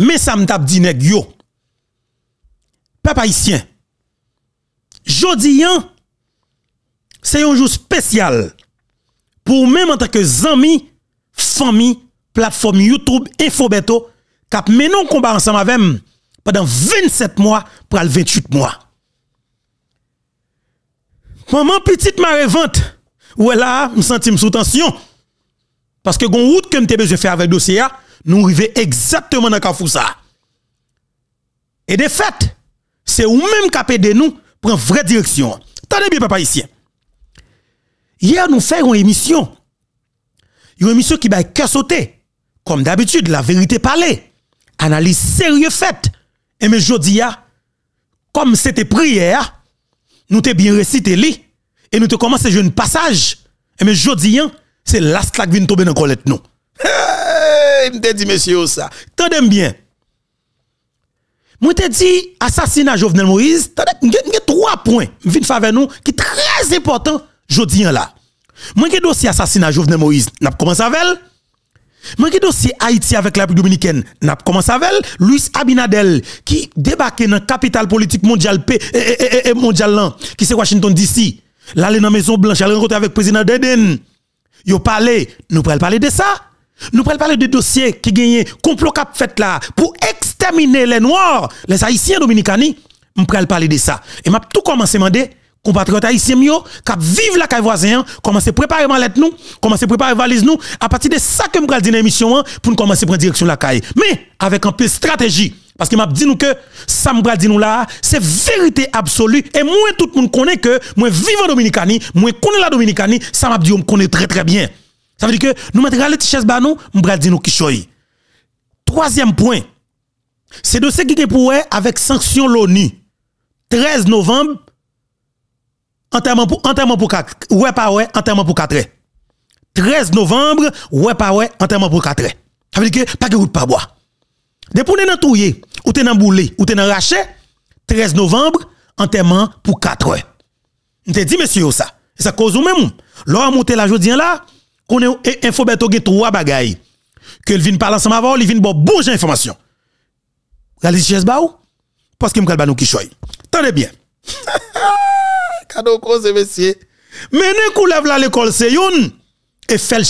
Mè sa m tap dinek yo. Pa pa isyen. Jodi yan, se yon jou spesyal pou mè manteke zami, fami, platform YouTube, efo beto, kap mè non konba ansan mavem padan 27 mwa pral 28 mwa. Maman petit ma revant, wè la m senti m sou tansyon. Paske gon wout kem tebe jè fè avèl dosye a, nous arrivons exactement dans le ça. Et de fait, c'est ou même qui de nous une vraie direction. Tenez bien, papa ici. Hier, nous faisons une émission. Une émission qui va cœur sauter. Comme d'habitude, la vérité parlée. Analyse sérieuse faite. Et mais je dis, comme c'était prière, nous t'es bien récité li, et nous te commencé un passage. Et mais je dis, c'est la qui vient tomber dans la colette me dit monsieur ça. Tendez bien. Moi te dit assassinat Jovenel Moïse, tendez, trois points vinn faire nous qui très important jodi là. Moi qui dossier assassinat Jovenel Moïse, n'a commencé avec elle. Moi qui dossier Haïti avec la République dominicaine, n'a commencé avec elle. Luis Abinadel qui débarque dans la capitale politique mondiale eh, eh, eh, qui c'est Washington DC. allait dans la Maison Blanche, elle rencontre avec le président Deden. Yo parlé, nous pouvons parler de ça. Nous parlons de dossiers qui gagnent, complot cap fait là, pour exterminer les Noirs, les Haïtiens dominicani. Nous parler de ça. Et m'a tout commencé à demander, compatriotes haïtiens mieux qu'à vivre la caille voisin commencer préparer mallette nous commencer préparer valise nous à partir de ça que nous dit dans émission hein, pour nous commencer prendre direction la caille mais avec un peu de stratégie parce que m'a dit nous que ça me dit nous là c'est vérité absolue et moi tout le monde connaît que moi vivre en Dominicani, moi connais la Dominicanie ça m'a dit on connaît très très bien ça veut dire que nous mettons les tichesse bas nous, nous dire nous qui choy. Troisième point, c'est de ce qui est pour avec sanction l'ONU. 13 novembre, enterrement pour, 4 pour 4, ouais pas ouais, entièrement pour 4 13 novembre, ouais pas ouais, enterrement pour 4 Ça veut dire que pas de route pas bois. Depuis que dans touye, ou t'es dans boulé, ou t'es dans raché, 13 novembre, enterrement pour 4 Je On te dis, monsieur, ça. C'est cause ou même. L'on a la journée là, info e, Infobeto gen trois bagay. Ke vin parle ensemble avant, il vin bon bonne information. Réalise ba baou parce que m'kal ba nou ki choy. Tendez bien. Kado cause monsieur. Mene koulèv la l'école c'est yon et fel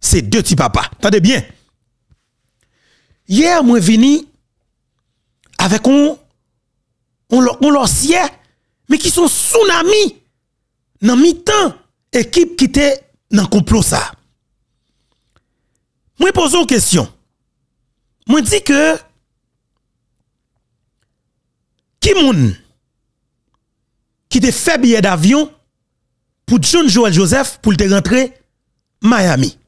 c'est deux petits papa. Tendez bien. Hier moi vini avec on on on mais qui sont tsunami dans mi-temps équipe qui était dans le complot ça. Moi pose une question. Moi dis que qui moun qui te fait billet d'avion pour John Joel Joseph pour te rentrer Miami.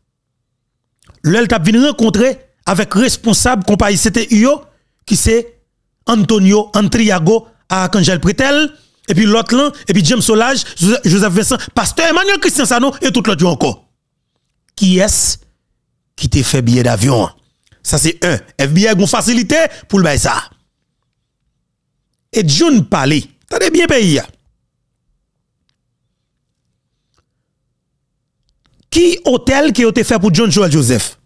L'el t'a rencontré rencontrer avec responsable compagnie CTUO qui c'est Antonio Antriago à Arcangel Pretel et puis l'autre et puis James Solage, Joseph Vincent, pasteur Emmanuel Christian Sano et tout l'autre encore. Qui est-ce qui t'a fait billet d'avion? Ça c'est un. FBI a une facilité pour le baiser. ça. Et John Palé, t'as des bien pays. Qui hôtel qui a été fait pour John Joel Joseph?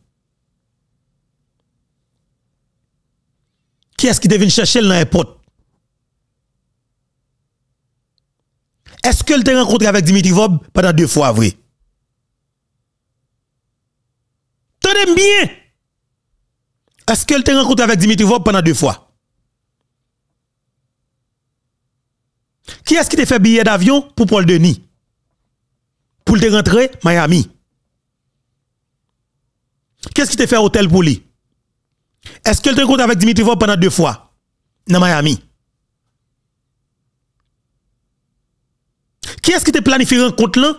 Qui est-ce qui devine chercher dans l'aéroport? Est-ce qu'elle t'a rencontré avec Dimitri Vob pendant deux fois, vrai? aimes bien! Est-ce qu'elle t'a rencontré avec Dimitri Vob pendant deux fois? Qui est-ce qui t'a fait billet d'avion pour Paul Denis? Pour te rentrer Miami. Qu'est-ce qui t'a fait hôtel pour lui? Est-ce qu'elle t'a rencontré avec Dimitri Vob pendant deux fois? Dans Miami. Qui est-ce qui te planifie rencontre là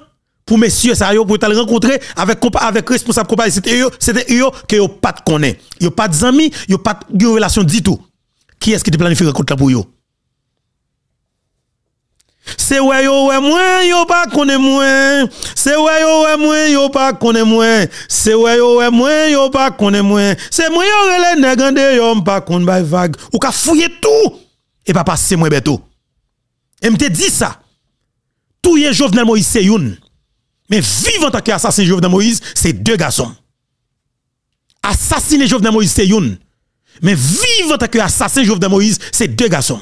pour messieurs ça yo pour te rencontrer avec avec responsable compagnie c'était eux c'était eux que yo pas de connaît yo pas de amis yo pas de relation du tout qui est-ce qui te planifie rencontre là pour yo c'est ouais yo ouais moi yo pas connaît moi c'est ouais yo ouais moi yo pas connaît moi c'est ouais yo ouais moi yo pas connaît moi c'est moi yo relé nègande yo pas connaît vague ou ka fouiller tout et pas passer moi bientôt et me te dit ça tout est Jovenel Moïse, c'est une. Mais vivant en tant qu'assassin Jovenel Moïse, c'est deux garçons. Assassiner Jovenel Moïse, c'est une. Mais vivant en tant qu'assassin Jovenel Moïse, c'est deux garçons.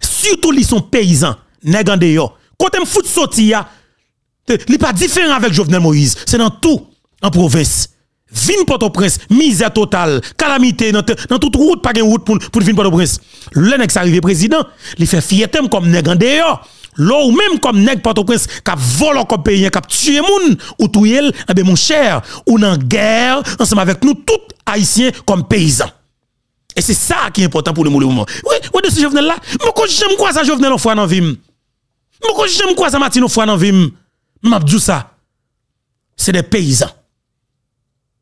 Surtout, ils sont paysans, nègres d'ailleurs. Quand ils foutent sorti, ils n'est pas différent avec Jovenel Moïse. C'est dans tout en province. Vin Port-au-Prince, misère totale, calamité, dans, toute route, pas de route pour, pour vin Port-au-Prince. Le nègre arrivé président, il fait fierté comme nègre en L'eau même comme nèg Port-au-Prince qui volé comme pays, qui tué moun ou tout eh ben mon cher, ou en guerre ensemble avec nous tous haïtiens comme paysans. Et c'est ça qui est important pour le moment. Oui, oui de ce venais là, moi quand j'aime quoi ça Jovenel en fois dans vim. Moi quand j'aime quoi ça Matin en fois dans vim. M'a dit ça. C'est des paysans.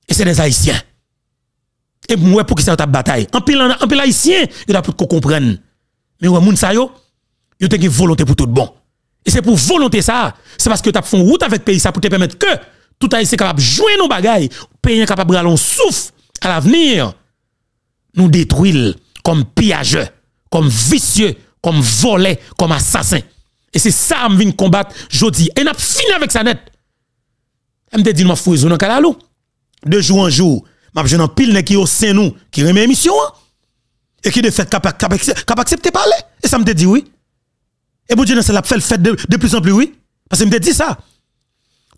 Et c'est des haïtiens. Et moi pour qui ça ta bataille. En pile en pile haïtien, il a pour qu'on Mais ou moun sa yo Yo te une volonté pour tout bon. Et c'est pour volonté ça, c'est parce que tu as fait une route avec le pays ça pour te permettre que tout été capable de joindre nos bagailles, pays capable de souffle à l'avenir. Nous détruire comme pillageurs, comme vicieux, comme volés, comme assassins. Et c'est ça que je viens combattre aujourd'hui. Et n'a fini avec ça net. Je me dis, je fous dans le De jour en jour, je suis en pile qui au sein nous, qui remet mission. Hein, et qui de fait capable accepter parler. Et ça me dit oui. Et bon Dieu, ça l'a fait le fait de, plus en plus, oui. Parce que me dit ça.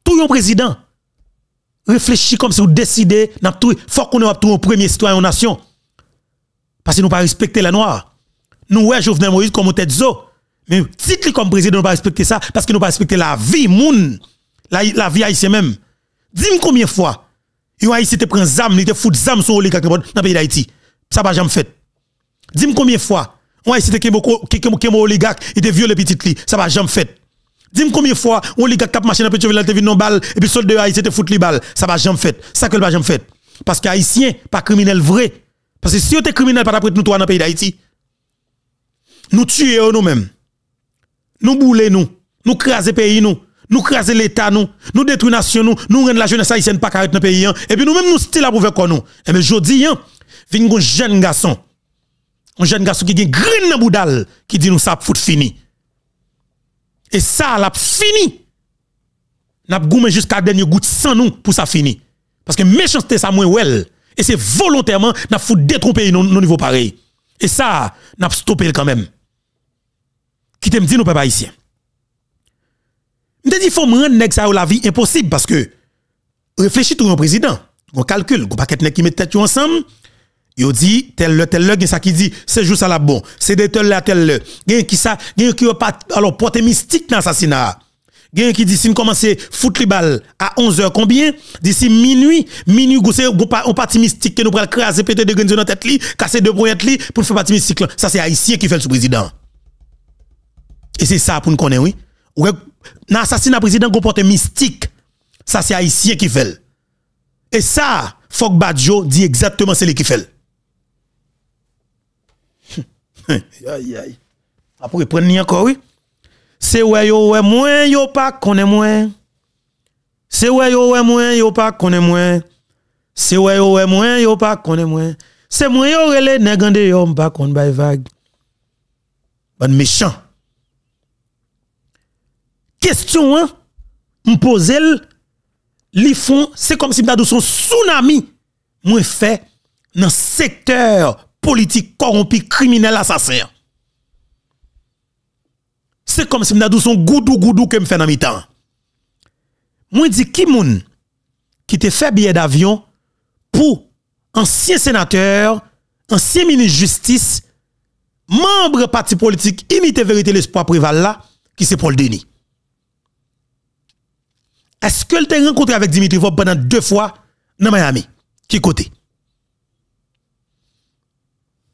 Tout un président réfléchit comme si vous décidez, il faut qu'on ait tout un premier citoyen en nation. Parce que nous pas respecter la noire. Nous, ouais, Jovenel Moïse comme tête zo. Mais titre comme président, nous pas ça parce que nous pas la vie, moun. La, la vie haïtienne même. Dis-moi combien de fois, ici Haïti te prend zam, il te fout zam sur les dans le pays d'Haïti. Ça va jamais fait. Dis-moi combien de fois, Ouais, c'était mon oligarque, il était violé petit li, ça va jamais fait. Dis-moi combien de fois on oligarque qui a à dans Pétionville, il a vu non balle et puis soldat haïtien te foutu les balles, ça va jamais fait. Ça que va jamais fait. Parce que haïtien pas criminel vrai. Parce que si on était criminel pas après nous trois dans le pays d'Haïti. Nous tuer nous-mêmes. Nous bouler nous, nous craser pays nous nous craser l'État, nous, nous détruire la nation, nous, nous rendre la jeunesse haïtienne pas carré dans le pays, hein. et puis nous-mêmes, nous, style à prouver quoi nous. Et eh mais je dis, hein, un jeune garçon, un jeune garçon qui a Green dans boudal qui dit nous ça fout fini. Et ça l'a fini. N'a goumé jusqu'à dernier goutte sans nous pour ça fini. Parce que méchanceté ça moins well et c'est volontairement n'a fout détromper nos non niveau pareil. Et ça n'a stoppé quand même. Qui te me dit nous pas ici. M'te dit faut me rendre ça la vie impossible parce que réfléchis tout un président, on calcule, on paquet nèg qui met tête ensemble Yo dit tel le tel le ça qui dit c'est juste à la bon, c'est de tel là tel le. Gen qui ça, qui pas alors porte mystique dans assassinat. Gen qui dit si à foutre les balles à 11h combien d'ici minuit, minuit go c'est on parti mystique que nous pral craser péter de gen dans tête li, casser deux points li pour faire partie mystique Ça c'est haïtien qui fait le président. Et c'est ça pour nous connaître oui. l'assassinat dans président go porte mystique. Ça c'est haïtien qui fait. Et ça, Fok Badjo dit exactement c'est lui qui fait. aïe, aïe. Après, ils prennent encore, oui. C'est ouais, yo, ouais, moins, yo, pas, qu'on est moins. C'est ouais, yo, ouais, moins, yo, pas, qu'on est moins. C'est ouais, yo, ouais, moins, yo, pas, qu'on est moins. C'est moins, yo, relé, négande, yo, pas qu'on baille vague. Bon méchant. Question, hein, m'pose li font, c'est comme si m'dadou son tsunami, moins fait, dans secteur politique corrompu, criminel, assassin. C'est comme si m'dadou son goudou goudou que me fait dans mi temps. Moi dis qui moun qui te fait billet d'avion pour ancien sénateur, ancien ministre de justice, membre parti politique Unité Vérité l'Espoir Préval là, qui c'est le déni? Est-ce que le as rencontré avec Dimitri Vob pendant deux fois dans Miami? Qui côté?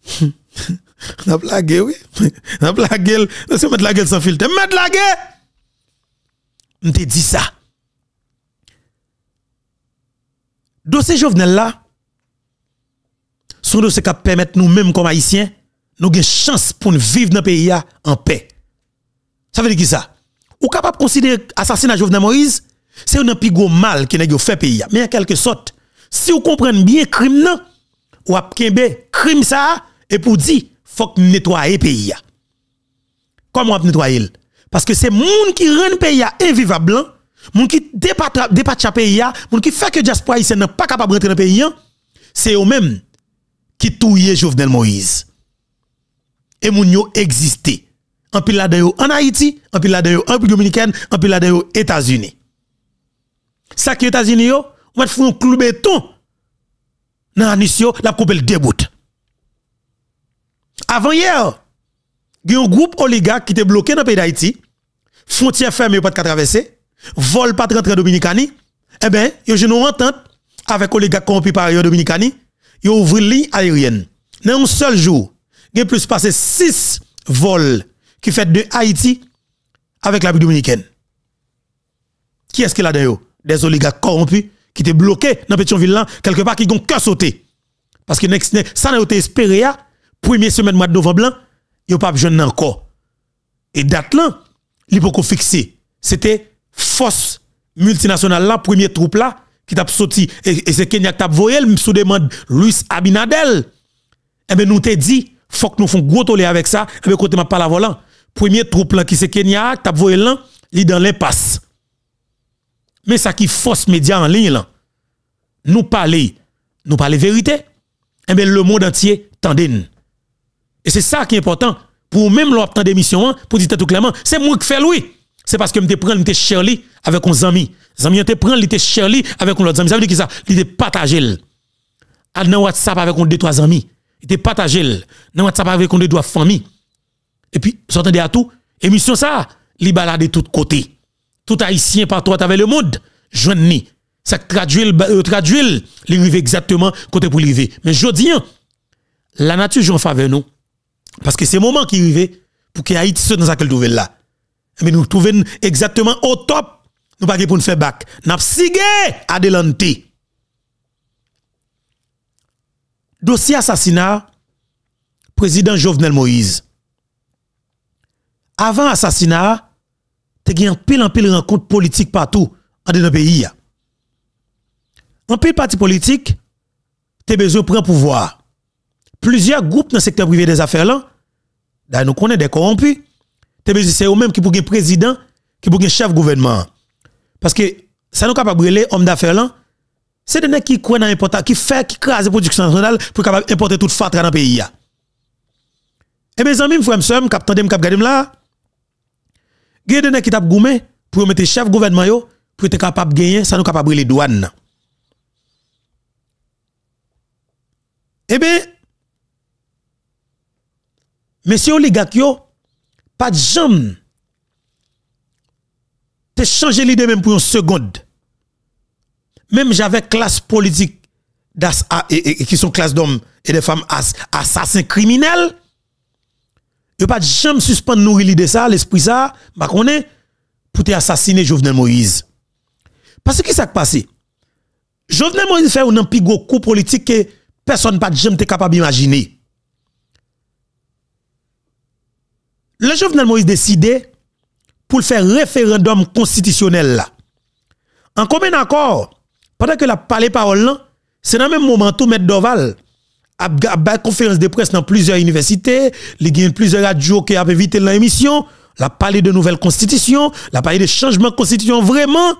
a blagué, oui. a blagué. C'est mettre la gueule sans filtre. Mettre gueule on te dit ça. Dossier Jovenel là, son dossier qui permet nous-mêmes comme Haïtiens, nous avons chance pour vivre dans le pays en paix. Ça veut dire qui ça? Ou capable de considérer l'assassinat de Jovenel Moïse, c'est un plus mal qui n'a fait pays. Mais en quelque sorte, si vous comprenez bien le crime, ou avez crime ça, et pour dire, faut que nettoyer pays. Comment nettoyer Parce que c'est monde qui rend pays invivable, hein? monde qui le pays, monde qui fait que diaspora haïtienne n'est pas capable de rentrer dans pays, hein? c'est eux-mêmes qui touillent Jovenel Moïse. Et moun yo existé. En pile là en Haïti, en pile là en République dominicaine, en pile là aux États-Unis. Ça qui États-Unis yo, on va faire un clou béton. Dans la coupe le débout. Avant hier, il y a un groupe oligarque qui était bloqué dans le pays d'Haïti, frontière fermée pas de traverser, vol pas de rentrer Dominicani, eh bien, ils a une entente avec oligarque corrompus par Dominicani, ils ouvrent ouvert ligne aérienne. Dans un seul jour, il y a plus passé 6 vols qui fait de Haïti avec la République dominicaine. Qui est-ce qu'il a d'ailleurs Des oligarques corrompus qui étaient bloqués dans Pétionville, quelque part, qui ont cœur sauté. Parce que ça n'a été espéré, première semaine mois de novembre, il n'y a pas besoin encore. Et date là, il faut fixer. C'était force multinationale là, première troupe là, qui t'a sorti. Et, c'est Kenya qui t'a voyé, sous demande Luis Abinadel. Eh bien nous t'ai dit, faut que nous fassions gros tollé avec ça, et eh bien côté m'a pas la volant. Première troupe là, qui c'est Kenya, qui t'a voyé là, il dans l'impasse. Mais ça qui force média en ligne là, nous parler, nous parler vérité. Eh bien le monde entier, tendez et c'est ça qui est important pour même l'obtenir d'émission, hein, pour dire tout clairement, c'est moi qui fais lui. C'est parce que je prends, je Shirley avec un ami. Zami te prend, il Shirley avec un autre ami. Ça veut dire que ça, il te partagé. Ah, dans WhatsApp avec un deux trois amis. Il te partagé. Dans WhatsApp avec un deux trois familles. Et puis, s'entendez à tout, émission ça, il balade de tous côtés. Tout haïtien partout avec le monde, Je ni. ça traduit euh, traduit arrive exactement côté pour l'arrivée. Mais je dis, hein, la nature joue en faveur nous. Parce que c'est le moment qui arrive pour que Haïti soit dans cette nouvelle là. Mais nous trouvons exactement au top. Nous pas pour nous faire back. Nous avons adelante. Dossier assassinat, président Jovenel Moïse. Avant assassinat, te un pile en pile rencontre politique partout dans le pays. En pile parti politique, a besoin prendre pouvoir plusieurs groupes dans le secteur privé des affaires là, nous connaissons des corrompus. c'est eux-mêmes qui pour président, qui pour chef gouvernement. Parce que ça nous capable brûler homme d'affaires là, c'est des nèg qui croient dans qui fait, qui crase la production nationale pour capable importer toute fatra dans le pays. Et mes amis, mes frères, mes soeurs, mes captandem, mes là, il y a des gens qui des goumé pour mettre chef gouvernement yo, pour être capable de gagner, ça nous capable brûler les douanes. Eh bien, mais si yo, pas de jam. Te changé l'idée même pour une seconde. Même j'avais classe politique das, qui sont classe d'hommes et de femmes assassins criminels. Yo pas de jam suspendre nourrir l'idée ça, l'esprit ça, ma bah, pour te assassiner Jovenel Moïse. Parce que qu'est-ce qui passé? Jovenel Moïse fait un plus coup politique que personne pas de jam te capable d'imaginer. Le Jovenel Moïse décidé pour faire référendum constitutionnel En commun accord, pendant que la parlé parole c'est dans le même moment tout mettre Doval a une conférence de presse dans plusieurs universités, il y a plusieurs radios qui ont invité dans l'émission, la parlé de nouvelle constitution, la parlé de changement de constitution vraiment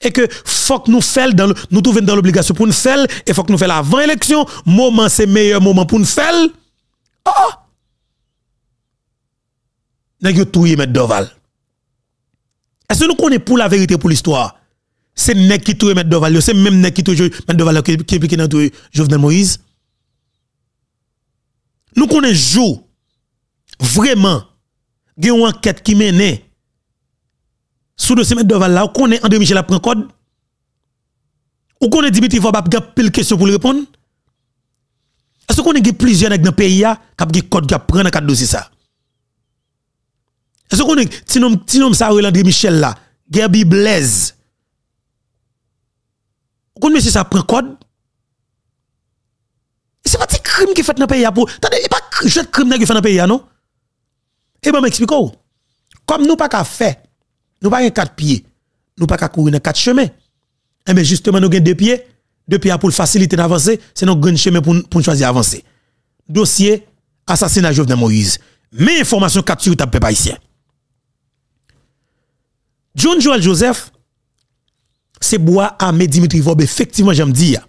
et que faut que nous fassions dans nous dans l'obligation pour nous faire et faut que nous fassions avant élection, moment c'est meilleur moment pour nous faire. Oh! oh! nèg tout mettre Doval. Est-ce que nous connaissons pour la vérité pour l'histoire C'est nek qui tout mettre Doval, c'est même nek qui tout mettre Doval qui impliqué dans touye Jovenel Moïse. Nous connaissons jour vraiment il une enquête qui mène sous dossier mettre Doval là, on connaît André Michel a pris code. Ou connaît Dimitri Vobab qui a pile question pour répondre. Est-ce qu'on a plusieurs dans le pays qui ont code qui pris dans le dossier ça est-ce qu'on si nom, si nom ça, Michel là, Gabi Blaise. Vous connaissez ça prend code? C'est pas un crime qui fait dans le pays pour. il n'y a pas de crime qui fait dans le pays, non? Eh bien, m'expliquez-vous. Comme nous pas qu'à faire, nous pas quatre pieds, nous pas qu'à courir dans quatre chemins. Et eh bien, justement, nous avons deux pieds. Deux pieds pour faciliter d'avancer, c'est notre grand chemin pour, pour choisir d'avancer. Dossier assassinat Jovenel Moïse. Mais information capture tapé pas ici. John Joel Joseph, c'est bois Amé Dimitri Vob, effectivement, j'aime dire.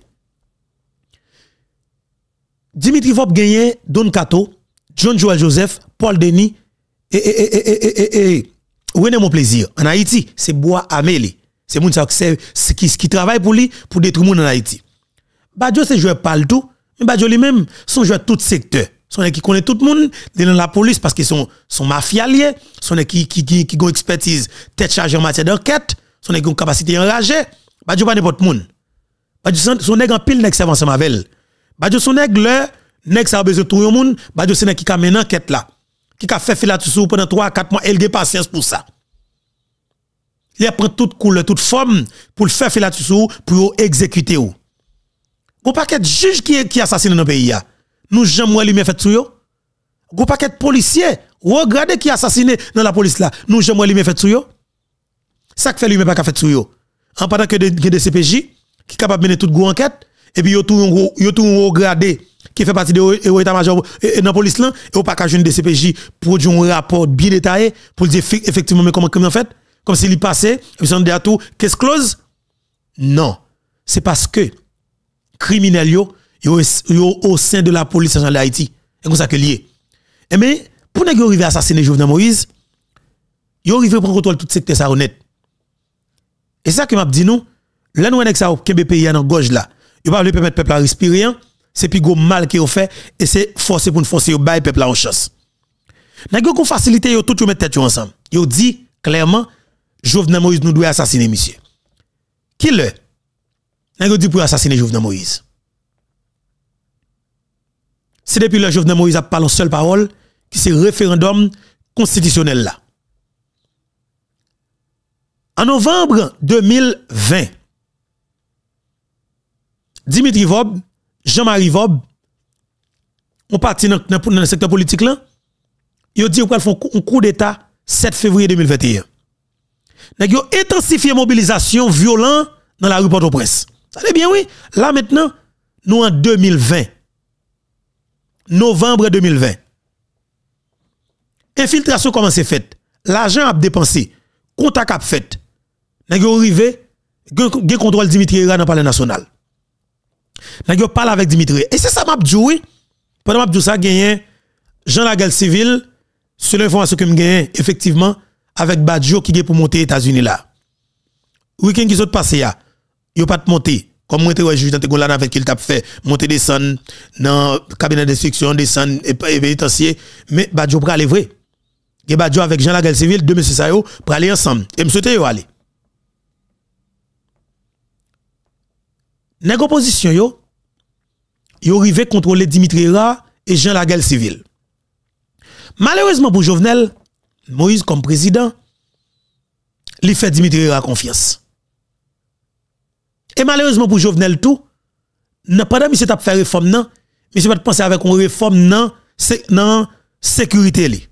Dimitri Vob gagne Don Cato, John Joel Joseph, Paul Denis et, et, et, et Mon Plaisir. En Haïti, c'est bois armé. C'est ce qui, qui travaille pour lui pour détruire monde en Haïti. Badjo, c'est joueur parle tout, mais Badjo lui-même, son joueur tout secteur sont qui connaissent tout le monde dans la police parce qu'ils sont sont mafia liés, sont qui qui qui qui ont expertise tête chargée en matière d'enquête, sont qui ont capacité enragée. Bah pas n'importe monde. Bah son nèg en pile nèg servant ensemble avec. Bah son nèg le nèg ça a besoin tout le monde, bah c'est nèg qui a mené enquête là. Qui a fait filature pendant 3 4 mois, elle a patience pour ça. Il prend toute couleur, toute forme pour le faire filature pour exécuter ou. Bon paquet de juges qui qui dans pays nous jamais lui fait sur Gros paquet de policiers, regardez qui assassiné dans la police là. Nous jamais lui fait sur Ça que fait lui même pas fait sur En pendant que des de CPJ qui capable mener toute grande enquête et puis yo tout yo tout gradé qui fait partie de l'état-major dans la police là et pas package de CPJ pour dire un rapport bien détaillé pour dire effectivement mais comment crime en fait comme s'il passait et puis sont dit à tout qu'est-ce close non c'est parce que criminels yo, au sein de la police nationale d'Haïti. Et comme ça que lié. Eh mais, pour ne pas arriver à assassiner Jovenel Moïse, yo arrivé prendre contrôle tout secteur ça honnête. Et ça que m'a dit nous, là nous un ça qui pays dans gauche là. Yo pas mettre permettre peuple à respirer, hein. c'est plus mal qu'il a fait et c'est forcé pour forcer au bail peuple en chasse. Nèg yo facilité yo tout yo mettre tête ensemble. Yo dit clairement Jovenel Moïse nous doit assassiner monsieur. Qui le? Nèg dit pour assassiner Jovenel Moïse c'est depuis le Jovenel Moïse a parlé en seule parole, qui c'est référendum constitutionnel là. En novembre 2020, Dimitri Vob, Jean-Marie Vob, ont parti dans, le secteur politique là, ils ont dit qu'ils font un coup d'État 7 février 2021. Ils ont intensifié mobilisation violente dans la rue Port-au-Prince. Ça bien, oui. Là maintenant, nous en 2020 novembre 2020. Infiltration commence faire. L'argent a dépensé. Contact a fait. est arrivé, gen contrôle Dimitri Era dans palais national. pas parle avec Dimitri. Et c'est ça m'a dit oui. Pendant m'a dit ça gagné Jean Lagel civil selon l'information que me gagne effectivement avec Badjo qui est pour monter aux États-Unis là. Week-end qui s'est passé là, a pas de monter. Comme moi, je suis dans le avec qu'il t'a fait, monter des sons dans le cabinet d'instruction, des sons et Mais Badjo pour aller vrai. Et Badjo avec Jean Lagel Civil, deux messieurs pour aller ensemble. Et monsieur vous aller. la proposition, yo, arrivait à contrôler Dimitri Ra et Jean Lagel Civil. Malheureusement pour Jovenel, Moïse comme président, il fait Dimitri Ra confiance. Et malheureusement pour Jovenel tout, pendant monsieur Tap fait réforme non, monsieur va penser avec une réforme non, c'est non sécurité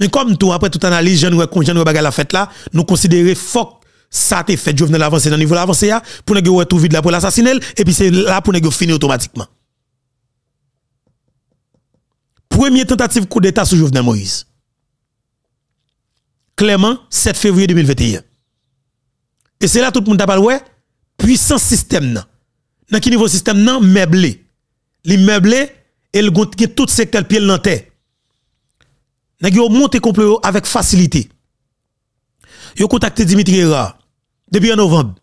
Mais comme tout après toute analyse, ne vais pas la fête là, nous considérons fuck ça te fait Jovenel avancer dans le niveau l'avancée là pour que tout vide là pour l'assassiner et puis c'est là pour nous finir automatiquement. Première tentative coup d'état sur Jovenel Moïse. Clairement 7 février 2021. Et c'est là tout le monde a ouais, puissant système nan. Dans quel niveau système non meublé. Les meublé et le tout secteur pied dans terre. Nan monter monté avec facilité. a contacté Dimitri Era depuis en novembre.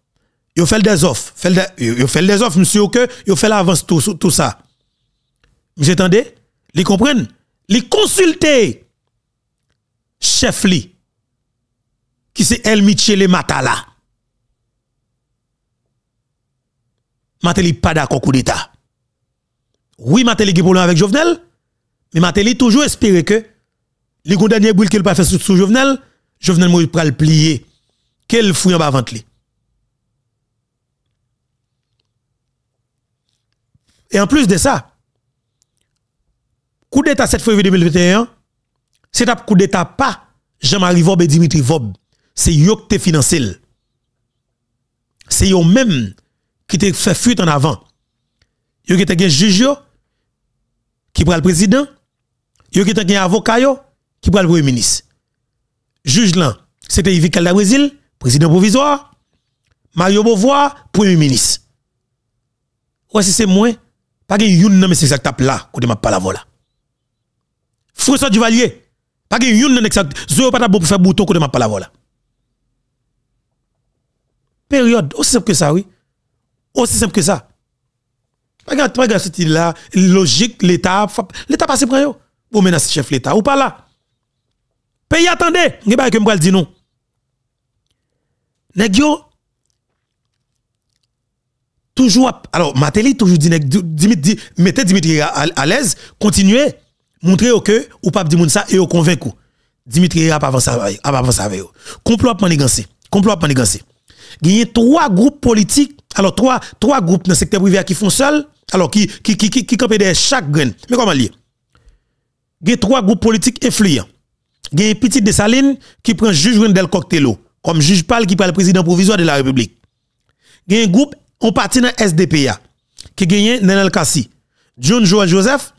Yo fait des offres, fait des fait des offres monsieur que a fait l'avance tout tout ça. Monsieur attendez, Il comprennent, les consulter chef li qui c'est El Michele Matala. Matéli pas d'accord coup d'État. Oui, Matéli qui problème avec Jovenel, mais Matéli toujours espéré que les dernier boules qu'il pas fait sous Jovenel, Jovenel Moïse pral le plier. Quel fouillant va lui? Et en plus de ça, coup d'État 7 février 2021, c'est un coup d'État pas Jean-Marie Vob et Dimitri Vob. C'est eux qui te financé. C'est eux même qui te fait fuite en avant. Yo qui te juge qui prend le président, yo qui te avocat qui prend le premier ministre. Juge là, c'était Yves Calda Brésil, président provisoire, Mario Beauvoir, premier ministre. Ouais, si c'est moi, pas de youn nan mais c'est exact là, ne m'a pas la là. François Duvalier, pas de youn nan exact, zo pas bon pour faire bouton m'a pas la là. Période, aussi simple que ça oui. Aussi simple que ça. Regarde regarde ce qui là, logique, l'État, l'État passe pour eux. Vous menacez chef l'État ou pas là. Pays attendez, vous pas que me dire non. Negio, yo toujours alors Matéli toujours dit Dimitri mettez Dimitri à, l'aise, continuez, montrez que ou pas dit Mounsa ça et au convaincu. Dimitri a pas avancé avec pas avancer avec. Complot manigancé, Il y a trois groupes politiques alors, trois, trois groupes dans le secteur privé qui font seul, alors qui, qui, qui, qui, chaque grain. Mais comment lire Il y a trois groupes politiques influents. Il y a Petit Dessaline qui prend juge Del Coctello, comme juge pâle qui prend le président provisoire de la République. Il y a un groupe, en parti dans SDPA, qui gagne Nenel Kassi, John Joel Joseph,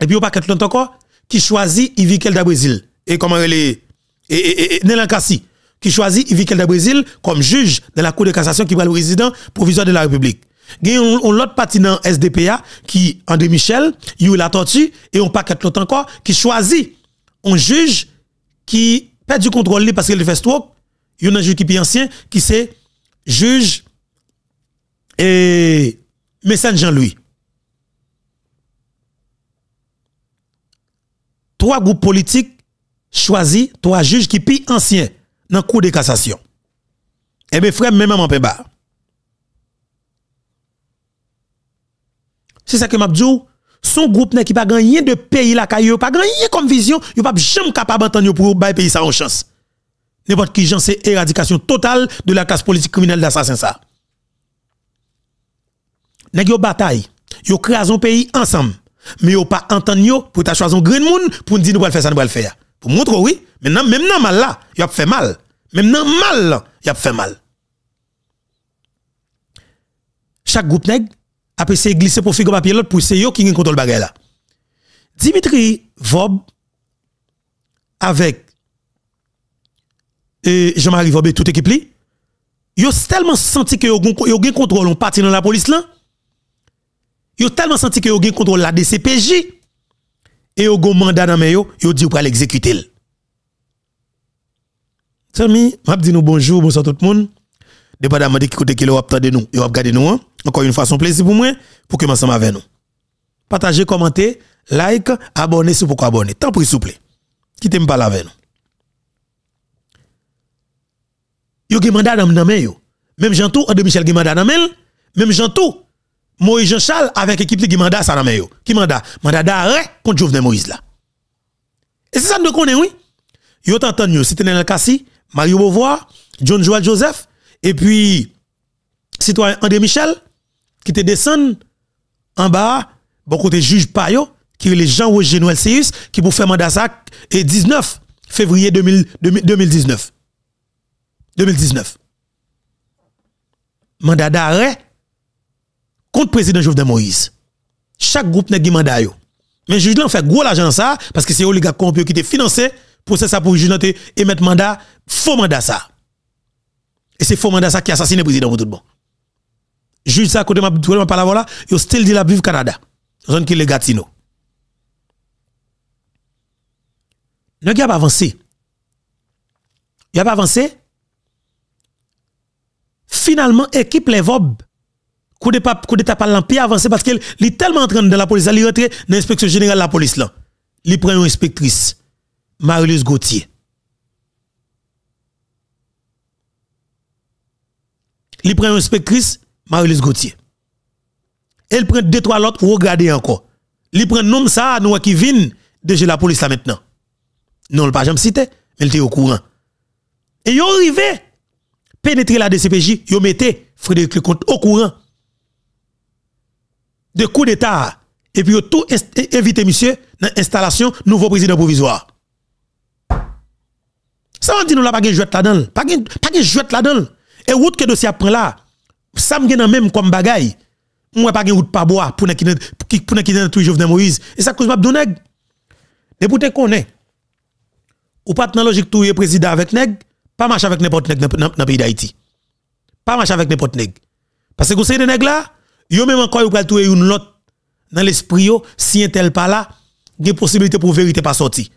et puis au paquet l'autre encore, qui choisit Ivikel da Brésil. Et comment elle est? Et, et, Nenel Kassi qui choisit Ivikel de Brésil comme juge de la Cour de cassation qui va le résident provisoire de la République. Il y a l'autre parti dans SDPA qui, André Michel, Yuri La Tortue, et on paquet l'autre encore, qui choisit un juge qui perd du contrôle parce qu'il fait stroke. Il y a un juge qui est ancien, qui c'est juge et Jean-Louis. Trois groupes politiques choisissent trois juges qui sont anciens dans le cours de cassation. et bien, frère, même mon peuple C'est ça que m'a dis, Son groupe n'a pas gagné de pays là, il pas gagné comme vision, il pas jamais capable d'entendre pour bailler pays ça en chance. N'importe qui, j'en c'est éradication totale de la classe politique criminelle d'assassin ça. a une bataille, yo créé un pays ensemble, mais a pas entendu pour ta choisir un grand monde pour nous dire nous pas faire ça, nous pas faire. Pour montrer, oui, maintenant, même dans mal là, il a fait mal. Même dans mal là, il a fait mal. Chaque groupe nègre a pu se glisser pour un papier l'autre pour essayer qui contrôle bagarre là. Dimitri Vob avec Jean-Marie Vob et toute équipe li, yo tellement senti que yo un contrôle on parti dans la police là. Yo tellement senti que yo un contrôle la DCPJ et yon gon mandat dans yon di ou pral pour l'exécuter. Sami, m'a dit nous bonjour, bonsoir tout le monde. Dépendamment de qui côté qui le attendez nous, yo regardez nous hein. Encore une fois, son plaisir pour moi pour que ensemble avec nous. Partagez, commentez, like, abonnez si pourquoi abonner. Tant pour s'il vous plaît. Quittez-moi pas avec nous. Yo gen mandat Même jantou tout André Michel gen mandat même Jean tout Moïse Jean Charles avec l'équipe qui mandat ça dans Qui mandat Mandat d'arrêt contre Jovenel Moïse là. Et c'est ça nous connaît oui. Yo t'entends, yo, c'était Nenel Kassi, Mario Beauvoir, John Joel Joseph et puis citoyen André Michel qui te descend en bas bon côté juge payo qui est les gens Roger Noël qui pour faire mandat et 19 février 2000, 2019. 2019. Mandat d'arrêt contre président Jovenel Moïse. Chaque groupe n'a mandat yo. Mais juge là fait gros l'argent ça parce que c'est oligarque corrompu qui te financé pour ça pour juge et mettre mandat faux mandat ça. Et c'est faux mandat ça qui assassiné président tout bon. Juge ça côté m'a parler il là, yo still dit la vive Canada. Zone qui les Gatineau. Ne gars pas avancé. Il a pas avancé. Finalement équipe les vobes coup d'état pas l'empire avancer parce qu'elle est tellement en train de la police, est rentre dans l'inspection générale de la police là. Il prend une inspectrice, Marilus Gauthier. Il prend une inspectrice, Marilus Gauthier. Elle prend deux trois autres pour regarder encore. Il prend nom ça nous qui vient de la police là maintenant. Non, le pas jamais cité, mais elle était au courant. Et ils arrivé pénétrer la DCPJ, ils mettait Frédéric Leconte au courant de coup d'État. Et puis, tout éviter, monsieur, dans l'installation nouveau président provisoire. Ça on dit, nous, là, pas de jouet là-dedans. Pas de jouet là-dedans. Et route que dossier après là, ça me le même comme bagaille. Moi, pas de route pas bois pour ne qui pour ne tout Jovenel Moïse. Et ça cause m'a donné. pour qu'on est. Ou pas dans logique tout président avec nèg, pas marcher avec n'importe nèg dans le pays d'Haïti. Pas marcher avec n'importe nèg. Parce que vous savez, les là, Yo même encore yo pral trouver une autre dans l'esprit yo si elle tel pas là, des possibilités pour vérité pas sorti.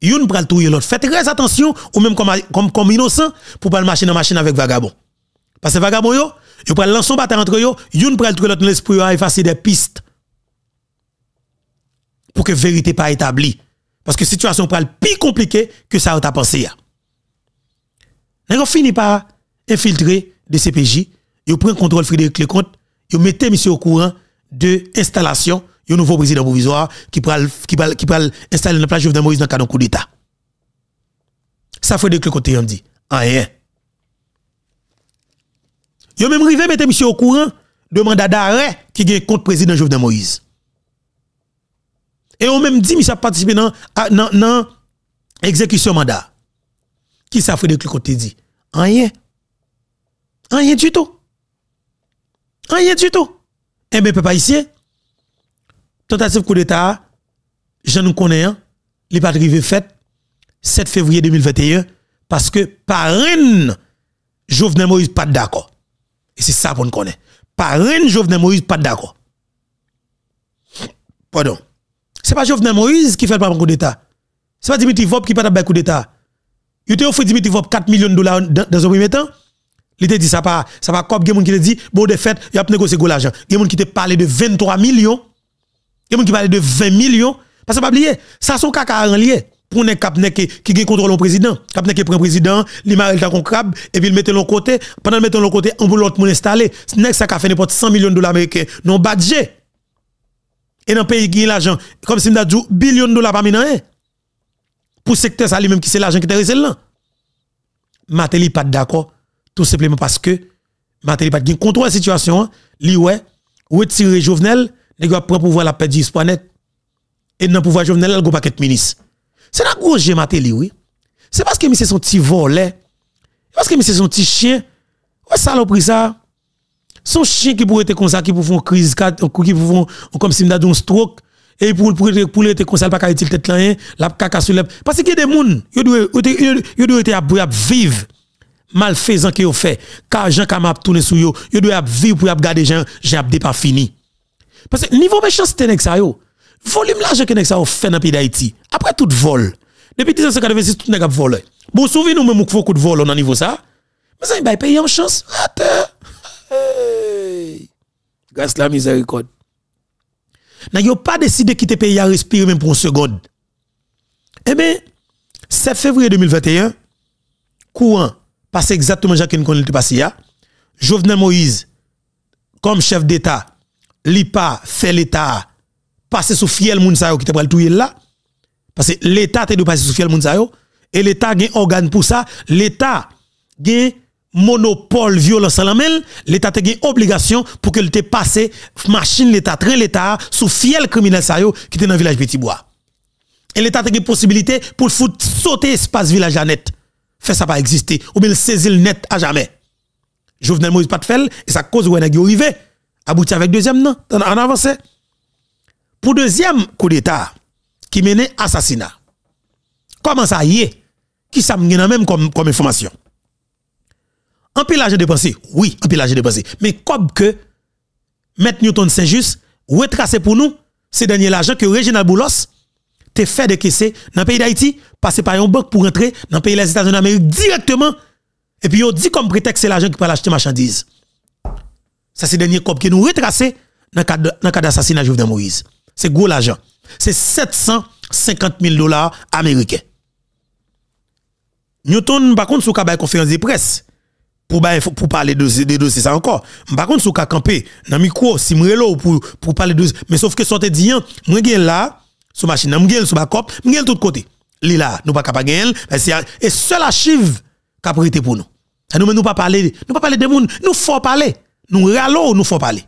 Youn pral trouver l'autre. Faites très attention ou même comme comme comme innocent pour pas marcher dans machine avec vagabond. Parce que vagabond yo, yo pral lancer bataille entre yo, vous pral trouver l'autre dans l'esprit yo effacer des pistes pour que vérité pas établie. Parce que situation pral plus compliquée que ça t'a pensé. N'a fini par infiltrer de CPJ, prenez prend contrôle Frédéric Lecomte vous mettez monsieur au courant de l'installation du nouveau président provisoire qui pral, qui pral, installer la place Jovenel Moïse dans le cadre coup d'État. Ça fait de quel côté on dit rien. Vous même rivé mettez monsieur au courant de mandat d'arrêt qui est contre président Jovenel Moïse. Et on même dit monsieur a participé dans l'exécution exécution mandat. Qui ça fait de quel côté dit rien. Rien du tout. Rien du tout. Eh bien, pas ici. tentative coup d'État, je ne connais, hein. les pas arrivé fait 7 février 2021 parce que par une, Jovenel Moïse pas d'accord. Et c'est ça qu'on connaît. une, Jovenel Moïse pas d'accord. Pardon. C'est pas Jovenel Moïse qui fait le coup d'État. C'est pas Dimitri Vop qui pas le coup d'État. Il a offert Dimitri Vop 4 millions de dollars dans un premier temps. Il te dit ça pas ça pas comme quelqu'un qui te dit bon de fait, il a négocié gros l'argent. Il y a Quelqu'un qui te parlé de 23 millions. Quelqu'un qui parlait de 20 millions parce que pas oublier, ça son caca en lié pour un cap qui gagne contrôle le président. Cap qui prend président, il marie dit con crabe et puis il mettait l'autre côté, pendant le mettre l'autre côté, on peut l'autre monde installer. Next ça a fait n'importe 100 millions de dollars américains non budget. Et dans pays qui l'argent, comme si m'a dit billion de dollars par rien. Pour secteur ça lui-même qui c'est l'argent qui te resté là. Matéli pas d'accord tout simplement parce que Matéli pas de contrôle la situation, li ouais, retirer Jovenel, les pas prend pouvoir la paix du net. Et non pouvoir Jovenel, elle go paquet ministre. C'est la grosse Matéli oui. C'est parce que monsieur son petit volet. Parce que monsieur son petit chien. Ouais saloperie ça. Son chien qui pourrait être comme ça qui pour une crise qui pour faire comme si m'a un stroke et pour pour pour être comme ça pas qu'à tête là la caca sur parce que des moun ils doit ils doit être à vivre malfaisant qu'ils ont fait, car gens qui tourne tourné sur eux Ils devaient vivre pour garder gens, j'ai pas fini. Parce que niveau méchanceté c'est ça volume l'argent que nèg ça fait dans pays d'Haïti, après tout vol. Depuis 1986 tout n'est pas volé. Bon souvenez nous même beaucoup de vol dans niveau ça. Mais ça il paye en chance. Hey. Grâce la miséricorde. N'a yo pas décidé De quitter le pays à respirer même pour une seconde. Eh bien, 7 février 2021, courant passé exactement ce qu'on a passé. Jovenel Moïse, comme chef d'État, pas fait l'État passer sous fiel Mounsayo qui le tout là. Parce que l'État te de passer sous fiel Mounsayo. Et l'État a un organe pour ça. L'État a un monopole violence à L'État a une obligation pour que le passe machine l'État, train l'État sous fiel criminel Sayo qui est dans le village Petit Bois. Et l'État a une possibilité pour sauter espace village à net fait ça pas exister. Ou bien le saisit net à jamais. Jovenel Moïse pas et ça cause où est arrivé. Abouti avec deuxième, non, en avance. Hein? Pour deuxième coup d'État qui menait assassinat. Comment ça y est? Qui ça même comme, comme information? Un l'argent dépensé, oui, un l'argent dépensé. Mais comme que mettre Newton Saint-Just tracé pour nous, ces derniers l'argent que Reginald Boulos, t'es fait de caisser dans le pays d'Haïti, passer par une banque pour rentrer dans le pays des États-Unis d'Amérique directement. Et puis, on dit comme prétexte, c'est l'argent qui peut acheter marchandises. Ça, c'est le dernier cop qui nous retracé dans le cas d'assassinat Jovenel Moïse. C'est gros l'argent. C'est 750 000 dollars américains. Newton, par contre, sous la conférence de presse, pour, pour parler de, de dossiers, ça encore. Par contre, sous camper, dans le micro, si pour, pour parler de dossiers. Mais sauf que, sortez dit, moi, là, sous machine, m'gèle sous backup, de tout côté. Li là, nous pas capable ben gagner, c'est et seul archive a a pour nous. Ça nous nous pas parler, nous pas parler de monde, nous faut parler. Nous râlons, e nous faut parler.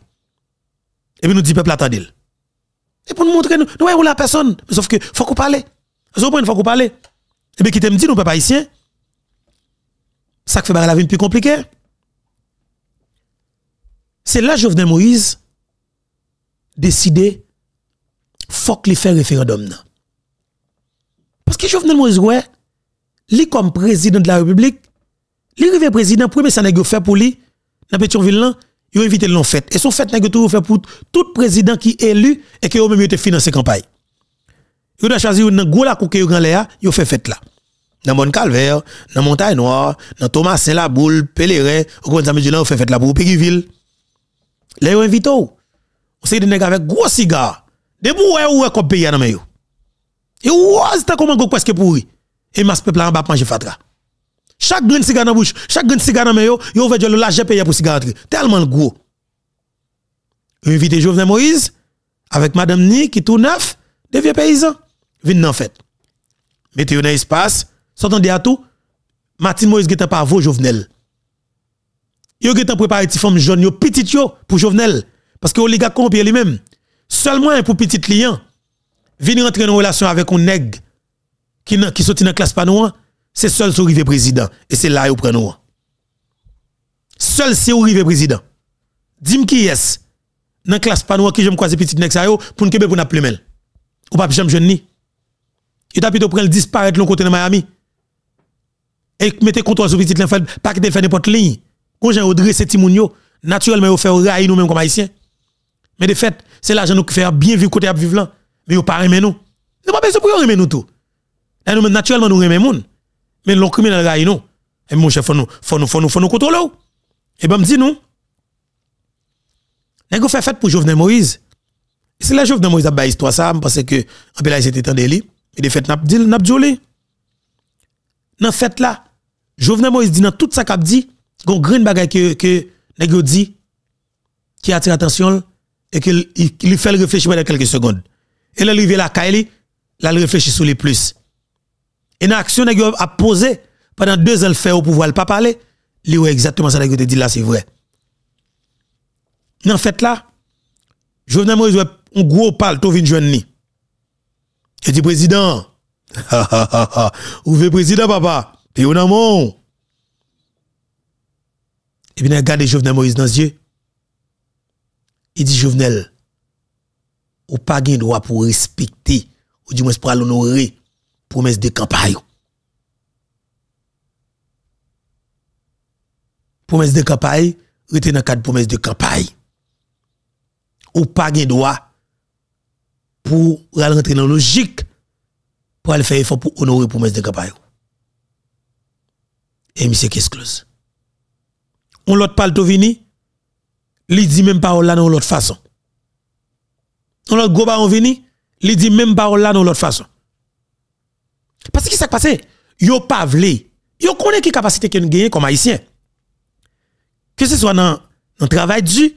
Et e puis nous dit peuple attendez. Et pour nous montrer nous, nous voyons e la personne, sauf que faut qu'on parle. Vous comprenez, faut qu'on parle. Et puis qui te dit nous pas haïtien ça fait la vie plus compliquée. C'est là que Jovenel Moïse décider faut qu'il fasse référendum. Parce que Jovenel Moïse, ouais, lui comme président de la République, lui arrivé président, premier ça n'a fait pour lui, dans Pétionville, il a invité l'en fête. Et son fête n'a toujours fait pour tout président qui est élu et qui a même été financé campagne. Il a choisi un gros la coupe grand Léa, il fait fête là. Dans Bonne Calvaire, dans Montagne Noire, dans Thomas Saint-Laboule, Pélérin, au coin de là, on fait fête là pour Péguiville. Là, il invité. On s'est dit avec gros cigare. Debout, ouais, ouais, comme pays dans yo. Et ouais, c'est comment go presque pourri. Et mas peuple en bas manger fatra. Chaque grain cigare dans bouche, chaque grain cigare dans yeux, il veut dire le l'argent payé pour cigare Tellement gros. Une gros. de Jovenel Moïse avec madame Ni qui tout neuf, devient paysan. Vin en fait. Mettez un espace, s'entendez à tout. Martin Moïse qui pas vos Jovenel. est en préparé de femme jeune. yo petit pour Jovenel parce que oligarque compie lui-même. Seulement un pour petit client, venir entrer en relation avec un nègre qui, qui sorti dans la classe panouan, c'est seul sur président. Et c'est là où prend Seul c'est président. Dis-moi qui est dans la classe panouan qui j'aime croiser petit nègre ça pour ne pour n'a plus Ou pas j'aime jeune ni. Il t'a plutôt prendre disparaître l'autre côté de Miami. Et mettez contrôle sur petit nègre pas qu'il fait n'importe ligne. Quand j'ai adressé Timounio, naturellement, il fait railler nous-mêmes comme haïtiens. Mais de fait, c'est l'argent nous qui fait bien vivre côté à vivre là. Mais vous pas aimer nous. C'est pas besoin pour nous tout. Et nous, naturellement, nous aimons nous. Mais l'on criminel là, nous. Et eh, mon chef, nous, faut nous, nous, faut nous Et eh ben, me dit nous. nest fait fête pour Jovenel Moïse? c'est la Jovenel Moïse a histoire ça, parce que, en c'était un délit. Et de fait, n'a pas dit, n'a pas fête là, Jovenel Moïse dit dans tout ça qu'il dit, il y a que, dit, qui attire l'attention, et qu'il lui fait le réfléchir pendant quelques secondes. Et là, il vient la Kaili, là, il réfléchit sur les plus. Et dans l'action qu'il a posé pendant deux ans, le fait au pouvoir, pas parler, il voit exactement ça que dit là, c'est vrai. Dans fait là, Jovenel Moïse, un gros parle, tout vient joindre Il dit, président, ouvrez président, papa, Et on a mon. Et bien, regardez Jovenel Moïse dans les yeux. Il dit, Jovenel, ou pas de droit pour respecter, ou du moins pour honorer, promesse de campagne. Promesse de campagne, rete dans cadre de promesse de campagne. Ou pas de droit pour rentrer dans la logique, pour aller faire effort pour honorer promesse de campagne. Et M. Kesklose. On l'autre parle de vini, il dit même parole là dans l'autre façon. On l'autre gros baron vini, il dit même parole là dans l'autre façon. Parce que qui s'est passé? Yo pas vle. Yo connaît qui capacité que nous comme haïtien. Que ce soit dans le travail du,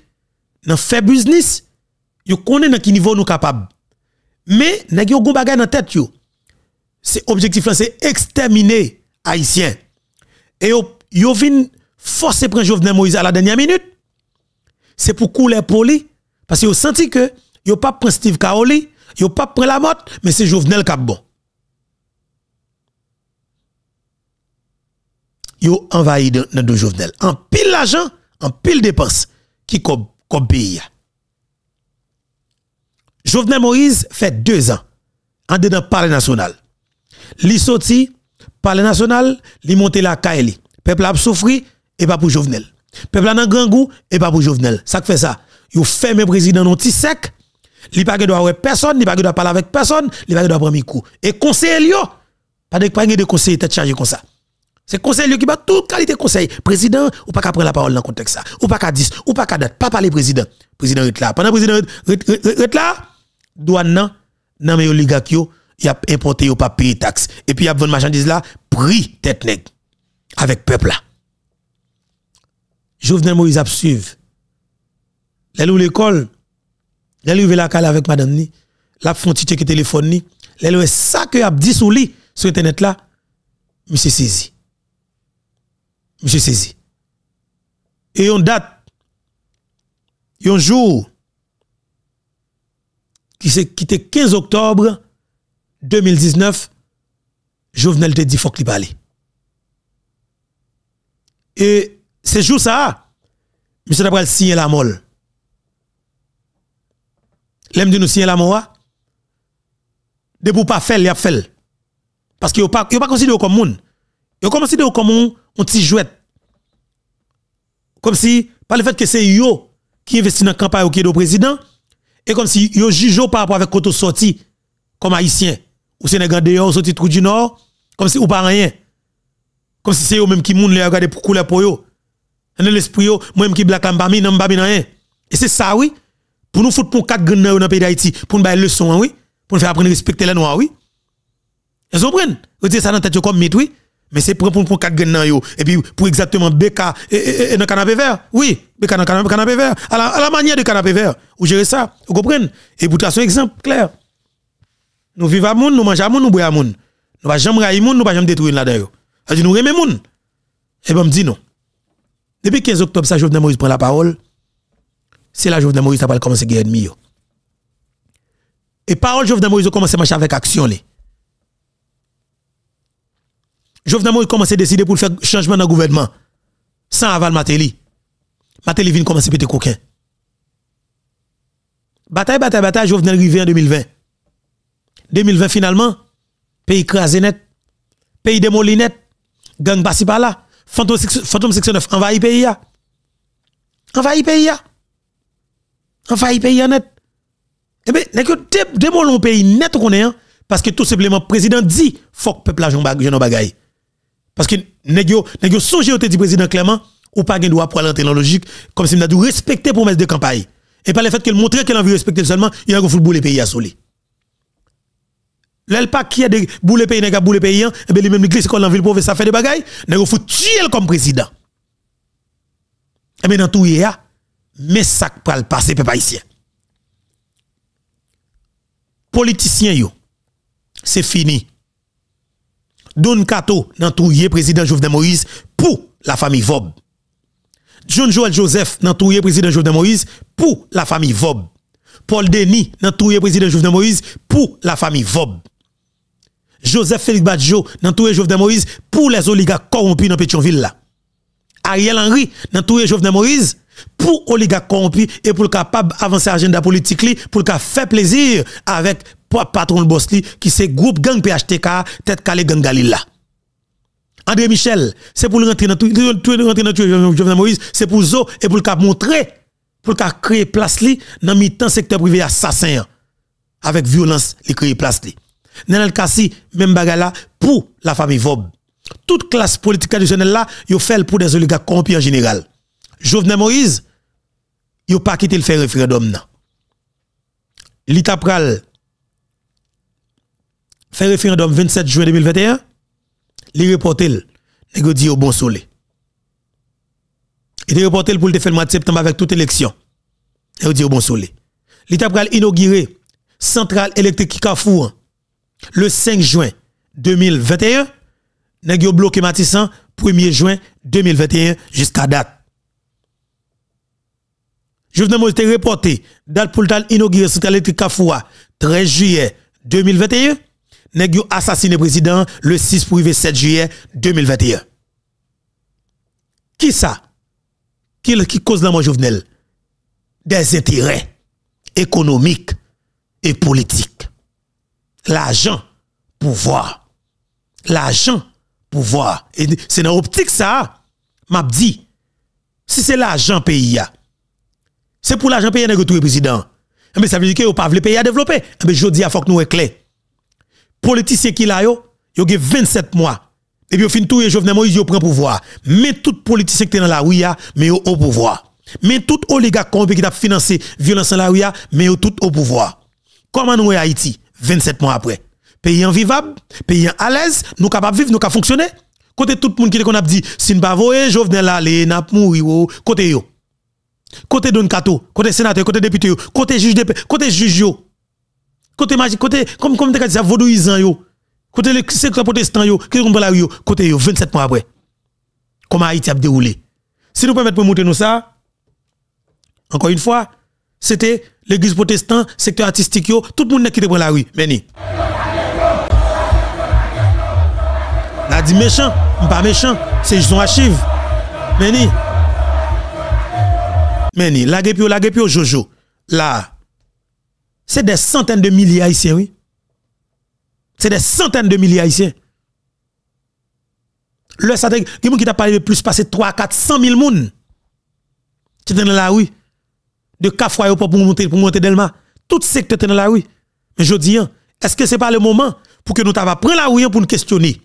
dans faire business, yo connaît dans quel niveau nous capable. Mais ce yo gon bagage dans tête yo. C'est objectif là c'est exterminer haïtien. Et yo yo vinn forcer prendre Jovenel Moïse à la dernière minute c'est pour couler poli. Parce que vous senti que vous pas pris Steve Kaoli, vous pas pris la motte, mais c'est Jovenel qui bon. Vous envahi dans le Jovenel. En pile l'argent, en pile dépenses qui comme pays. Jovenel Moïse fait deux ans en dedans palais national. Li sorti, palais national, li monte la kaeli. Peuple a souffert. et pas pour Jovenel. Peuple un grand goût et pas pour Jovenel. Ça fait ça. Yo ferme président non ti sec. Li pa doit ouais personne, li pa doit parler avec personne, li pa doit prendre coup. Et conseil yo, pas de pas de conseil tête chargé comme ça. C'est conseil qui bat toute qualité conseil. Président, ou pas qu'à prendre la parole dans le contexte ça. Ou pas qu'à 10, ou pas qu'à date, pas parler président. Président est là. Pendant président est là, douane nan, nan mais oligarque yo, y a importé au pas payer taxe. Et puis y a vendu marchandise là, prix tête nègre avec peuple là. Jovenel Moïse a suivre. Elle l'école, elle la cale avec madame ni, e la font qui téléphone ni, elle ça que a dit sur lui sur internet là. Monsieur saisi. Monsieur saisi. Et on date a un jour qui était 15 octobre 2019 Jovenel te dit faut qu'il parle. Et c'est jour ça, monsieur d'après signer la molle. L'aime de nous signer la molle, hein? de pour pas faire, il y a fait. Parce qu'il n'y a pas considéré comme monde. Il a considéré comme un petit jouet. Comme si, par le fait que c'est yo qui investit dans la campagne au le président, et comme si yo juge par rapport avec koto sorti, comme haïtien, ou sénégal dehors, sorti trou du nord, comme si ou pas rien. Comme si c'est eux même qui moun les regarder pour couleur pour eux l'esprit, moi-même qui black l'ambami, n'ambami nan rien. Hein. Et c'est ça, oui. Pour nous foutre pour quatre grenades dans le pays d'Haïti, pour nous faire leçon, hein, oui. Pour nous faire apprendre à respecter les noirs, oui. Vous comprenez? Vous dites ça dans la tête comme mit oui. Mais c'est pour pour quatre yo. Et puis, pour exactement Beka et, dans le canapé vert. Oui, Beka dans le canapé vert. À la, manière du canapé vert. Vous gérez ça. Vous comprenez? Et pour tracer un exemple clair. Nous vivons à moun, nous mangeons à moun, nous bouillons à moun. Nous ne pas jamais nous ne pas jamais détruire là-dedans. Nous la moun. Et eh ben, me dit non. Depuis 15 octobre, ça, Jovenel Moïse prend la parole. C'est là Jovenel Moïse a commencé à guerre ennemi. Et parole Jovenel Moïse a commencé à marcher avec action. Jovenel Moïse a commencé à décider pour faire changement dans le gouvernement. Sans aval Matéli. Matéli vient commencer à péter coquin. Bataille, bataille, bataille, Jovenel arrivé en 2020. 2020 finalement, pays crasé net, pays démoli net, gang passé par là. Fantôme, 69 envahit pays. Envahit pays. Envahit pays net. Eh bien, de pays net qu'on est, hein, parce que tout simplement, le président dit, faut que le peuple a j'en bagaille. Parce que, nest pas songez au dit président clairement, ou pas gain droit pour aller dans logique, comme si on a dû respecter promesse de campagne. Et par le fait qu'elle montrait qu'elle a envie respecter seulement, il y a un football le pays à pas qui a de boule pays n'a boule pays et ben lui même glisse en ville pauvre ça fait des bagailles n'a faut tuer comme président. Et bien dans tout hier mais ça pral passer peuple haïtien. Politicien yo c'est fini. Don Kato dans tout président Jovenel Moïse pour la famille Vob. John Joel Joseph dans tout président Jovenel Moïse pour la famille Vob. Paul Denis dans tout président Jovenel Moïse pour la famille Vob. Joseph Félix Badjo dans tout Jovenel Moïse pour les oligarques corrompus dans Pétionville là. Ariel Henry dans tout Jovenel Moïse pour oligarques corrompus et pour le capable avancer l'agenda politique li, pour le faire plaisir avec patron boss qui c'est groupe gang PHTK tête calé gang Galila. André Michel, c'est pour rentrer dans tout rentrer dans Jovenel Moïse, c'est pour zo et pour le cap montrer pour le créer place li dans le temps secteur privé assassin avec violence li créer place dans le cas même pour la famille Vob. Toute classe politique traditionnelle là, yon fait pour des oligarques corrompus en général. Jovenel Moïse, yon pas quitté le faire référendum L'Itapral, L'État pral fait référendum 27 juin 2021, li reporté nèg dit au bon soleil. Il était reporté pour le faire le mois de septembre avec toute élection. Et on dit au bon soleil. L'État pral inauguré centrale électrique fou le 5 juin 2021, nous bloqué Matissan 1er juin 2021 jusqu'à date. je venais reporté date pour l'inauguration centrale électrique Kafoua 13 juillet 2021. Nèg yo assassiné président le 6 7 juillet 2021. Qui ça qui, cause la mort Jovenel Des intérêts économiques et politiques l'argent, pouvoir. lagent pouvoir. Et c'est dans l'optique ça, m'a dit, si c'est l'argent pays, c'est pour lagent pays a le président. Mais eh ça veut dire que vous pas le pays à développer. Mais eh je dis, à faut que nous politicien qui là, yo, yo 27 mois. Et puis, au fin tout, Jovenel Moïse, yo prend pouvoir. Mais tout politiciens qui sont dans la rue, mais au pouvoir. Mais tout oligarque qui ont financé violence dans la rue, mais tout au pouvoir. Comment nous est Haïti? 27 mois après. Pays vivable, pays à l'aise, nous capables de vivre, nous capables fonctionner. Côté tout le monde qui a dit, si nous ne venais Jovenel aller, n'a mourir, oh, côté yo. Côté Don Kato, côté sénateur, côté député, côté juge de côté juge yo. Côté magique, côté, comme, comme tu as dit, vaudouisant yo. Côté le secteur protestant yo, qui est la yo, côté yo, 27 mois après. Comment Haïti a déroulé. Si nous mettre de montrer nous ça, encore une fois, c'était l'église protestante, secteur artistique, tout le monde qui était pour la rue. Mais La dit méchant, pas méchant, c'est juste un archive. Mais la gepio, la Jojo. Là, c'est des centaines de milliers haïtiens, oui. C'est des centaines de milliers haïtiens. Le monde qui t'a parlé de plus passer 3 400 000 personnes qui étaient dans la rue de Kafoua pour monter, pour monter Delma. Tout secteur dans la rue. Mais je dis, hein, est-ce que ce n'est pas le moment pour que nous t'avons la rue hein, pour nous questionner?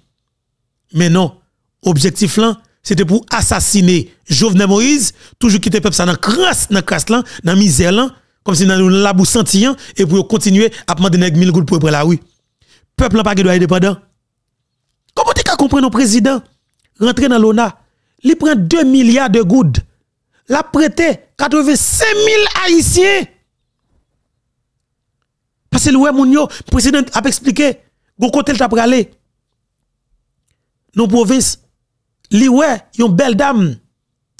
Mais non. Objectif là, c'était pour assassiner Jovenel Moïse, toujours quitter peuple dans la crasse, dans crasse là, dans misère là, comme si nous l'avons senti, hein, et pour continuer à demander 1000 gouttes pour prendre la rue. Peuple n'a pas de dépendant. Comment tu comprends nos président rentrer dans l'ONA, il prend 2 milliards de gouttes, l'a prêté 85 000 Haïtiens. Parce que le président a expliqué, bon côté t'a Nos provinces, li ouais, une belle dame,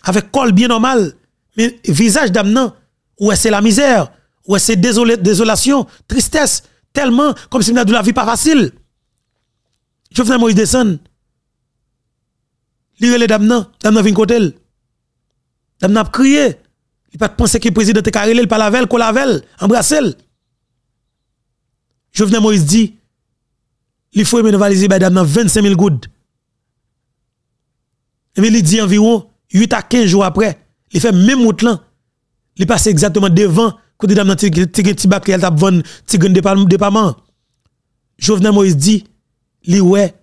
avec col bien normal, mais visage dame non, ouais c'est la misère, ouais c'est désolation, tristesse, tellement comme si de la vie pas facile. Je fais Moïse descend. Li les dame nan, dame de vin côté Dame n'a crié, il pas penser que le président est carré, il pas lavel, qu'on lavel, Jovenel Moïse dit, il faut mener dans 25 000 gouttes. Mais il dit environ 8 à 15 jours après, il fait même route Il passe exactement devant côté dame dans petit bac qui t'a vendre petit département. Jovenel Moïse dit, il ouais,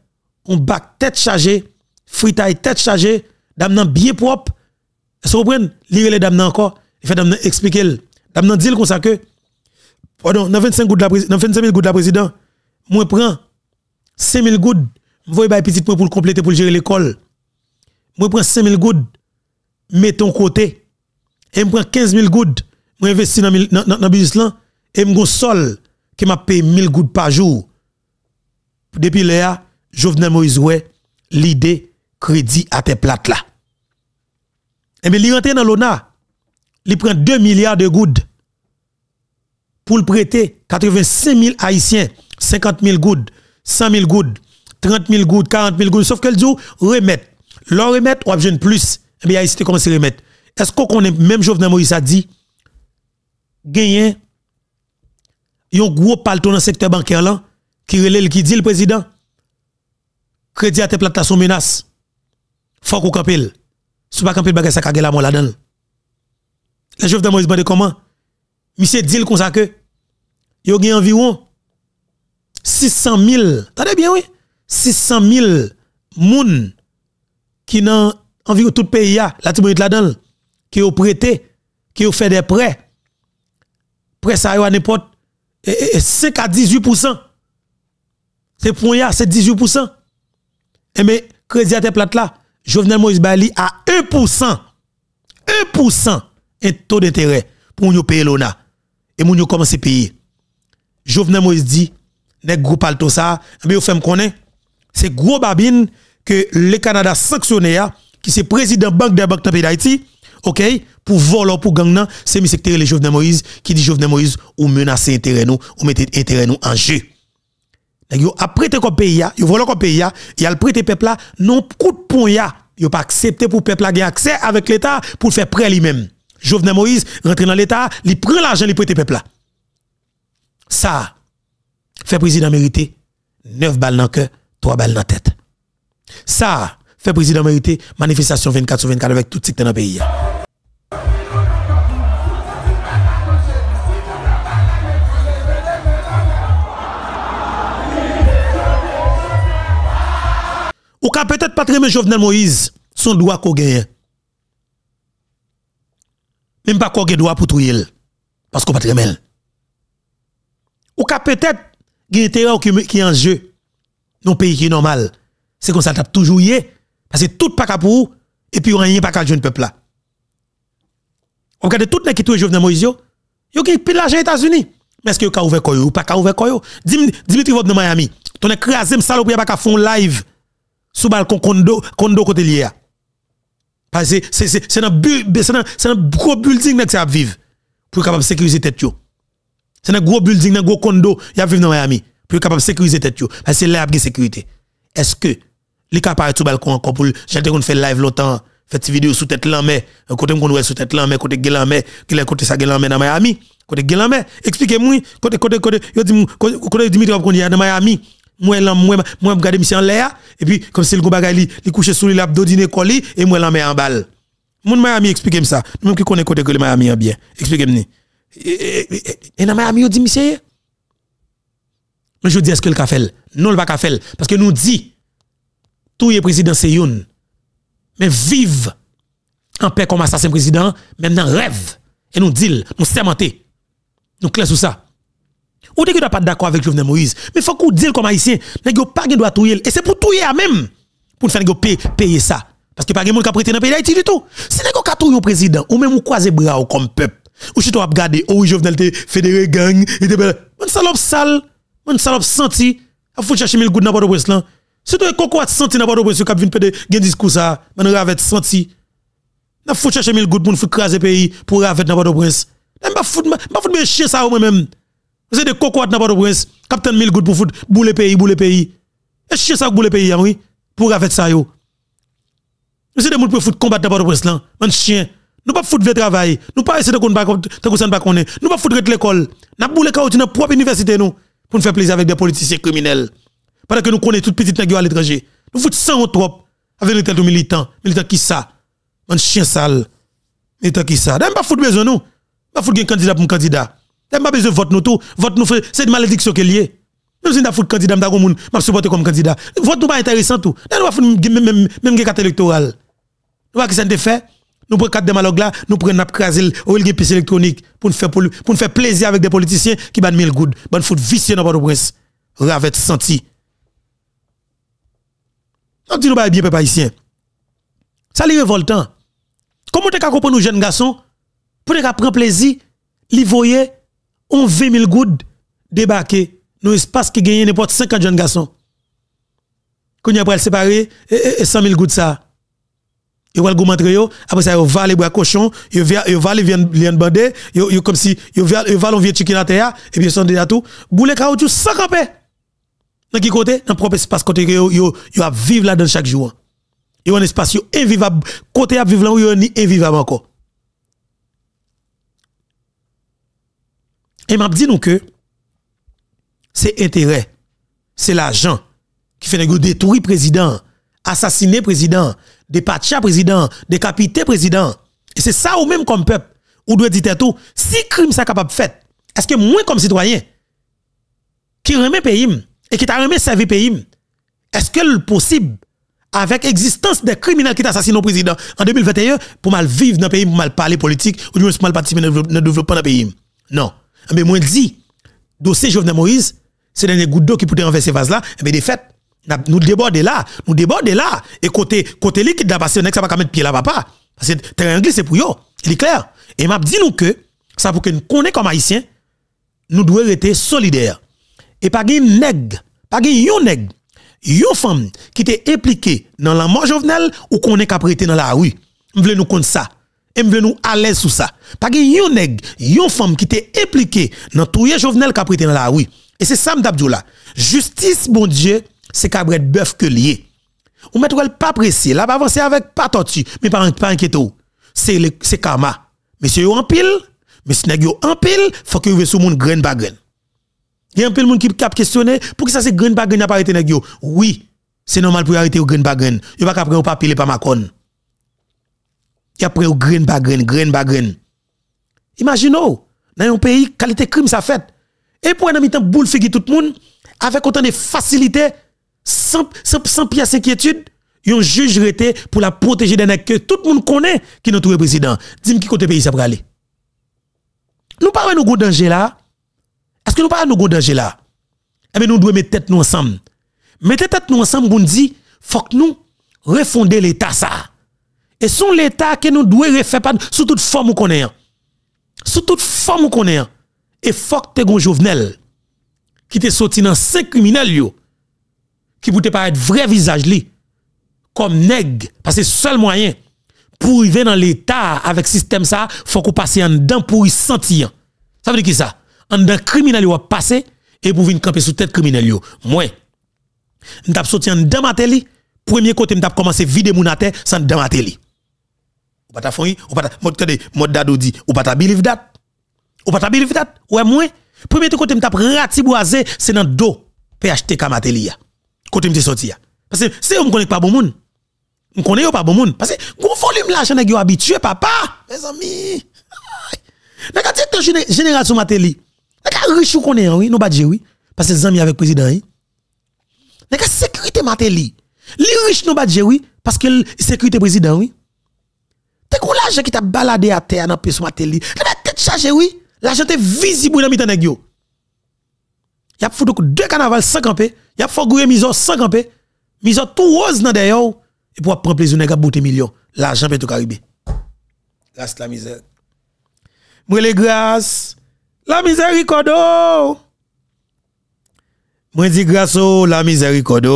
on bac tête chargée, fritaille tête chargée, dame bien propre est-ce que vous comprenez Lire les dames encore. Il fait expliquer. Les dames dit comme ça que, pardon, dans 25 000 gouttes de la président, je prends 5 000 gouttes, je vais un petit peu pour compléter, pour gérer l'école. Je prends 5 000 gouttes, mets ton côté. Et je prends 15 000 gouttes, je investis dans le business là, et je sol qui m'a payé 1000 gouttes par jour. Depuis là, Jovenel Moïse, ouais, l'idée, crédit à tes plates là. Eh bien, il rentre dans l'ONA, il prend 2 milliards de gouttes pour le prêter 85 000 Haïtiens, 50 000 gouttes, 100 000 gouttes, 30 000 gouttes, 40 000 gouttes, sauf qu'elle dit, remettre. L'on remettre, ou besoin plus. Et eh bien, Haïti commence à remettre. Est-ce qu'on connaît, même Jovenel Moïse a dit, gagner un gros paleton dans le secteur bancaire là, qui relève, qui dit le président, crédit à tes plantations menace. Faut qu'on capelle. Sou pas kampe bagay sa kage la mon la dan. Les chef de Moïse bande comment? Monsieur dit comme ça que yo gagne environ 600 000. bien oui. 600 000 moun qui dans environ tout pays a, la tribunal la dan qui ont prêté, qui ont fait des prêts. Prêts ça yo à n'importe 5 à 18%. C'est pour ya, c'est 18%. Et eh, mais crédit à tes plates là, Jovenel Moïse Bali a 1%, 1% un taux d'intérêt pour nous payer l'ONA. Et nous commencer à payer. Jovenel Moïse dit, un le alto ça, mais vous faites connaître, c'est gros babine que le Canada sanctionné, hein, qui c'est président banque de la banque de pays d'Haïti, OK, pour voler pour gang c'est secteur le Jovenel Moïse qui dit Jovenel Moïse ou menacez intérêt nous, ou mettre intérêt nous en jeu. Yo a prêté comme pays, yo volé comme pays, il a prêté peuple là non coup de poing ya, yo pas accepté pour peuple là accès avec l'état pour faire prêt lui-même. Jovenel Moïse rentre dans l'état, il prend l'argent, il prête peuple là. Ça fait président mérité 9 balles dans cœur, 3 balles dans tête. Ça fait président mérité manifestation 24 sur 24 avec tout secteur dans le pays. Ou ka peut-être pas très Jovenel Moïse, son droit qu'on gagne. Même pas qu'on gagne droit pour tout Parce qu'on pas très Ou ka peut-être gagne intérêt qui est en jeu. le pays qui est normal. C'est comme ça tape toujours yé. Parce que tout pas qu'à pour et puis rien pas qu'à jeune peuple là. On regarde tout le qui les Jovenel Moïse yo. Yo qui pile l'argent États-Unis. Mais est-ce que vous avez ouvert ou pas ouvert Dimitri Vod de Miami. Ton écrasé, salope, pas qu'à fond live sous balcon condo condo côté lié parce que c'est c'est c'est un c'est un gros building que ça vivre pour capable sécuriser tête yo c'est un gros building un gros condo y a vivre dans Miami pour capable sécuriser tête yo parce que là y a sécurité est-ce que les capable sous balcon encore pour j'ai qu'on fait live longtemps fait vidéo euh, sous tête là mais côté qu'on ouais sous tête là mais côté guelan mais est côté ça guelan mais dans Miami côté guelan mais expliquez-moi côté côté côté yo dit côté Dimitri y dans Miami moi là moi moi regarder monsieur en l'air et puis comme si le gros il couche sous l'abdo dîner colis et moi là met en balle mon Miami expliquez-moi ça nous même qui connaît côté que le Miami bien expliquez-moi et dans e, e, e, Miami on dit monsieur mais je dis est-ce que le café non le pas café parce que nous dit tout est président c'est une mais vive en paix comme assassin président même dans rêve et nous dit nous sermenter nous clair sur ça ou t'es que pas d'accord avec Jovenel Moïse. Mais faut qu'on dise comme haïtien, n'a pas de droit touyer. Et c'est pour touyer à même. Pour faire payer ça. Parce que pas de monde qui a prêté dans le pays d'Haïti du tout. C'est n'a pas tout au président. Ou même ou croiser bras comme peuple. Ou si tu as regardé, oh Jovenel te fédéré gang. Et te belle. Mon salope sale. Mon salope senti. Il faut chercher mille gouttes dans le bord de Si tu es coco senti dans le bord de Brest, tu as un discours ça. Maintenant, avec senti. Il faut chercher mille gouttes pour nous faire craser pays pour avec dans le bord de Brest. Je ne vais pas foutre mes chiens ça moi-même. Vous êtes des cocottes dans Port-au-Prince. Captain Milgood pour foutre boule pays, boule pays. Et chier ça boule pays, hein, oui. Pour faire ça, yo. Vous êtes des gens pour foutre combattre dans Port-au-Prince, là. Un chien. Nous pas foutre le travail. Nous pas essayer de ne pas connaître. Nous pas foutre l'école. Nous boule pas dans propre université, nous. Pour nous faire plaisir avec des politiciens criminels. Pendant que nous connaissons toutes petites nègres à l'étranger. Nous foutons 100 trop avec les têtes militants. Militants qui ça? Un chien sale. Militants qui ça? D'ailleurs, pas foutre besoin, nous. Pas foutre un candidat pour un candidat. T'as pas besoin de vote nous tout. Vote nous fait, c'est une malédiction qui est liée. Même si on a foutu candidat, m'a supporté comme candidat. Vote nous pas intéressant tout. Nous avons même même même carte électorale. Nous avons qui fait. Nous prenons quatre des là, nous prenons un crasel ou une piste électronique pour nous faire pour nous faire plaisir avec des politiciens qui ban mille good, ban foot vicieux dans Port-au-Prince. Ravet senti. On dit nous pas bien peuple haïtien. Ça les révoltant. Comment tu as compris nos jeunes garçons pour prendre plaisir, les voyer on 20 000 gouttes débarqués. dans espace qui gagne n'importe 50 jeunes garçons. Quand après le séparer, 100 000 gouttes ça. Ils vont montrer après ça, ils vont les bois cochon, ils vont les venir bandé, ils comme si, ils vont les vieux chicken terre, et puis ils sont déjà tout. Boule caoutchouc sans camper. Dans qui côté? Dans propre espace côté yo, ils là dans chaque jour. ont un espace invivable, côté à vivre là, yo ni invivable encore. Et m'a dit nous que c'est intérêt, c'est l'argent qui fait détruire le président, assassiner président, dépatcher président, décapiter président. Et c'est ça ou même comme peuple, ou doit dire tout, si crime ça capable fait, est-ce que moi comme citoyen qui remet pays et qui t'a remet servi pays, est-ce que le possible avec existence des criminels qui t'assassinent au président en 2021 pour mal vivre dans le pays, pour mal parler politique ou du pour mal participer dans le développement du pays. Non. Mais eh ben, moi, je dis dossier Jovenel Moïse, c'est les gouttes d'eau qui pourraient renverser vase là, mais eh ben, de fait nous débordons là, nous débordons là. Et côté, côté liquide qui passé, ça ne pas mettre pied là, papa. Parce que terrain anglais, c'est pour eux. Il est clair. Et m'a dit nous que, ça pour que nous connaissons comme haïtiens, nous devons être solidaires. Et pas de neg, pas de yon neg, yon femme qui était impliquée dans la mort Jovenel ou qu'on est caprété dans la rue. Nous voulons nous ça et me nous à l'aise sur ça. Parce que yon nèg, yon femme qui était impliquée dans touyer Jovenel qui dans la rue. Et c'est ça m'dabdou là. Justice bon Dieu, c'est cabret bœuf que lié. Ou mettre pas pressé, là pas avancer avec pas tortue, mais pas pas C'est C'est c'est karma. Monsieur yo en pile, monsieur nèg en pile, faut que vous sur moun grain par grain. Il y a un peu de monde qui cap questionner pour que ça c'est grain par grain n'a pas arrêté nèg Oui, c'est normal pour arrêter grain par grain. Yo pas cap grain pas pile pas con et après au grain par grain, grain par grain. Imaginons, oh, dans un pays, qualité crime ça fait. Et pour un temps boule figue tout le monde, avec autant de facilité, sans, sans, sans pièce inquiétude, un juge rete pour la protéger d'un que tout le monde connaît qui nous trouve président. Dis-moi qui côté pays ça va aller. Nous parlons de nos dangers là. Est-ce que nous parlons de nos dangers là? Eh bien, nous devons mettre tête nous ensemble. Mettez tête nous ensemble pour nous dire, faut que nous refonder l'État ça. Et son l'État que nous devons refaire sous toute forme qu'on ait. Hein. Sous toute forme qu'on ait. Hein. Et faut que tu Jovenel qui te sorti dans cinq criminels yo, qui te paraît vrai visage li, comme nègre, parce que seul moyen pour y venir dans l'État avec système ça, faut qu'on passe en dedans pour y sentir. Ça veut dire qui ça? En dedans criminel yo passer et pour venir camper sous tête criminel yo. Moi, nous sorti en dedans Le premier côté m'tap commencé vider mon terre sans dedans télé. Ou pas ta fouille, ou pas ta. Mot kade, mot dado dit, ou pas ta believe that. Ou pas ta believe that. Ouais, moins. Premier côté m'tap rati boise, c'est dans do. PHTK Matelia. Côté m'te sorti Parce que c'est on connaît pas bon monde. On connaît pas bon monde. Parce que gros volume là, j'en ai habitué, papa. Mes amis. N'a ka génération Mateli. N'a ka riche ou connaît, oui, nous pas oui. Parce que les amis avec président, oui. N'a ka sécurité Mateli. Les riches nous pas oui. Parce que sécurité président, oui l'argent qui t'a baladé à terre dans le pays matéli. as tête chargée, oui. L'argent est visible dans le mitan il Y a foutu deux carnavals sans camper. Y a foutu miso sans camper. Miso tout rose dans le d'ailleurs Et pour prendre plaisir, y a bouté million. L'argent peut tout caribé. Grâce la misère. moi les grâces La miséricorde. Moi dis grâce au oh, la miséricorde.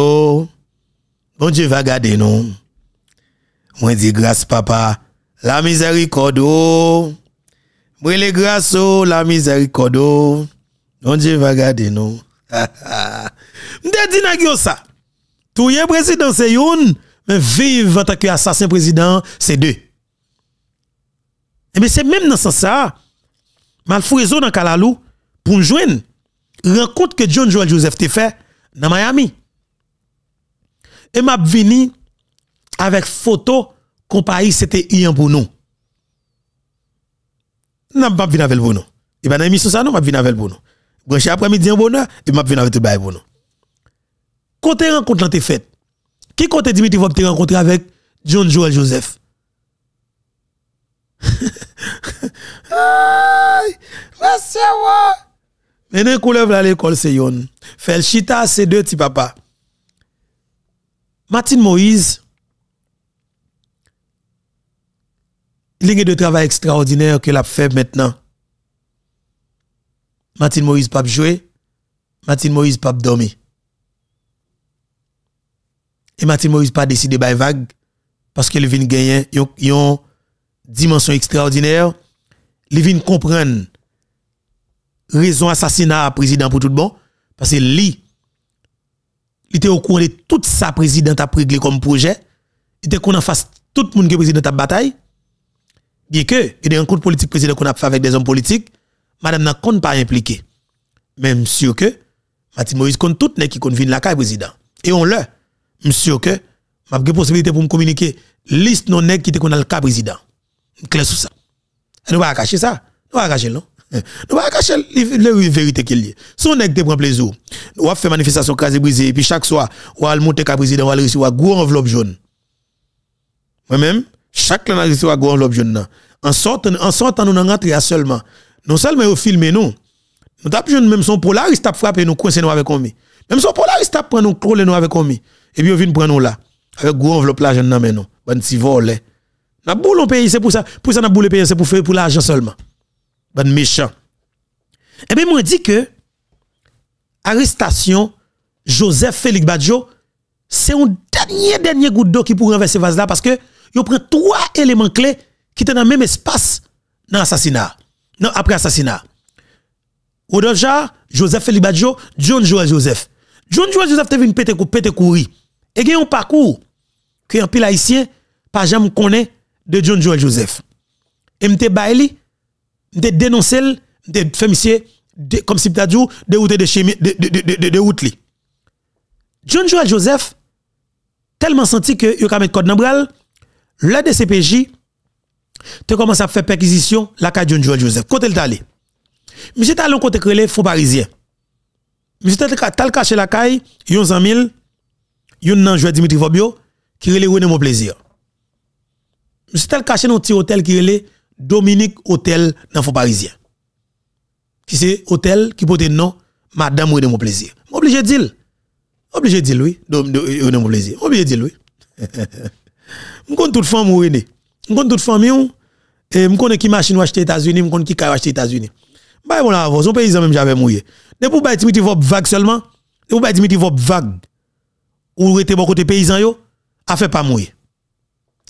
Bon Dieu va garder nous. Moi dis grâce papa, la miséricorde. Oh. Brille grâce, oh, la miséricorde. Oh. on Dieu va garder nous. M'de dit n'a ça. Tout yé président c'est yon. mais vivre en tant que assassin président c'est deux. Et eh bien c'est même dans ce sens ça. Malfouezo dans Kalalou pour joindre rencontre que John Joel Joseph te fait dans Miami. Et m'a vini avec photo compagnie c'était un pour nous. N'a pas venir avec pour eh ben, nous. Et ben émission ça non, pas venir avec pour nous. Branché après-midi en bonheur et m'a venir avec tout bail pour nous. Côté rencontre t'es faite. Qui côté Dimitri va te rencontrer avec John Joel Joseph Aïe, monsieur moi. Maintenant qu'on à l'école c'est yon. Felchita c'est deux petits papa. Martin Moïse ligne de travail extraordinaire que l'a fait maintenant. Martin Moïse pas jouer, Martin Moïse pas dormir. Et Martin Moïse pas décidé by vague parce que vient gagner une dimension extraordinaire. Il vient comprendre raison assassinat à président pour tout bon parce que lui il était au courant de tout sa président a réglé comme projet, il était qu'on en face tout le monde que président a bataille Bien que, il y a un coup de politique président qu'on a fait avec des hommes politiques, madame n'a pas impliqué. Même sûr que, Moïse compte tout les qui convient la caille président. Et on le Monsieur que, m'a une possibilité pour me communiquer liste nos nèg qui te connaît le cas président. Clair sur ça. Nous va cacher ça. Nous va cacher non. Nous va cacher la vérité qu'il y a. Son nèg te prend plaisir. Nous va faire manifestation casé brisé et puis chaque soir, on va monter cas président, on va recevoir gros enveloppe jaune. Moi même, chaque là on reçu un gros enveloppe jaune en sorte, en sortant, nous seulement. Non seulement au filmé nous, nous tapons même son Polaris t'a frappé nous coincé nous avec commis. Même son Polaris t'a prend nous coller nous avec commis. Et puis on vient prendre nous là avec gros enveloppe l'argent hein. dans nous. Ban si volé. N'a boulon pays c'est pour ça, pour ça n'a boule pays c'est pour faire pour l'argent seulement. Ban méchant. Et eh bien moi dit que arrestation Joseph Félix Badjo c'est un dernier dernier goutte d'eau qui pourrait renverser vase là parce que il prend trois éléments clés qui était dans le même espace dans l'assassinat, non après assassinat. Rodolphe Joseph Felibadjo, John Joel Joseph. John Joel Joseph te venu pété pété courir. Et il y a un parcours que un pile haïtien pas jamais connaît de John Joel Joseph. Et m'te baili, m'te dénoncé, m'te fait monsieur comme si t'as dit de route de chimie de de de de route John Joel Joseph tellement senti que il a mettre code dans le DCPJ tu commences à faire perquisition la carte d'un Joel Joseph. Côté le allé. Monsieur talon côté crélé faux parisien. Monsieur tal caché la caille, yon 100 000, yon nan joueur Dimitri Fabio qui relé René mon plaisir. Monsieur tal caché dans petit hôtel qui relé Dominique Hôtel dans faux parisien. Qui c'est hôtel qui porte nom Madame René mon plaisir. Obligé de dire. Obligé de dire oui, René mon plaisir. Obligé de dire oui. Je compte toute femme ou René. Je connais toute famille, et je connais qui machine acheter aux États-Unis, je connais qui car acheter aux États-Unis. Bah, bon, avance, on paysan même j'avais mouillé. Ne pour pas Dimitri Vop vague seulement, ne pour pas Dimitri Vop vague, ou rete bon côté paysan yo, a fait pas mouiller.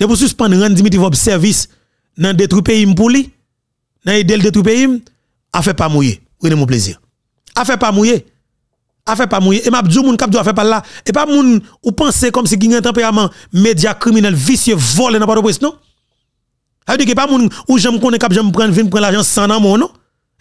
Ne pour suspendre rendre Dimitri Vop service, nan détruit pays pour lui, nan aider le détruit pays, a fait pas mouiller. Prenez mon plaisir. A fait pas mouiller a fait pas mouiller et m'a dit moun k'ap do a fait pas là et pas moun ou penser comme si un tempérament média criminel vicieux volé dans pas de presse non ça veut dire que pas moun ou j'aime connaît cap j'aime prendre vinn prendre l'argent sans nan mon non.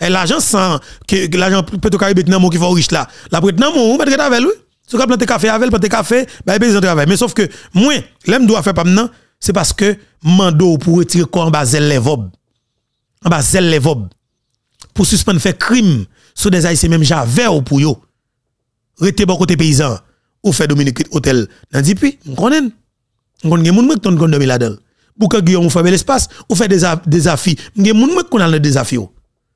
Et l'argent sans que l'argent pétro caribéen dans mon qui va riche là. La prête nan mon peut-être avec lui. Sou vous planter café avec, planter café, bah besoin de travail. Mais sauf que moi, l'aime doit faire pas maintenant, c'est parce que mando pour retirer quoi en basel les vob. En basel les vob. Pour suspendre faire crime sur des haïtiens même javert pour yo. Rete bon côté paysan ou fait Dominique Hôtel. Nan dit puis, on connaît. On connaît moun mwen ton kon dormi là-dedans pour que Guillaume fasse l'espace, Ou fait des des Il vous des gens qui ont des affiches. des affis. Oh.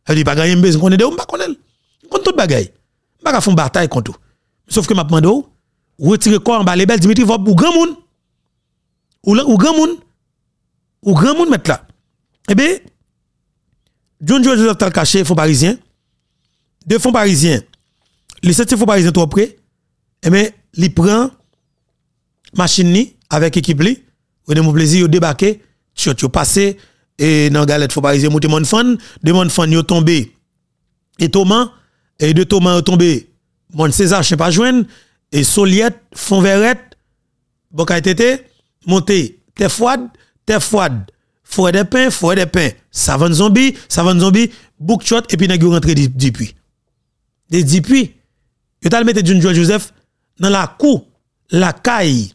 pas besoin qu'on ait des Vous avez pas affis. Vous bagaille. Je ne fais pas bataille contre tout. Sauf que je vous demande, quoi en les belles, Dimitri va pour grand monde. Ou grand monde. Ou grand monde mettre là. Eh bien, John Joseph caché parisien. Deux fonds parisiens. Les sept fonds parisiens trop près. Eh bien, il prend machine avec équipe René mon plaisir, de débarqué, tu yo passé et dans galette faut pas monter mon fan, de mon fan yo tombé. Et Thomas et de Thomas yo tombé. Mon César je sais pas joindre et Soliette, Fonverette, Bokay Tété, monté t'es froide, t'es froide. Fouet de pain, fouet de pain, savane zombie, savane zombie, bookshot, et puis n'a rentré depuis Et dipuis, 10 Yo tal mette joie Joseph dans la cour, la caille,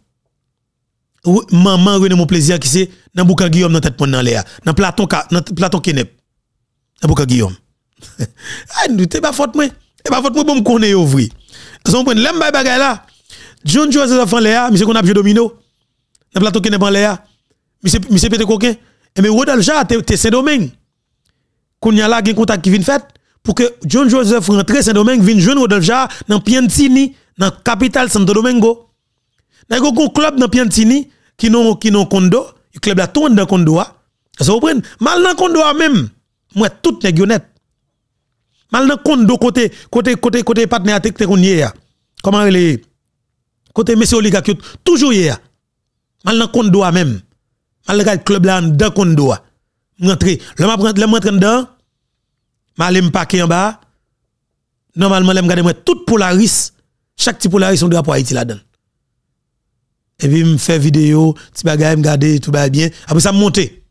maman René mon plaisir qui c'est dans boucan Guillaume dans tête mon dans l'air dans Platon dans Platon Kenep boucan Guillaume ah nous t'es pas faute moi et pas faute moi bon me ouvri on prend l'aime bagay là John Joseph en l'air monsieur qu'on a joué domino dans Platon Kenep en l'air monsieur monsieur pété coquin et eh, mais Rodalja te t'es Saint-Domingue qu'on y a là un contact qui vient fait pour que John Joseph rentre Saint-Domingue vienne joindre Rodalja nan dans Piantini dans capitale Santo Domingo le club dans Piantini qui non qui non condo, le club la tourne dans condo. Ça mal dans condo même. Moi tout nèg honnête. Mal dans condo côté côté côté côté partenaire te Comment côté monsieur oligarque toujours hier. Mal dans condo même. Mal dans club la dans condo. Rentrer, le m'a le m'a dedans. Mal me en bas. Normalement, je suis tout Polaris. Chaque type Polaris, on doit pour Haïti là-dedans et puis me fait vidéo, petit bagage, me garder, tout va bien. Après ça, me monter.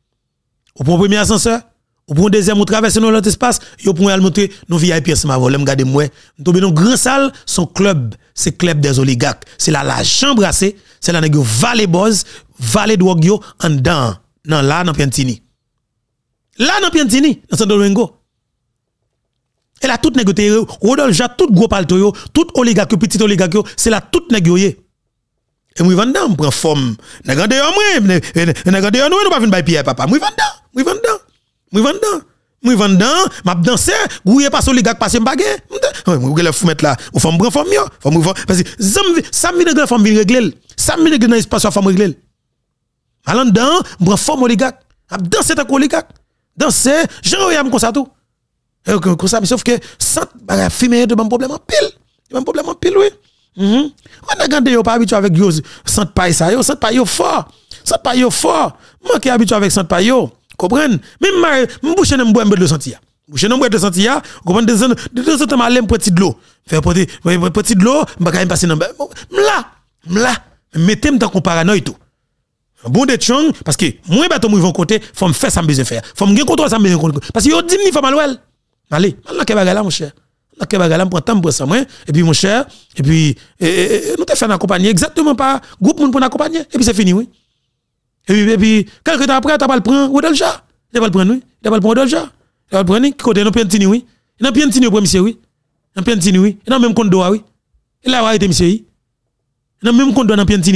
Au premier ascenseur, au premier deuxième, on traverse dans l'autre espace, yo pour aller monter nos VIP on avant, me garder moi. Nous dans grand salle, son club, c'est club des oligarques. C'est là la chambre assez, c'est là que valet boss, valet drogue en dedans, dans là dans Piantini. Là dans Piantini, dans saint Domingo. Et là tout nèg a Rodolphe tout gros palto yo, tout oligarque petit oligarque c'est là tout nèg et vanda mwen pren forme, Je gande yon mwen, nè gande Je nou pa vin bay piye papa. Mwen Je mwen mwen Mwen Je Je li pase Mwen la, Je forme, parce que femme Je euh, sauf que bah, de problem pile oui. Mm -hmm. On a gardé yo pas habitué avec yo sans paille ça yo, sans paille fort. Sans paille fort. Moi qui habitué avec sans paille yo, comprendre Même moi, me bouche n'aime de sentia. Bouche n'aime boire de sentia, comprendre de de temps en temps m'aller petit de l'eau. Faire petit petit de l'eau, m'pa passer dans là, là, mettez-moi dans paranoïe tout. Bon de chong parce que moi bateau moi vont côté, faut me faire ça me besoin faire. Faut me gain contrôle ça me besoin Parce que yo dit ni faut mal Allez, maintenant que là mon cher que bagala prend temps pour ça moi et puis mon cher et puis nous t'a fait accompagner exactement pas groupe monde pour accompagner et puis c'est fini oui et puis, et puis quelques temps après t'as pas le prendre Rodolja t'as pas le prendre oui t'as pas le prendre Rodolja t'as pas le prendre hein. côté non tini oui non Piantini au monsieur oui non tini oui non même Kondo ah, oui et là arrêté monsieur non même Kondo dans tini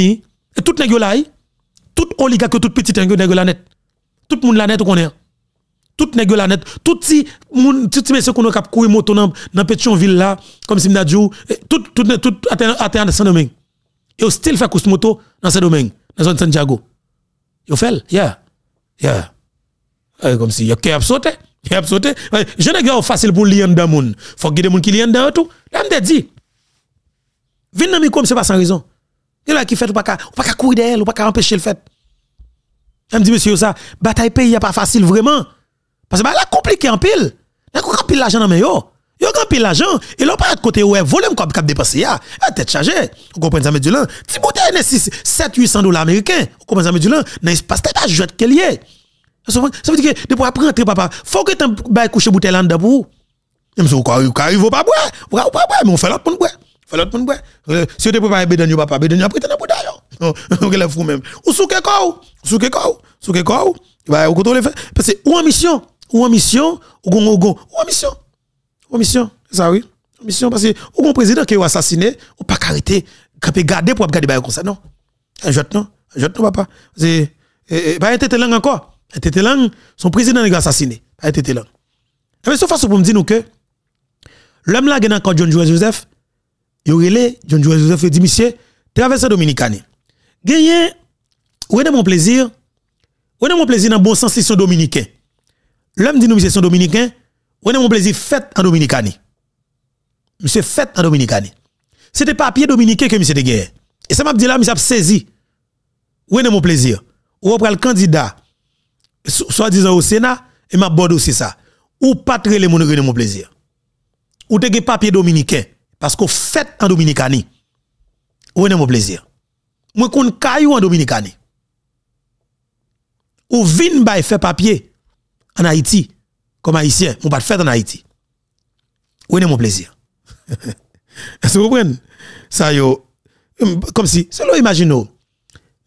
et les nèg là tout oligarque tout petit nèg hein, là net tout monde là net connaît tout que la net, tout si, moun, tout monsieur qu'on a moto dans dans ville là, comme si Mdadjou, eh, tout tout tout atteint dans Saint-Domingue. Et still fait course moto dans ce domaine, dans zone Santiago. Yo tout yeah. Yeah. Eh, comme si yo eh, a sauté, a sauté. Je n'ai pas facile pour lier dans moun. Faut que des moun qui lien dans tout. Là me dit Vin nan mi comme c'est pas sans raison. Il tout qui fait ou pas tout pas courir tout pas empêcher le fait. Elle me dit monsieur ça, bataille pays pas facile vraiment. Parce que bah, la compliqué en pile. Là, qu'on pile l'argent dans mes yo. Yo grand pile l'argent. Et là, pas de côté, ouais, volume comme cap dépensé, ya. La tête chargée. Vous comprenez ça, Medulan? Ti bouteille, 7, 800 dollars américains. Vous comprenez ça, Medulan? Dans l'espace, t'es pas jouet qu'il y est. Ça veut dire que, de pour apprendre, papa, faut que t'en bailles coucher bouteille là-dedans pour vous. Même si vous pas boire, vous pas boire, mais on fait l'autre pour boire. Fait l'autre pour boire. Euh, si vous êtes préparé, bédon, papa, bédon, après, t'en as pour d'ailleurs. On relève vous-même. Ou sous quoi ou sous quelque ou sous quelque ou, bah, vous contrôlez, parce que, ou en mission ou en mission, ou en mission, ou en mission, ça oui, mission, parce que ou un président qui est assassiné, ou pas arrêter, garder pour garder comme ça, non. Un jot non, un jot non, papa. C'est, pas était long encore, était long. son président est assassiné, pas bah, un Mais eh ce façon pour me dire que, l'homme là qui est encore John Joseph, il relé John Joseph et dit, monsieur, la dominicane. Gagné, ou est mon plaisir, ou est mon plaisir dans bon sens, ici son Dominicain. L'homme dit nous, monsieur, sont dominicain. On mon plaisir, fait en Dominicani. Monsieur, fête en Dominicani. C'était papier dominicain que monsieur de guerre. Et ça m'a dit là, monsieur a saisi. Où mon plaisir? Ou après le candidat, soit disant au Sénat, et m'a bordé aussi ça. Ou pas très les mon plaisir. Ou des papier dominicain. Parce qu'on fête en Dominicani. Où est mon plaisir? Moi, qu'on caillou en Dominicani. Ou vin bay fait papier en Haïti, comme haïtien, on pas de faire en Haïti. Où est mon plaisir? Est-ce que vous comprenez? Ça, yo, hum, comme si, seulement imaginez,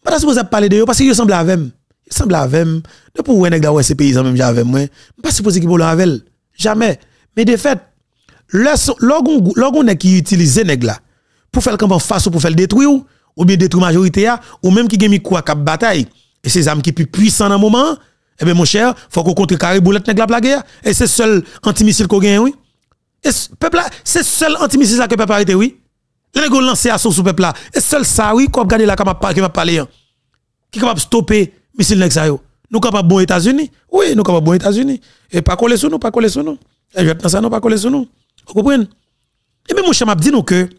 pas supposé parler de yo parce qu'ils semblent avec moi. Ils semblent avec vem. De pour ouais, nègre, ces paysans, même, j'avais moi. Pas supposé qu'ils boulent avec Jamais. Mais de fait, lorsqu'on est qui utilise nègre là, pour faire le camp en face ou pour faire le détruire, ou bien détruire la majorité, ou même qui gagne quoi cap bataille, et ces âmes qui sont plus puissants dans le moment, eh bien, mon cher, faut qu'on contre carré boulette nèg la plague Et c'est seul antimissile qu'on gagne, oui. Et peuple c'est seul antimissile là que peuple arrêté, oui. Le a lancé à son sous peuple là. Et seul ça, oui, qu'on regarde là qui m'a parler. Qui hein. capable stopper missile nèg ça yo. Nous capables bon États-Unis. Oui, nous capables bon États-Unis. Et pas coller sur nous, pas coller sur nous. Et je ça non pas coller sur nous. Vous comprenez Et bien, mon cher m'a dit nous que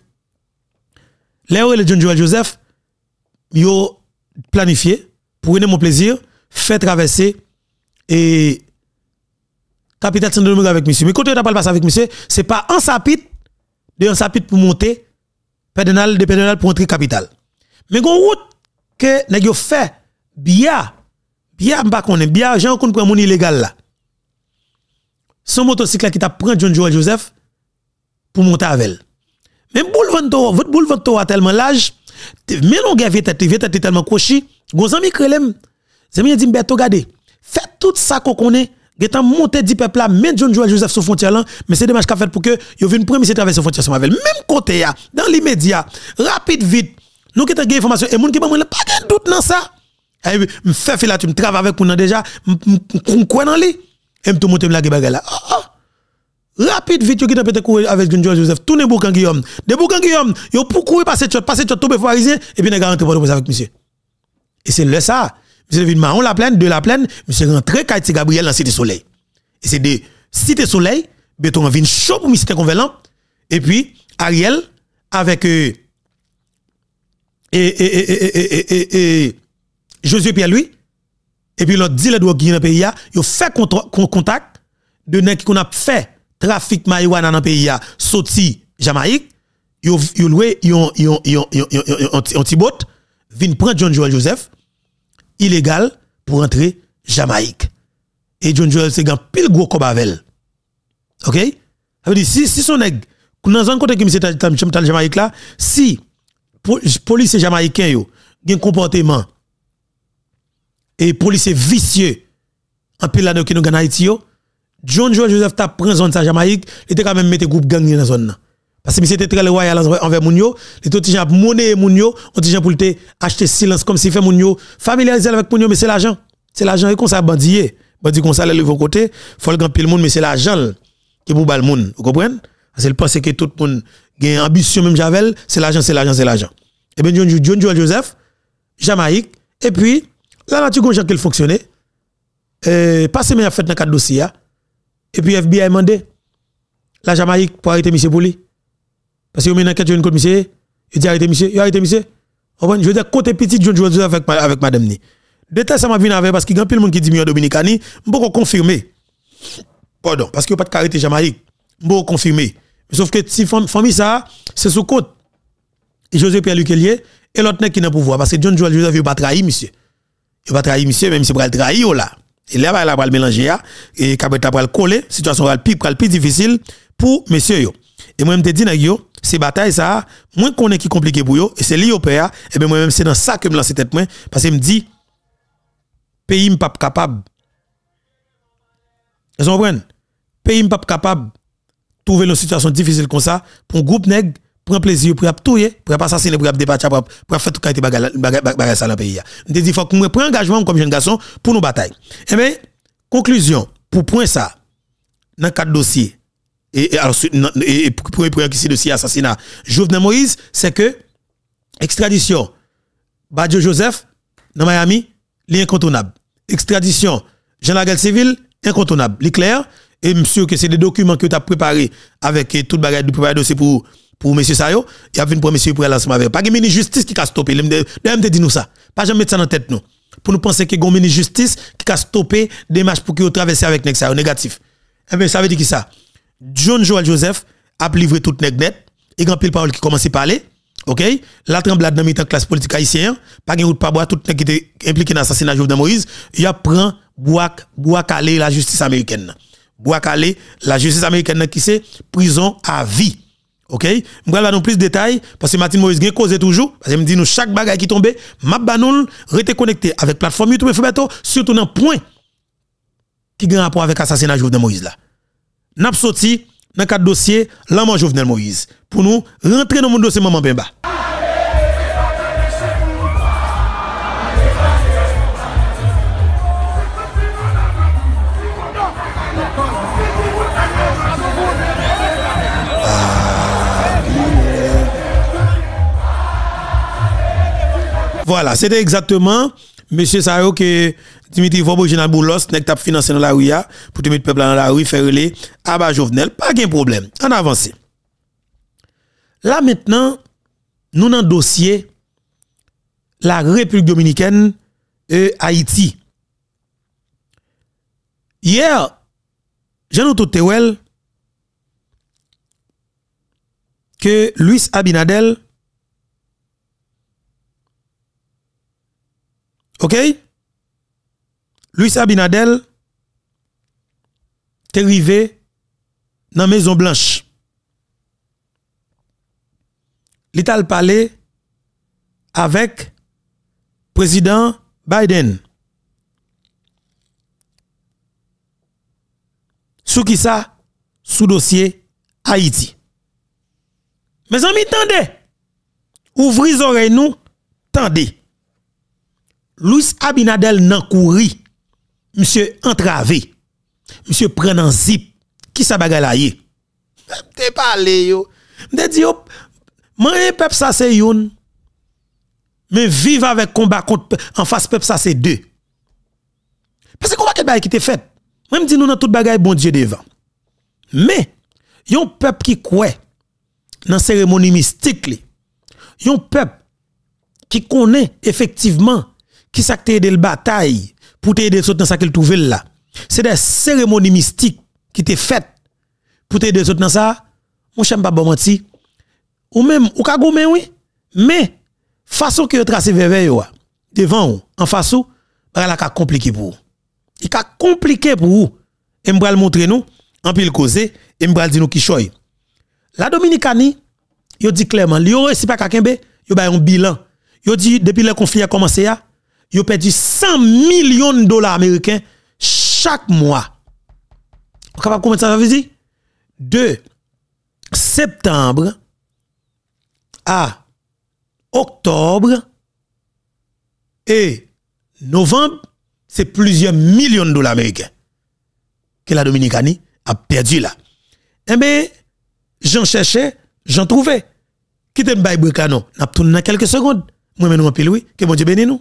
Léo et le John Joel Joseph, yo planifié pour une mon plaisir, fait traverser et capital Sandomir avec monsieur. Mais côté on pas passé avec monsieur, n'est pas un sapit de un sapit pour monter pénal, de pour entrer capital. Mais gon route que tu as fait bien, bia je connaît bia j'en mon illégal là. Son motocycle qui t'a pris John Joel Joseph pour monter avec elle. Mais boulevant votre boulevant a tellement l'âge, mais non gars vieux tellement coché, tellement cochi, gon krelem. Zami dit bête, regardez. Faites tout ça qu'on connaît. Getan monté du peuple là, même John Joel Joseph sur frontière là, mais c'est dommage qu'a fait pour que yo vienne premier c'est traverser frontière sur frontière. Même côté là, dans l'immédiat, rapide vite. Nous qui avons informations et moun qui pas pas de doute dans ça. Je fais fait là, tu me travailles avec nous déjà, me crois dans lui. Et me monter la bagarre là. Ah, ah. Rapide vite, yo qui peut courir avec John Joel Joseph, tourner Boucan Guillaume. De Boucan Guillaume, yo pour courir e passer tchot, passer tchot tomber parisien et puis nèg de pour avec monsieur. Et c'est le ça. Monsieur venu Mahon, la plaine, de la plaine, monsieur rentré Kaiti Gabriel dans Cité Soleil. Et c'est de Cité Soleil, béton vin chaud pour Cité Convelant. Et puis, Ariel, avec euh, et, et, et, Josué Pierre-Louis, et puis l'autre dit les droit dans le pays, ils fait contact de gens qui a fait trafic marijuana dans le pays, sorti Jamaïque, ils ont loué, ont un petit bot, viennent prendre John Joel Joseph illégal pour entrer Jamaïque. Et John Joel, c'est un pile gros comme OK? Ça veut dire, si, si son nèg, dans un côté qui est Jamaïque là, si police jamaïcain yo, un comportement, et police vicieux, en pile là, qui nous en Haïti yo, John Joel Joseph t'a pris zone sa Jamaïque, il était quand même mettre groupe gang dans zone parce que c'était très loyal envers Mounio. Les tout gens monnaie Mounio, on dit pour acheter silence comme s'il fait Mounio. Familiariser avec Mounio, mais c'est l'argent. C'est l'argent, et qu'on s'est bandillé. Bandit qu'on s'est levé au côté, faut le grand le monde, mais c'est l'argent qui pour le monde. Vous comprenez? Parce qu'il pense que tout le monde a une ambition, même Javel, c'est l'argent, c'est l'argent, c'est l'argent. Et eh bien, John, John Joseph, Jamaïque, et puis, la nature comme qu'elle fonctionnait, euh, passé mais fête, fait dans quatre dossiers, hein. et puis FBI a demandé, la Jamaïque pour arrêter M. Pouli. Parce que vous quand tu une commissaire monsieur, il dit arrêtez monsieur, il arrêté monsieur. Je veux dire, côté petit John Joseph avec, avec madame ni. Détail ça m'a venu avec parce qu'il y a plein de monde qui dit en Dominicani, je confirmer. Pardon, parce que n'y a pas de carité Jamaïque. Je peux confirmer. Sauf que si famille ça, c'est sous côte Et José Pierre Lucelier, et l'autre qui n'a pas pouvoir. Parce que John Joel Joseph, il pas trahi, monsieur. Il va trahir, monsieur, même si il trahi, là. Et là, il va le mélanger, ah. et a va le coller, situation va le plus difficile pour monsieur. Et moi, je me dis, ces batailles, ça, moi, connais qui compliqué pour eux, et c'est lié au et eh bien moi-même, c'est dans ça que me lance tête, moi, parce que me dit, pays pas capable. Vous comprenez? Pays pas capable de trouver une situation difficile comme ça pour un groupe pour un plaisir pour tout pour assassiner pour débattre pour faire tout qualité bagarre ça dans pays Je dis faut que prenne engagement comme jeune garçon pour nos batailles. Et eh bien conclusion pour point ça dans quatre dossiers et, alors, et, et pour de si assassinat Jovenel Moïse, c'est que extradition Badjo Joseph dans Miami, l'incontournable. Extradition Jean-Lagel Civil, incontournable. L'éclair, et monsieur que c'est des documents que tu as préparés avec eh, tout le de préparer dossier pour pour monsieur Sayo, il y a une pour monsieur pour l'ensemble avec. Pas de ministre justice qui a stoppé. D'ailleurs, dit nous ça. Pas jamais mettre ça dans la tête, nous. Pour nous penser que y une justice qui a stoppé des matchs pour qu'il traverse avec Nexayo. Négatif. Eh bien, ça veut dire qui ça? John Joel Joseph a livré toute nèg net et grand pile parole qui commence à parler. OK La tremblade dans la classe politique haïtienne, pas de route pas bois tout nèg qui était impliqué dans l'assassinat Jovenel Moïse, il a prend bois bois la justice américaine. Bois la justice américaine qui c'est prison à vie. OK Je vais dans plus de détails parce que Martin Moïse a causé toujours parce que me dit nous chaque bagaille qui tombe, m'a banoul rete connecté avec plateforme YouTube Foubeto, surtout dans point qui a rapport avec l'assassinat Jovenel Moïse là n'a sorti dans quatre dossiers l'amant Jovenel Moïse pour nous rentrer dans mon dossier maman Bemba. Ah, voilà, c'était exactement monsieur Sayo, que Dimitri Vobojina Boulos n'est pas financé dans la rue pour te mettre peuple dans la rue faire à abats ah Jovenel pas de problème en avance là maintenant nous avons un dossier la République dominicaine et Haïti hier j'ai noté que Luis Abinadel OK Luis Abinadel est arrivé dans Maison Blanche. Il a parlé avec président Biden. Sous qui ça Sous dossier Haïti. Mes amis, tendez. Ouvrez vos oreilles, nous, tendez. Louis Abinadel nan couru Monsieur entravé. Monsieur prenant zip. Qui sa bagalaye? pas parle yo. me dit yo. Mwenye pep ça c'est une Mais vive avec combat contre en face peuple ça c'est deux. Parce que combat qui qui te fait. Même dis, nous dans toute bagaille bon Dieu devant. Mais un peuple qui croit dans cérémonie mystique y a un peuple qui connaît effectivement qui ça dans le bataille pour t'aider dans ça qu'il trouvait là c'est des cérémonies mystiques qui étaient faites pour t'aider dans ça mon cher pas bon menti ou même ou ka oui mais façon que tracé vers devant en face ou bah, la ka compliqué pour il ka compliqué pour vous et m'bral montrer nous en pile cause, et m'bral dire nous qui choy la dominicani yo dit clairement li yo si pas kakembe yo ba un bilan yo dit depuis le conflit a commencé à ont perdu 100 millions de dollars américains chaque mois. Vous capable comment ça veut dire? De septembre à octobre et novembre, c'est plusieurs millions de dollars américains que la Dominicanie a perdu là. Eh bien, j'en cherchais, j'en trouvais. te un bail n'a pas dans quelques secondes. Moi, je me en Que bon Dieu bénisse nous.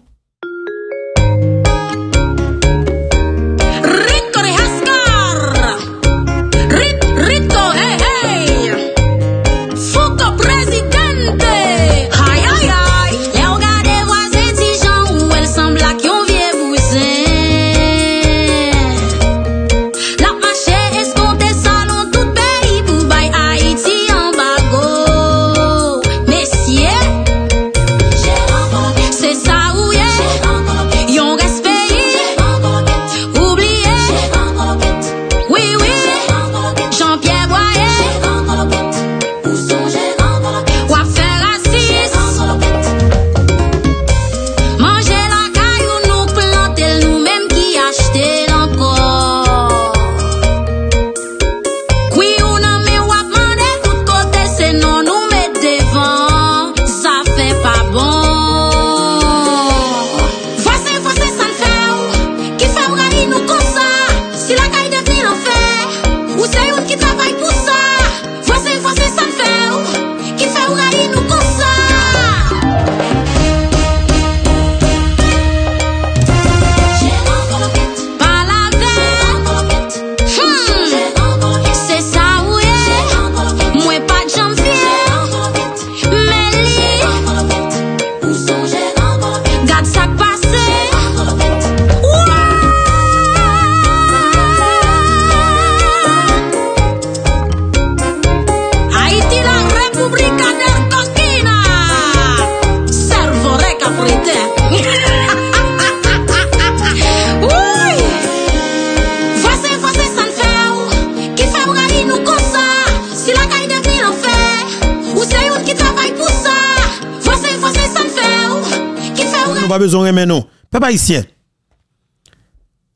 pas besoin de nous. Papa haïtien,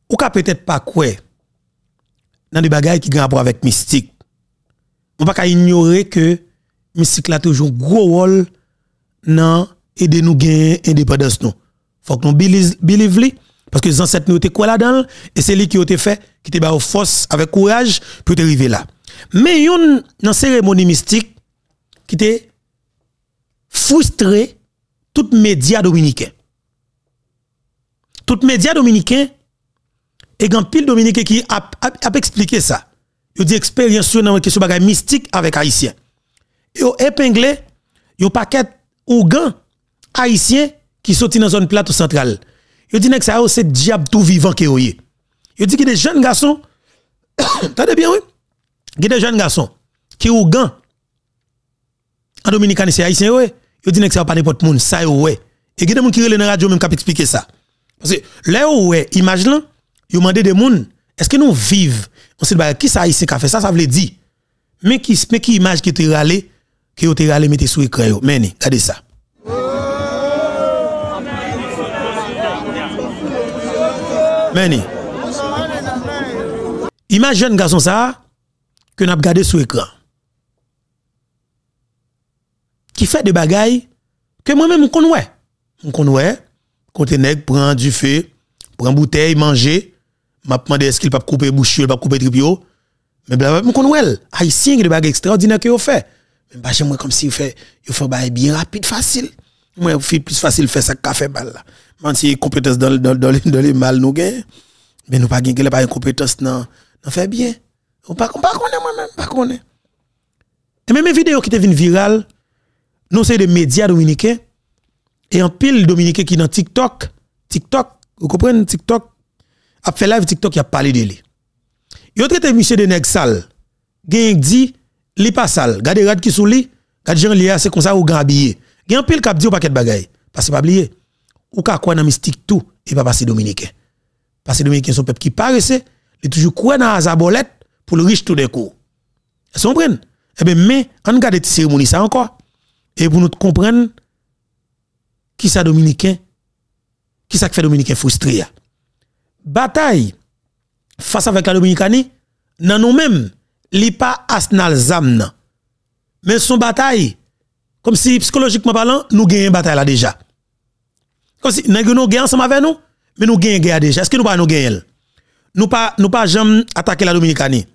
ou ka peut-être pas quoi dans des bagailles qui ont rapport avec mystique. On pas ignorer que mystique là toujours gros rôle dans aider nous gagner indépendance nous. Faut que nous believe li parce que les ancêtres nous étaient quoi là-dedans et c'est lui qui a été fait qui te ba force avec courage pour arriver là. Mais yon dans cérémonie mystique qui était frustré tout média dominicain tout média dominicains et grand pile dominicain qui a, a, expliqué ça. Yo dit expérience sur question mystique avec haïtien. Yo épinglé yo paquet ougan haïtien qui sorti dans zone plateau centrale. Yo dit que ça oh, c'est diable tout vivant qui est. Yo dit que des jeunes garçons Tade bien oui. Il des jeunes garçons qui ont gang En Dominicaine, c'est haïtien oui. Yo dit que ça pas n'importe monde, ça oui. Et il y des gens qui relèvent dans la radio même qui expliquer ça là où est image là, ils demandez des gens, est-ce que nous vivons On se dit, bah, qui ça ici qui a fait ça, ça veut dire. Mais qui, mais qui image qui te râlé, qui te râlé, mettez sur l'écran. Mais regardez ça. ni image jeune garçon ça que n'a gardé sur écran. Qui fait des bagailles que moi-même je connais. Je connais Côté nèg prend du feu, prend bouteille, manger, m'a demandé est-ce qu'il pas couper bouche, il pas couper tripio. Mais blablabla, mon connaît haïtien qui de bagarre extraordinaire que fait. Mais pas bah, moi comme si il fait il fait bien rapide facile. Moi, fait plus facile faire ça café bal là. Même si compétence dans dans dans les mal nous gain mais nous pas gagne pas compétence dans dans fait bien. On pas pas moi-même, pas connaît. Et même les vidéos qui deviennent virales, non c'est des médias dominicains et en pile, Dominique qui dans TikTok, TikTok, vous comprenez, TikTok, a fait live TikTok, il a parlé de lui. Il a traité monsieur de nèg sale. a dit, li pas sale. Gardez rad qui sous lui, gade Jean li c'est comme ça ou y habillé. un pile a dit au paquet de bagaille. Parce que pas blier, Ou ka quoi dans mystique tout et pas passer Dominique, Parce que dominicain sont peuple qui paraissait, il toujours quoi dans azabolette pour le riche tout d'un coup. Vous comprenez Eh bien mais on garde cette cérémonie ça encore. Et pour nous comprendre qui ça dominicain qui ça fait dominicain frustré bataille face avec la dominicanie nous même li pas asnal mais son bataille comme si psychologiquement parlant nous gagnons bataille là déjà comme si nous nous gagnons ensemble avec nous mais nous gagnons guerre déjà est-ce que nous pas nous gagnons nous pas nous pas jamais attaquer la dominicanie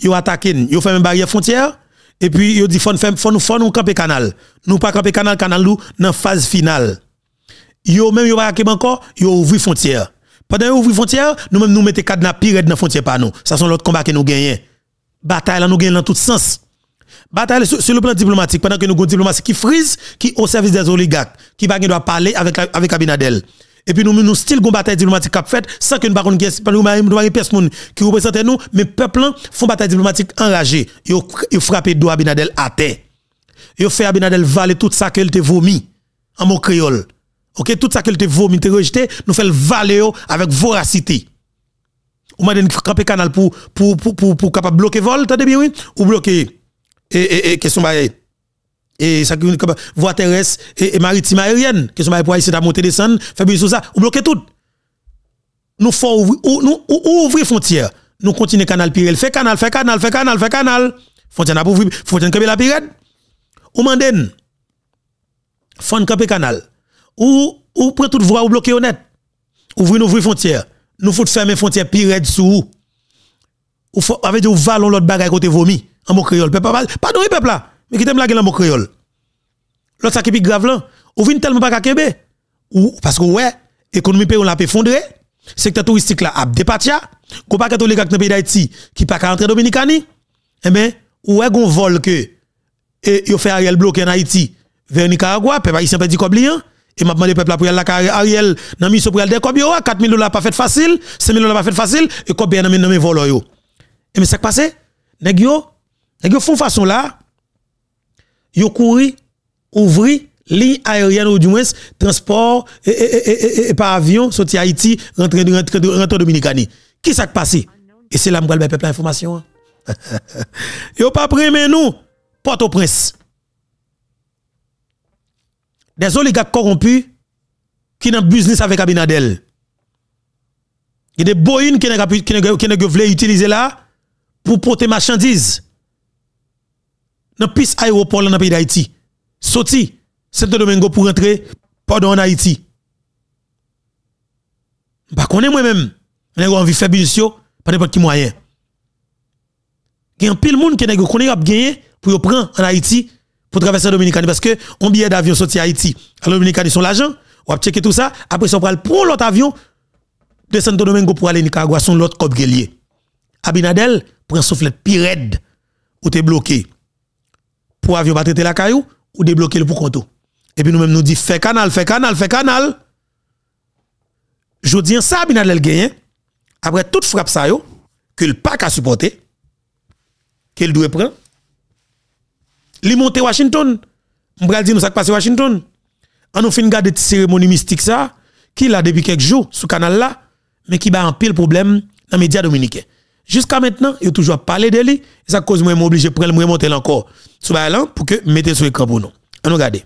yo attaquer yo fait une barrière frontière et puis, yo dit, faut nous faut nous camper canal. Nous pas camper canal, canal nous, dans phase finale. Yo même, yo pas encore, yo ouvri frontière. Pendant yo ouvri frontière, nous même nous mettons cadenas pire dans frontière pas nous. Ça sont l'autre combat que nous gagnons. Bataille là nous gagnons dans tout sens. Bataille sur, le plan diplomatique, pendant que nous avons diplomatie qui frise, qui au service des oligarques, qui ne doit parler avec, avec Abinadel. Et puis nous, nous style une bataille diplomatique qui fait sans que nous ne une personne qui représente nous, mais peuple hein, font bataille diplomatique enragée. Ils frappé do Abinadel à terre. Ils fait Abinadel valer tout ça qu'elle te vomi en mot créole. OK, tout ça qu'elle te vomi, te rejeté, nous fait le valer avec voracité. Ou m'a frapper canal pour pour pour pour, capable bloquer vol, t'as bien oui, ou bloquer et et, et question bailler et ça comme voie terrestre et, et maritime aérienne que ce pour essayer de monter descendre faire sur ça ou bloquer tout nous faut ouvrir nous ouvrir frontière nous continuer canal pirel fait canal fait canal fait canal fait canal frontière n'a pas ouvert frontière camper la pirade ou manden fond camper canal ou ou prend toute voie ou bloquer honnête ouvrir ouvrir frontière nous faut fermer frontière pirade sous ou faut avec du ou valon l'autre bagaille côté vomi en bon créole peuple pardon peuple là mais qui t'aime la gueule en créole. L'autre ça qui est grave là, ou vient tellement pas kakebe. Ou parce que ouais, économie pays on l'a effondré, secteur touristique là a dépatia, ou pas catholique dans pays d'Haïti qui pas entrer dominicani. Eh ben ouais gon vol que et yon fait Ariel bloqué en Haïti vers Nicaragua, peuple haïtien pas dit combien et m'a demandé peuple pour la Ariel n'a mission pour des 4 000 ah, dollars pas fait facile, 5 000 dollars pas fait facile et combien n'a mis volo yo. Et eh, mais ça qui nèg yo, nèg yo font façon là yo couru ouvri ligne aérienne ou du moins transport et, par avion sorti Haïti rentre en rentré Dominicaine. Qu'est-ce Qui s'est passé Et c'est là que le peuple information. yo pas pris mais nous Port-au-Prince. Des oligarques corrompus qui dans business avec Abinadel. Il y a des boines qui ne veulent utiliser là pour porter marchandises dans piste aéroport dans le pays d'Haïti. Sorti Santo Domingo pour rentrer pardon en Haïti. ne connais moi-même. n'ai envie faire business pas n'importe qui moyen. Il y a un pile monde qui connaît pas gagné pour prendre en Haïti pour traverser la Dominique parce que on billet d'avion sorti Haïti. À Dominicanie sont l'argent, on va checker tout ça, après on prend pour l'autre avion de Santo Domingo pour aller Nicaragua son l'autre cop Abinadel prend soufflet pirède ou t'es bloqué pour avion pas traiter la caillou ou débloquer le pour compte. Et puis nous même nous dit fait canal, fait canal, fait canal. Je dis ça Binadel gagne après toute frappe ça yo que le pas à supporter qu'il doit prendre. Il monte Washington, va dire nous ça passé Washington. On nous fin garder cérémonie mystique ça qui là depuis quelques jours sur canal là mais qui a un pile problème dans les médias dominicains. Jusqu'à maintenant, il a toujours parlé de lui. Et ça cause moi, je obligé de prendre le remonter encore. Sur pour que mettez sur l'écran pour nous. On regarde.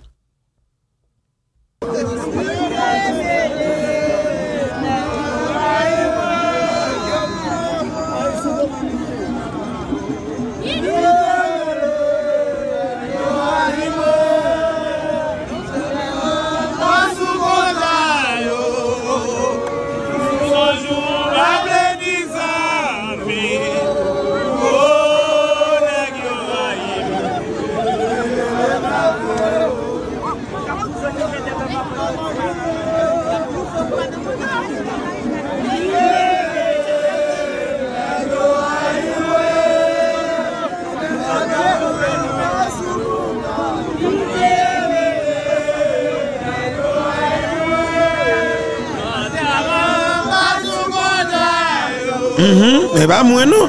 Eh bien, moi non.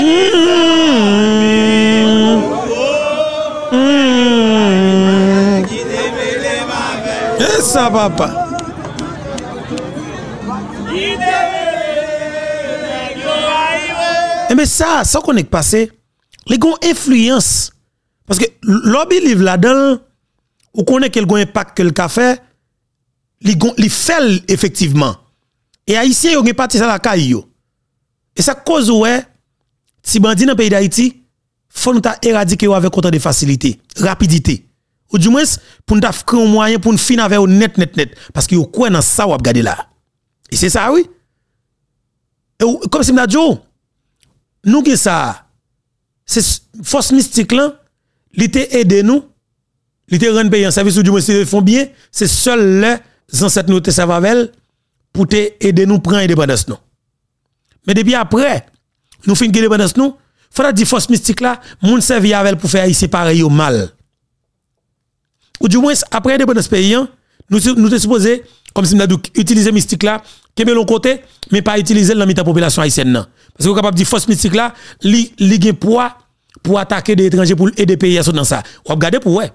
Hmm. Hmm. Et ça, papa. pas. Eh mais ben, ça, ça qu'on est passé, les gens influence. Parce que l'objet là-dedans, ou qu'on est quel impact que le café, les gens, les fait effectivement. Et haïtien yo gen parti à la caille yo. Et ça cause ouais si bandi dans pays d'Haïti faut nous ta éradiquer avec autant de facilité, rapidité. Ou du moins pour nous ta créer un moyen pour nous finir avec net net net parce que yon croix dans ça ou regarder là. Et c'est ça oui. Et comme si m'a dit oh, nous gen ça c'est force mystique là, l'été aide nous, l'été rendre pays en service ou du moins ils font bien, c'est seul les ancêtres nous te va avec pour aider nous prendre indépendance Mais depuis après, nous fin indépendance nous, faut dire force mystique là, moun servi avec pour faire ici pareil au mal. Ou du moins après l'indépendance pays hein, nous nous sommes supposés comme si nous utiliser mystique là, de l'autre côté, mais pas utiliser dans la population haïtienne non. Parce que capable dire force mystique là, li li poids pour attaquer des étrangers pour aider pays dans ça. Ou regardez pour ouais.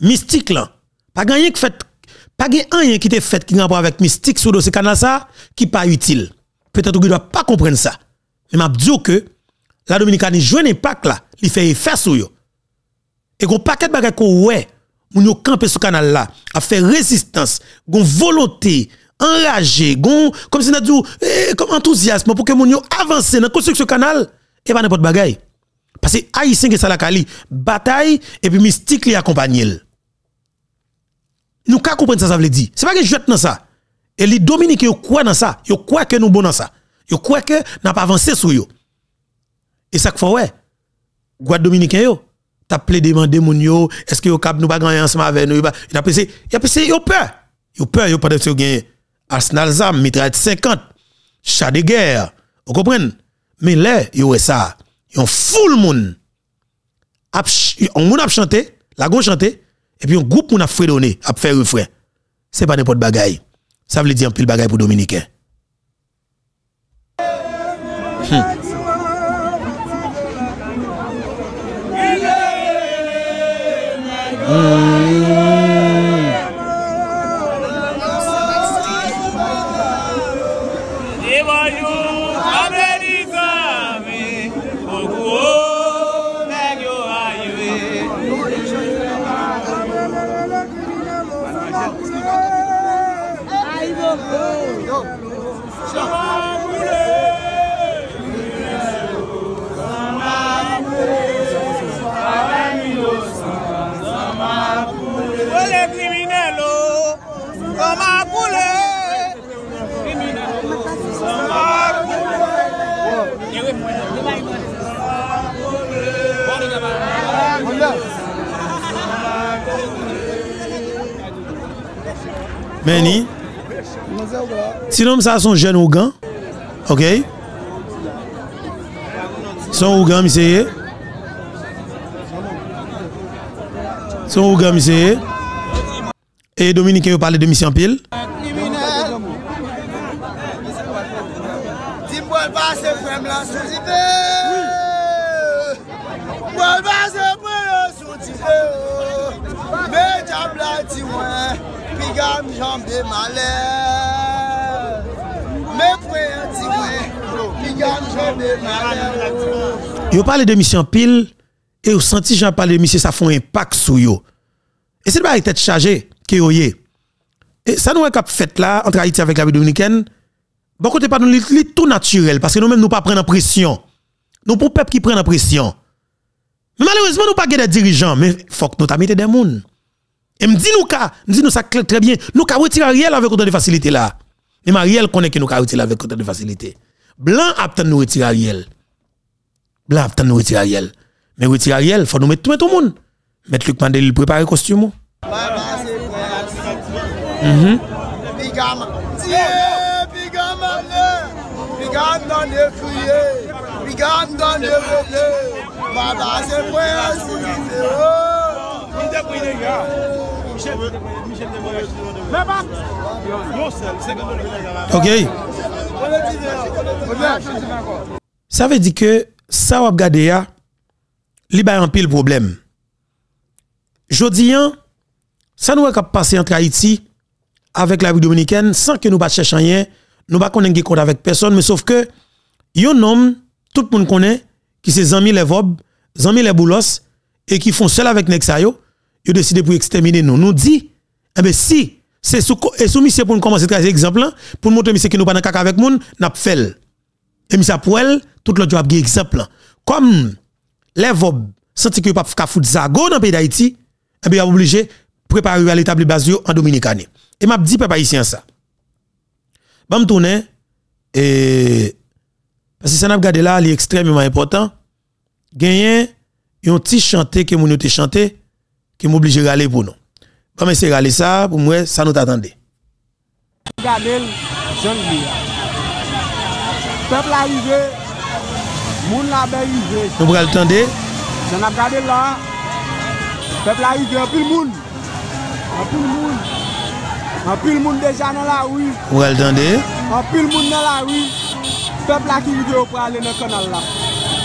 Mystique là, pas gagné que fait pas rien qui était fait qui n'a pas avec mystique sur ce canal ça qui pas utile. Peut-être que ne doit pas comprendre ça. Mais m'a dit que la Dominicaine joue un impact là, il fait effet sur yo. Et qu'on paquet de bagages qu'on ouais, moun yo camper sur canal là, a fait résistance, gon volonté, enragé, gon comme si n'a dit eh, enthousiasme pour que mon yo avance dans construction canal et pas n'importe bagaille. Parce que haïtien que ça la bataille et puis mystique li accompagne. Nous ka ce ça ça veut dire. C'est pas que jette dans ça. Et les Dominique yo croient dans ça, Ils croient que nous bons dans ça. Ils croient que n'a pas avancé sur eux. Et ça qu'il faut ouais. Guad dominicain yo t'a appelé demander mon yo, est-ce que ne cap nous pas gagner ensemble avec nous, il a pensé, il a pensé yo peur. Yo peur yo pendant que gagner. Arsenal Zam mitraille 50 chat de guerre. Vous comprenez Mais là, yo ça. Yon foule moun. On moun ap chanté, la gauche chanté, et puis un groupe on a fredonné, a fait refrain. C'est pas n'importe bagaille. Ça veut dire un pile bagaille pour Dominicain. Hmm. Hmm. Si Sinon, ça, son jeune Ougan. OK? Son Ougan, monsieur. Son Ougan, monsieur. Et Dominique, vous parlez de mission pile. gamme, j'en ai malheur. Hein, mais pour un petit peu, gamme, j'en ai malheur. Vous parlez de mission pile, et vous sentez j'en parle de mission, ça fait un impact sur vous. Et c'est pas tête chargée que vous Et ça nous a fait là, entre Haïti avec la République dominicaine, beaucoup de pas nous lit tout naturel, parce que nous-mêmes, nous ne pas prendre pression. Nous, pour peuple qui prennent pression. malheureusement, nous ne pas des dirigeants, mais faut que nous mettions des gens. Et me dit nous ka, dit nous ça très bien, nous ka retirer Ariel avec autant de facilité là. Mais Ariel connaît que nous ka retirer avec autant de facilité. Blanc attend nous retirer Ariel. Blanc nous retirer Ariel. Mais retirer Ariel, faut nous mettre tout le monde. Mettre Luc Mandel il prépare costume. Mhm. Ok. Ça veut dire que ça va regarder libérer li le problème. Jodi ça nous va passer entre Haïti avec la République dominicaine sans que nous ne cherchons rien, nous pas connait pas avec personne mais sauf que yon homme tout le monde connaît qui se Zami vob, Zami les Boulos et qui font seul avec Nexayo, ils décidé pour exterminer nous. Nous dit, eh bien, si c'est sous et sous monsieur pour nous commencer à tracer exemple pour montrer monsieur qui nous pas dans avec nous, n'a fait et monsieur pour elle tout l'autre job exemple comme les vob senti que pas ka foutre zago dans pays d'Haïti et eh bien obligé préparer à de base en dominicane et m'a dit peuple haïtien ça bon tourner et parce que ça n'a pas gardé là l'extrêmement important gagner un ont chanté que nous te chanté que m'oblige à aller pour nous. Pas mais c'est aller ça pour moi ça nous t'attendait. Regardez Jean Louis. Peuple arrivé, moun la arrivé. Nous pral tendre. J'en a regardé là. Peuple arrivé en pile moun. En pile moun. En pile moun déjà dans la rue. On Nous pral tendre. En pile moun dans la rue. Peuple là qui veut pour aller dans le canal là.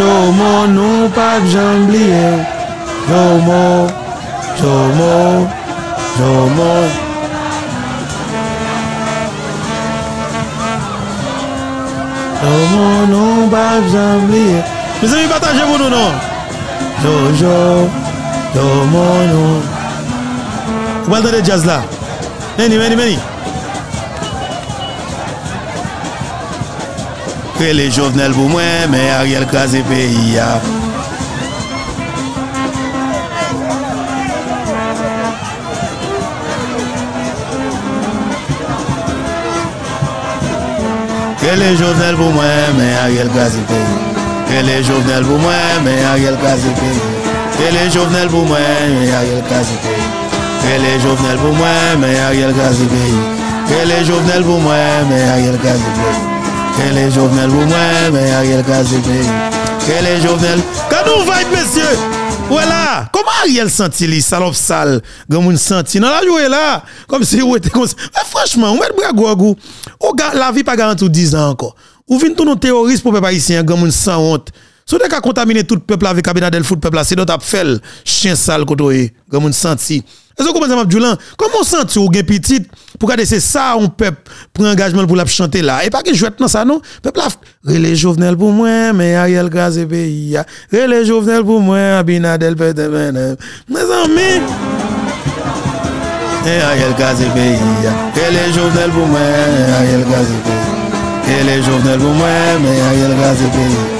Jomo, nous pas j'oublier. Jomo, Jomo, Jomo. Jomo, nous pas j'oublier. Mes amis, partagez vous nous non. Jojo, não. O Vous de jazz là? Meni, meni, meni. Que les journal pour moi, mais Ariel crase pays. Que les est pour moi, mais Ariel crase pays. les est pour moi, mais Ariel crase pays. les est pour moi, mais Ariel crase pays. les est pour moi, mais Ariel crase pays. Quel est journal pour moi, mais Ariel crase pays. Quel est Jovenel pour moi, mais Ariel Kazébé. Quel est Jovenel. Quand nous vibe, messieurs. Voilà. Comment Ariel senti salop sale? Comme on senti. Non, la joué là. Comme si vous était comme ça. Mais franchement, on est bragou. La vie pas garantie 10 ans encore. Ou vient tous nos terroristes pour les Haïtiens, comme on sans honte. Si vous avez contaminé tout le peuple avec Abinadel Foot, peuple, c'est notre fait chien sale côté, comme on senti. Et ça, comment ça m'a dit, comment senti ou gen petit, pour garder c'est ça, un peuple, pour engagement pour la chanter e là. Et pas que jouet dans ça, non? Peuple, relais Jovenel pour moi, mais Ariel Gazé, pays, relais Jovenel pour moi, Abinadel, peut mes amis. Et Ariel Gaz pays, relais Jovenel pour moi, Ariel Gazé, pays, relais Jovenel pour moi, mais Ariel Gazé, pays.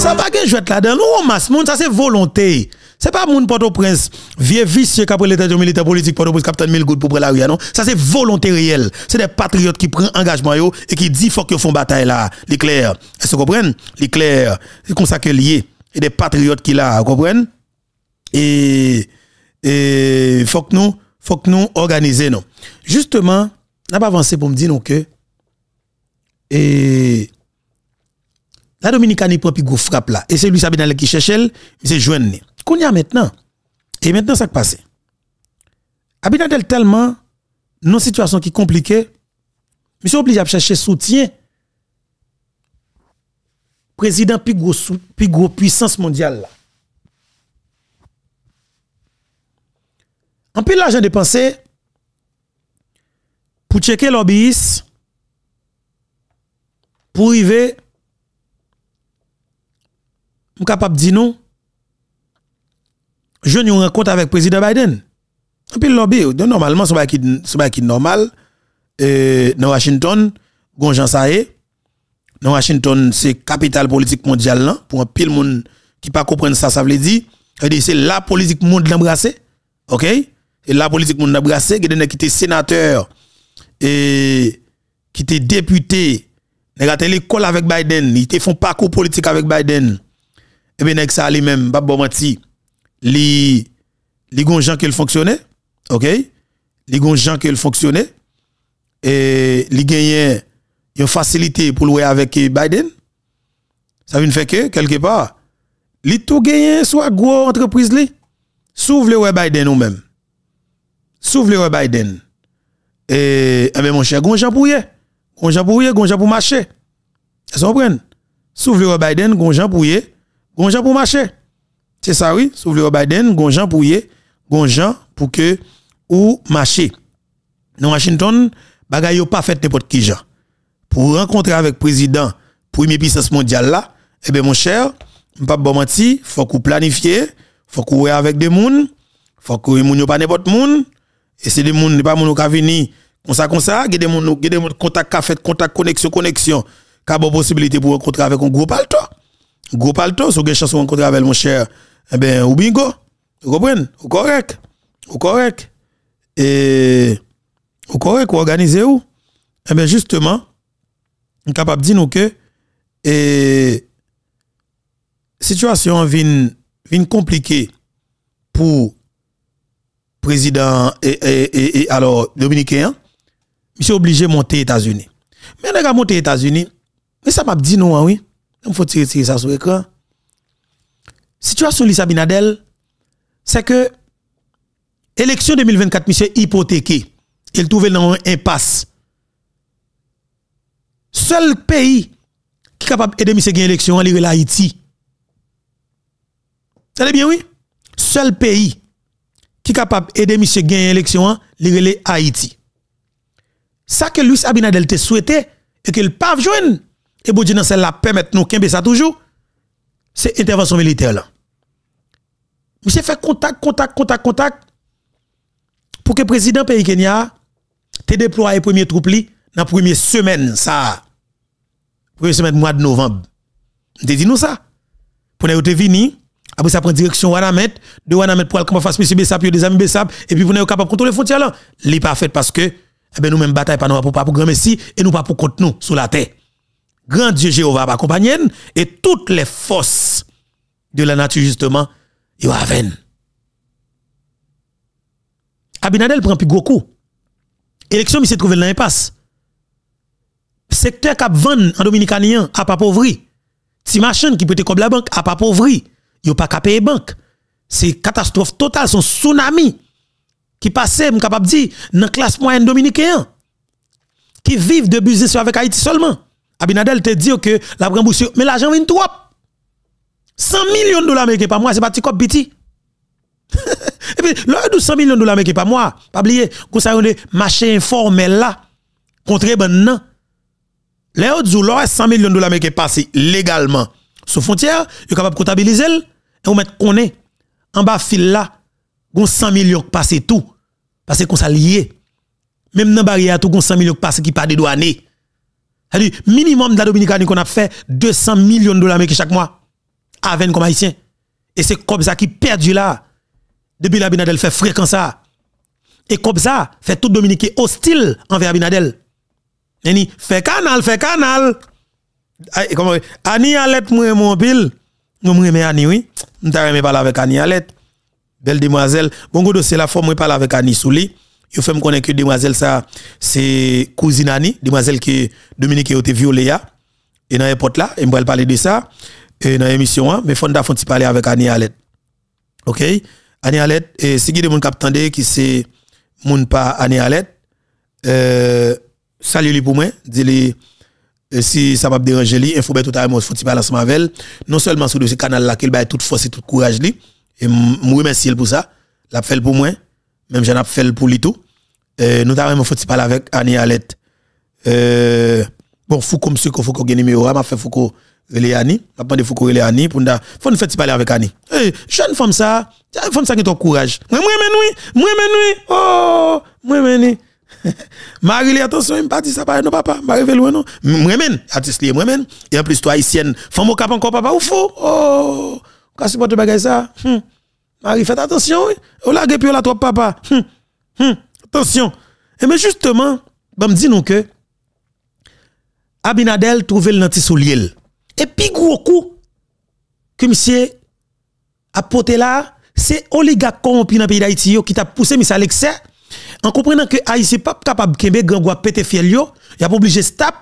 ça pas qu'un jouet là-dedans. Nous, on masse ça c'est volonté. C'est pas moun Port-au-Prince, vieux vicieux qui a l'état de militaire politique Port-au-Prince, capitaine Milgood, pour pour la rue, non. Ça c'est volonté réelle. C'est des patriotes qui prennent engagement yo et qui disent faut que font bataille là. L'éclair. Est-ce que vous comprenez? L'éclair. C'est comme ça que lié. Et des patriotes qui là, vous comprenez? Et, et, faut que nous, faut que nous organiser, non. Justement, n'a pas avancé pour me dire, non, que, et, la Dominicani prend plus gros frappe là. Et c'est lui Sabinale qui cherche elle, c'est joindre. Qu'on y a maintenant. Et maintenant, ça qui passe. Abinadel tellement, non situation qui compliquée, monsieur obligé à chercher soutien. Président plus gros, plus puissance mondiale là. En plus, l'argent dépensé pour checker lobbyiste, pour arriver suis capable de dire non. Je n'ai rencontre avec le président Biden. Et puis lobby, normalement, c'est pas normal. Euh, dans Washington, Gonjan Saé, dans Washington, c'est capitale politique mondiale, là, pour un pile monde qui pas ça, ça veut dire, c'est la politique mondiale embrassée, ok? Et la politique monde l'embrasser, qui était sénateur, et qui était député, il a l'école avec Biden, ils font parcours politique avec Biden et eh bien ça lui-même pas bon menti li li gon gens qui fonctionnait OK li gon gens qui fonctionnait et li gagnait une facilité pour louer avec Biden ça veut dire que quelque part li tout gagné soit gros entreprise li s'ouvre le Biden nous même s'ouvre le Biden et, eh bien mon cher gon gens pour yé gon gens pour yé gon gens pour marcher ça comprend s'ouvre le Biden gon gens pour yé Gonjan pour marcher. C'est ça, oui. vous Biden, Gonjan pour y Gonjan pour que ou marcher. Dans Washington, bagay yo pas fait n'importe qui gens. Pour rencontrer avec président, premier puissance mondiale là, eh bien, mon cher, pas bon menti, faut qu'on planifie, faut qu'on avec des moun, faut qu'on moun yo pas n'importe moun, et c'est des moun, pas moun qui venir comme ça, comme ça, il y a des moun, qui ont fait contact, connexion, connexion, ka bon possibilité pour rencontrer avec un groupe alto gros palto, si vous avez chance de rencontrer avec mon cher, eh bien, ou bingo, vous comprenez, ou correct, ou correct, et ou correct, ou organisez ou. Eh bien, justement, on est capable de dire que, la situation est compliquée pour président et, et, et, alors dominicain hein? obligé de monter aux États-Unis mais les gars monter aux États-Unis mais ça m'a dit non hein, oui il faut tirer, ça sur l'écran. Situation Lisa Binadel, c'est que l'élection 2024, monsieur hypothéqué. Il trouvait dans un impasse. Seul pays qui est capable d'aider monsieur à l'élection, c'est l'Haïti. savez bien, oui? Seul pays qui est capable d'aider monsieur hein, à l'élection, c'est Haïti. Ça que Luis Abinadel te souhaitait et qu'il pas joindre et vous dire dans celle-là permettre nous qu'un ça toujours. C'est intervention militaire là. Monsieur fait contact contact contact contact pour que le président pays Kenya te déploie les premiers troupes dans la première semaine ça. Première semaine mois de novembre. Te dit nous ça. Pour nous te venir après ça prend direction Wanamet, de Wanamet pour aller comment face monsieur Bessap, des amis Bessap et puis pour nous capable de contrôler frontières là. n'est pas fait parce que eh ben nous même bataille pas nous pas pour grand merci et nous pas pour contre nous sur la terre grand Dieu Jéhovah va accompagner et toutes les forces de la nature justement, il va Abinadel prend plus gros coup. Élection, il s'est trouvé dans l'impasse. Secteur cap vend en dominicanien a pas pauvri. Ti machine qui peut être comme la banque a pas pauvri. Yo pas capé banque. C'est catastrophe totale, son tsunami qui passait, de dire, dans classe moyenne dominicaine qui vivent de business avec Haïti seulement. Abinadel te dit que la rembourse, mais l'argent vient trop. 100 millions de dollars américains pas moi c'est pas petit cop petit. Et puis, l'heure de 100 millions de dollars américains pas mois, pas oublier, que ça est marché informel là, contrebande non. Les autres 100 millions de dollars américains passés légalement sous frontière, vous capable de comptabiliser et vous mettez qu'on est en bas fil là, 100 millions passés tout, parce qu'on lié Même dans la barrière, tout 100 millions passés qui pas dédouanés cest minimum de la Dominique qu'on a fait 200 millions de dollars chaque mois. Avec comme haïtien. Et c'est comme ça qui perdu là. Depuis la Binadel fait fréquent ça. Et comme ça, fait tout Dominique hostile envers Abinadel. Et fait canal, fait canal. Annie Alette, moi, mon pile. Nous moi, Annie, oui. Je ne pas parler avec Annie Alette. Belle demoiselle. Bon, c'est la forme, je parle avec Annie Souli. Yo fait me que demoiselle ça c'est cousine Annie, demoiselle que Dominique a été violée et dans pot là, et me parler de ça et dans l'émission mais fonda font parler avec Annie Alette. OK Annie Alette et e, e, si des monde qui attendent qui c'est mon pas Annie Alette euh salut lui pour moi, dis lui si ça m'a dérangé lui bien tout à l'heure faut parler ensemble avec elle non seulement sur ce canal là qu'il a toute force et tout courage lui et je remercie pour ça l'a fait pour moi même j'en ai fait le poulet euh, nous avons fait parler avec Annie Alette. Euh, bon, Foucault, monsieur, Foucault, gagne numéro, m'a fait Foucault, Annie, Foucault, Annie, pour nous faire parler avec Annie. Hey, jeune femme ça, femme ça qui ton courage. Moi, moi, moi, moi, oh, moi, moi, Marie, attention, il m'a dit ça non, papa. Marie, loin, non. moi artiste lié, moi Et en plus, toi, haïtienne, femme au encore, papa, ou fou? Oh, ça? Hmm. Marie, faites attention. On hein. la puis la toi papa. Hum, hum, attention. Et eh, mais justement, je ben, me dis que Abinadel trouvait le nanti souliel. Et puis gros coup que monsieur a poté là, c'est oligarque corrompu dans le pays d'Haïti qui t'a poussé mais à l'excès. En comprenant que Haïti n'est pas capable de grand gwa pété fiel yo, il a obligé stap,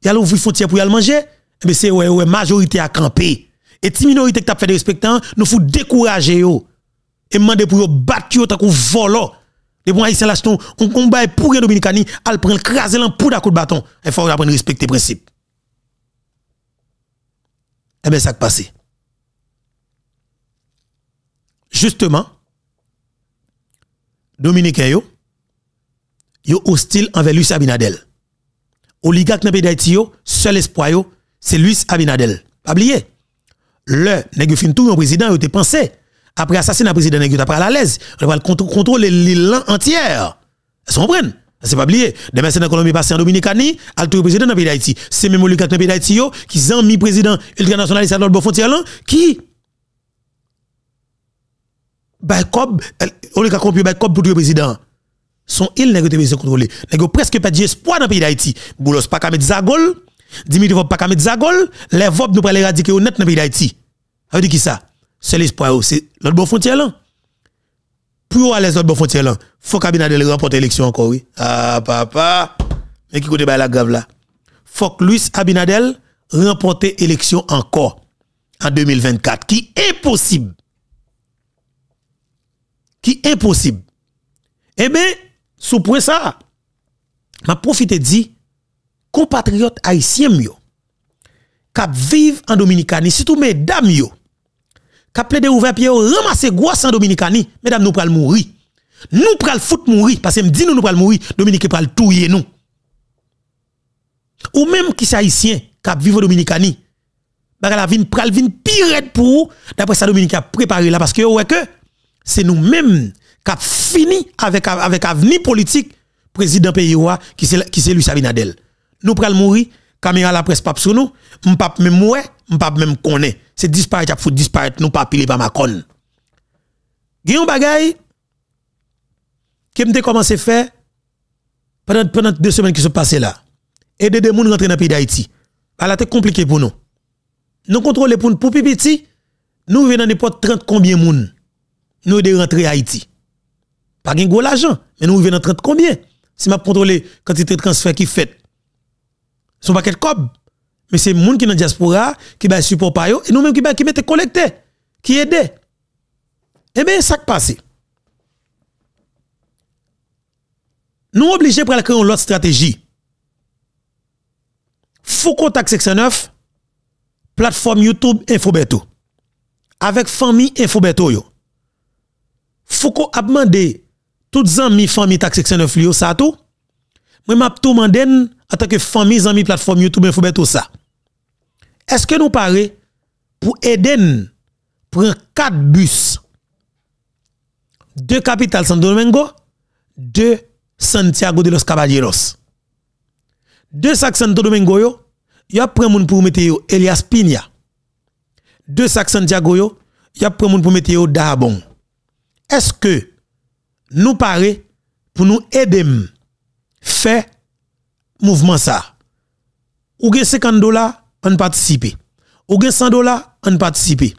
il a ouvrir frontière pour y aller manger, eh, mais c'est ouais ouais majorité à camper. Et si minorité qui t'a fait des respectants, nous faut décourager yo. Et demander pour yo battre yo tant qu'on volo. Les bons haïtiens lâchent on combat pour les Dominicani, al prend craser l'en pour d'un coup de bâton. Il faut apprendre à respecter les principes. Eh bien, ça qui passe. Justement, Dominicain yo, yo hostile envers Luis Abinadel. Oligarque dans le pays d'Haïti, seul espoir yo, c'est Luis Abinadel. Pas oublier le nèg fin tout yon président yo te pensé après assassinat président nèg yo t'a à l'aise on va contrôler l'île entière vous comprenez c'est pas oublié. Demain, c'est dans Colombie, passé en Dominicani, alto président dans le pays d'Haïti. C'est même le dans le pays d'Haïti, qui sont mis président ultranationaliste à l'autre frontière, qui, by cob, on les a compris, by cob pour le président son île n'est pas contrôlé. N'est presque pas d'espoir dans le pays d'Haïti. Boulos pas qu'à mettre Zagol, Dimitri Vop pas qu'à mettre Zagol, les Vop nous pas éradiquer honnête dans le pays d'Haïti. Ça veut dire qui ça? C'est l'espoir, c'est l'autre bon frontière là. Pour aller les autres bon frontière là, faut Abinadel remporte l'élection encore, oui. Ah, papa. Mais qui côté la grave là? Faut que Luis Abinadel remporte l'élection encore en 2024, qui est possible. Qui est possible. Eh bien, sous point ça, m'a profite dit, compatriotes haïtiens qui cap vivent en Dominicanie surtout mesdames yo cap plaidé ouvert pied ramasser gros en Dominicanie mesdames nous pral mourir nous pral foutre mourir parce que me dit nous nous pral mourir Dominique pral touyer nous ou même qui haïtien cap vivent en Dominicanie baga la vin pral vin pire pour d'après ça Dominique a préparé là parce que ouais que c'est nous mêmes qui fini avec avec avenir politique président pays qui c'est qui c'est nous pral mourir, caméra la presse pas sur nous, m'pap même moué, m'pap même connaît. C'est disparaître, faut disparaître, nous pas piler pas ma conne. des bagay, que m'te commencé faire pendant, pendant deux semaines qui se passées là. Et des moun rentrer dans le pays d'Haïti. Alors, bah, c'est compliqué pour nous. Nous contrôlons pour nous, pour nous venons de prendre 30 combien de moun nous de rentrer à Haïti. Pas de gros l'argent, mais nous venons dans 30 combien si m'a contrôlé quantité de transfert qui fait son paquet de cob. Mais c'est monde qui dans diaspora, qui ba support pa yo, et nous-mêmes qui ba, qui mette qui aide. Eh bien, ça qui passe. Nous obligés de créer une autre stratégie. Foucault contact section plateforme YouTube Infobeto, Avec famille Infobeto. yo. Foucault a demandé toutes amis famille taxe 69 lio ça tout. Moi m'a demandé en tant que famille, amis, plateforme YouTube, il faut tout ça. Est-ce que nous parlons pour Eden prend 4 bus de Capital San Domingo, de Santiago de los Caballeros. De sac Santo Domingo, yo, a pris pour mettre Elias Pina. De sac Santiago, yo, a pris pour mettre Dabon. Est-ce que nous parlons pour nous aider faire mouvement ça. Ou gen 50 dollars, on participe. Ou gen 100 dollars, on participe.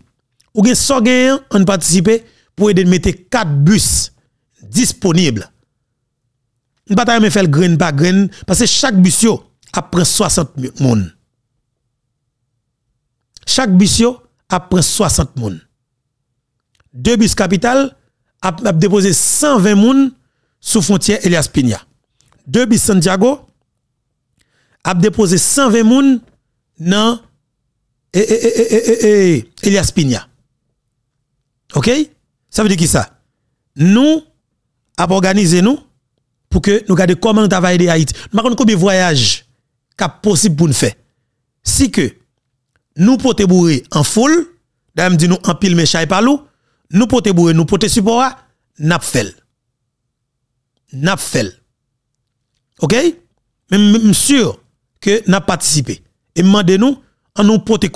Ou gen 100 gagnants, on participe pour aider mettre 4 bus disponibles. Une pas faire le grain par grain parce que chaque bus yo pris 60 moun. Chaque bus yo pris 60 moun. Deux bus capital a déposé 120 moun sous frontière Elias Pinya. Deux bus Santiago a déposé 120 moun dans eh e, e, e, Elias Pinya. OK Ça veut dire qui ça Nous avons organisé nous pour que nous gardions comment nous travaille des Haïti. Nous avons combien de voyages possible pour nous faire. Si que nous pote en foule, d'ailleurs dit nous en pile mes par l'eau, nous pote bourré, nous pote support, n'a fait. N'a fait. OK Même monsieur que n'a participé. Et maintenant, nous, à nous protéger.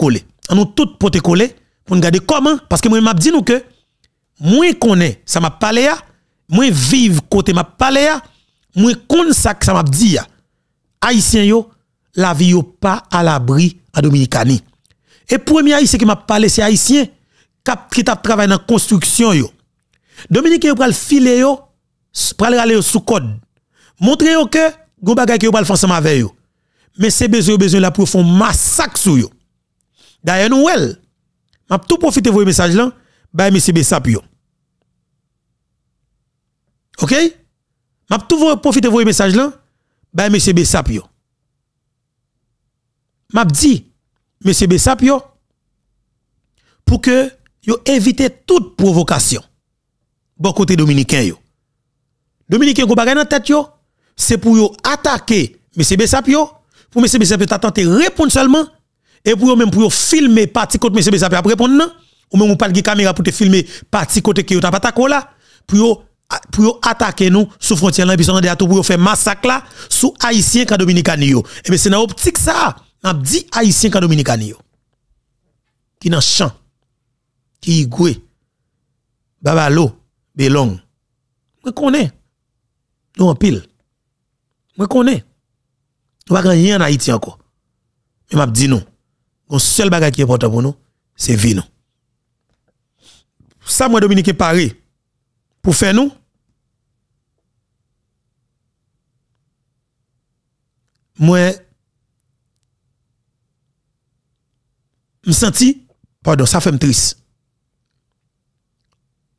on nous tout protocolé pour nous garder comment parce que moi m'a dit nous que moi connais ça m'a parlé moi vive côté m'a parlé moi connais ça que ça m'a dit haïtien yo la vie yo pas à l'abri à Dominicani. Et premier haïtien qui m'a parlé c'est haïtien qui t'a travaillé dans construction yo. Dominicain le filer yo le aller sous code. montrez yo que vous bagay qui faire avec yo mais c'est besoin, besoin là pour faire un massacre sur eux. D'ailleurs, nous, Je m'a tout profiter de vos messages là, bah, monsieur Bessap Ok? M'a tout profiter de vos messages là, bah, monsieur Bessapio. M'a dit, monsieur pour que yo éviter toute provocation. Bon côté dominicain yo. Dominicain, vous bagay dans tête yo, c'est pour yo attaquer monsieur Bessapio pour M. tenté tenter répondre seulement, et pour même pour filmer parti côté M. Bezapé à répondre, non? Ou même ou pas de caméra pour te filmer parti côté qui t'a pas là, pour pour attaquer nous sous frontière là, puis pour faire massacre là, sous Haïtien ka Dominicani Et bien c'est dans l'optique ça, on dit Haïtien ka Dominicani Qui dans chant. qui igwe, babalo, belong. est, connais. Nous en pile. Je connais. Nous pas rien à Haïti encore. Mais m'a dit non. La seul bagage qui est important pour nous, c'est vie nous. Ça moi Dominique paré pour faire nous moi me senti pardon, ça fait me triste.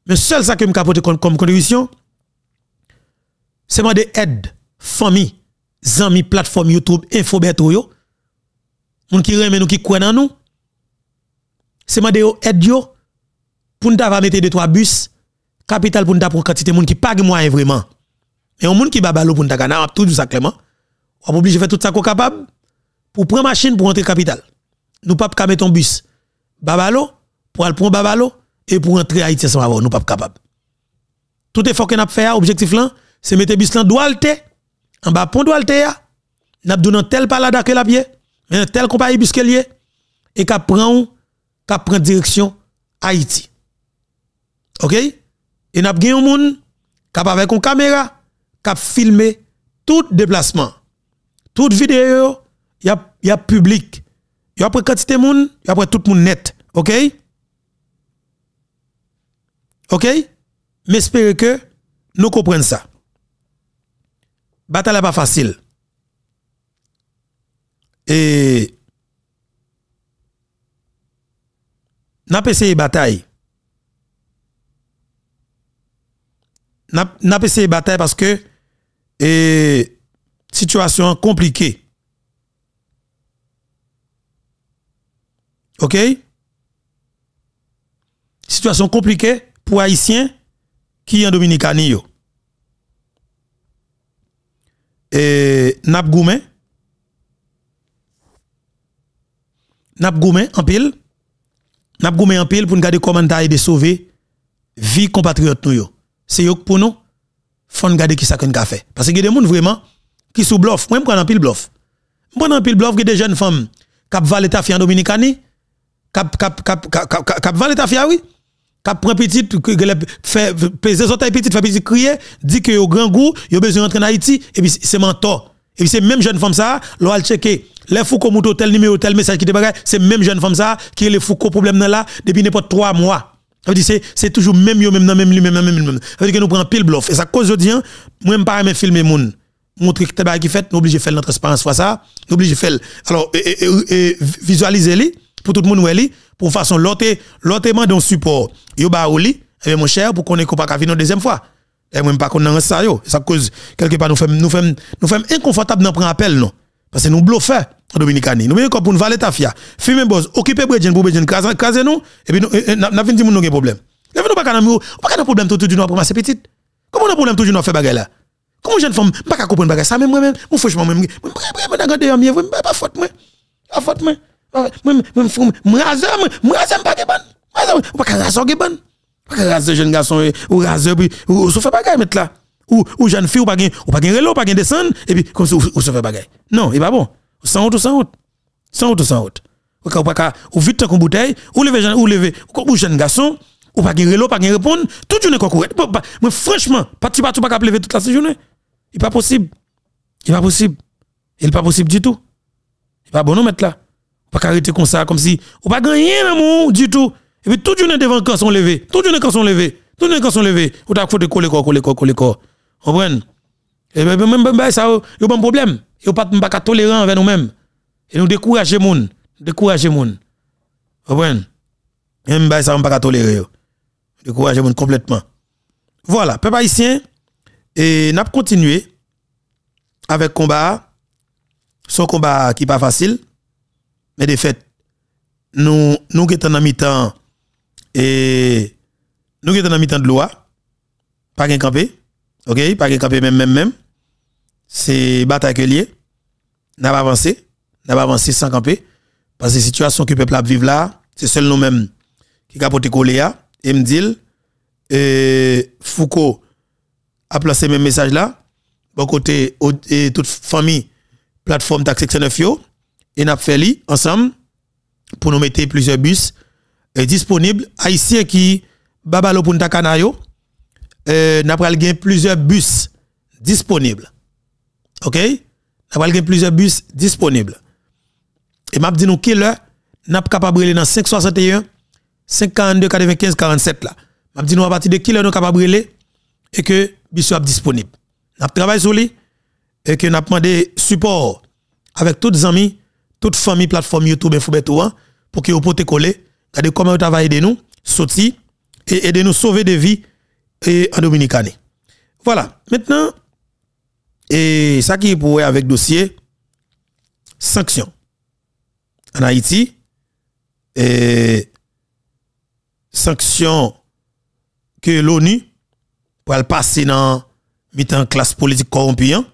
Mais seul ça que me capote comme contribution c'est moi des aides famille zami plateforme YouTube Infobet yo. Moun ki reme nou ki kwen nan nou. C'est mande yo aide yo pour ta va mette de trois bus capital pour ta pour quantité moun qui pas moyen vraiment. Mais on moun qui babalo pour nous gana toujours ça clairement. On oblige fais tout ça ko capable pour prendre machine pour entrer capital. Nous pas ka mettre un bus babalo pour aller prendre babalo et pour entrer Haïti sans avoir nous pas capable. Tout effort qu'on a fait objectif là, c'est mettre bus là doit en bas pont d'Altea, n'a un tel palada que la pied, un tel compagnie de et qu'a prend qu'a prend direction Haïti. OK Et n'a gagné un monde qui avec une caméra qui filmer tout déplacement, toute vidéo, il y a y public. Il y a quantité monde, il y a tout monde net. OK OK M'espère que nous comprenons ça bataille n'est pas facile. Et n'a pas essayé bataille. N'a pas essayé bataille parce que et situation compliquée. OK Situation compliquée pour haïtiens qui en Dominicanie et Nap Goumen. Nap Goumen en pile. Nap Goumen en pile pour nous garder comment de sauver vie compatriotes C'est pour nous. Faut garder qui ça qu'on fait. Parce que y a des gens vraiment qui sous bluff. Moi, je en pile bluff. Je en pile bluff que des jeunes femmes qui en T'as pris petit, fait les fait petit crier, dit que au grand goût, il a besoin d'entrer en Haïti, et puis c'est mentor. Et puis c'est même jeune femme ça, l'on a Les Foucault mouto tel numéro, tel message qui débarque, c'est même jeune femme ça, qui est le Foucault problème là, depuis n'importe trois mois. C'est toujours même yo, même nom même lui, même même même lui, même. Ça veut dire que nous prenons pile bluff. Et ça cause de dire, moi, je ne pas filmer moun montrer que t'es qui fait, nous obligé de faire notre transparence, fois ça, nous obligé de faire. Alors, et, les pour tout le monde pour façon l'autre l'autre un support yo ba li et eh mon cher pour qu'on ne pas venir une deuxième fois et eh, même pas qu'on a ça yo ça cause quelque part nous fait nous fait nous fait inconfortable d'en prendre appel non parce que nous bluffons en Nous venons pour une valait fia. Fumez boss, occupez Bredjen pour Bredjen, nous, et puis nous eh, avons nous problème. Nous pas problème tout Comment on a problème tout du là? Comment jeune femme, pas comprendre ça, même moi-même, pas Mwen mfou mwen raze mwen, mwen raze mwen pa je Ou pa ka raze ou Ou pa ou raze ou sou fe bagay met la. Ou jen fi ou pa gen relo, ou pa gen desen, Non, e ba bon. San out ou san out. San ou san out. ou bouteille, ou leve ou leve, ou jen gason, ou pa gen relo, pa gen repon, tout jounen kon kouret. Mwen tout la se jounen. E pa posib. E pa posib. E bon nou met là pas arrêter comme ça, comme si on pas gagné l'amour du tout. Et puis tout le monde devant quand sont levés, tout le monde quand sont levés, tout le monde quand sont levés, ou t'as faut de coller corps, coller corps, coller corps. comprenez Et même ben, même ben, ben, ça, y a pas de problème. Y a pas pas tolérant envers nous-mêmes. Et nous décourager monde, décourager monde. Comprendre Même ça on pas tolérer. Décourager monde complètement. Voilà, peuple haïtien et n'a continué avec combat son combat qui pas facile mais de fait, nous, nous qui sommes en mi-temps, et nous sommes en mi-temps de loi, pas qu'un campé, ok, pas qu'un campé même, même, même, c'est bataille que lié, n'a pas avancé, n'a pas avancé sans camper, parce que la situation que le peuple vivre là, c'est seul nous-mêmes qui capote coléa, et me dit, Foucault a placé mes messages là, bon côté, et toute famille, plateforme taxe 69 yo, et nous avons fait ensemble pour nous mettre plusieurs bus eh, disponibles. Haïtiens qui babalo pour Kanayo, euh, nous avons plusieurs bus disponibles. OK? Nous avons plusieurs bus disponibles. Et m'a dit nous quelle heure n'a pas capable dans 561 52 95 47 là. M'a dit nous à partir de quelle heure nous capable et que bus disponibles. disponible. avons travaillé sur lui et que avons demandé support avec tous les amis toute famille plateforme YouTube Info hein, pour que vous pouvez coller, regardez comment vous avez de nous, et aider nous sauver des vies en Dominicane. Voilà, maintenant et ça qui est pour avec dossier sanction. En Haïti et sanction que l'ONU pour passer dans la classe politique corrompue hein,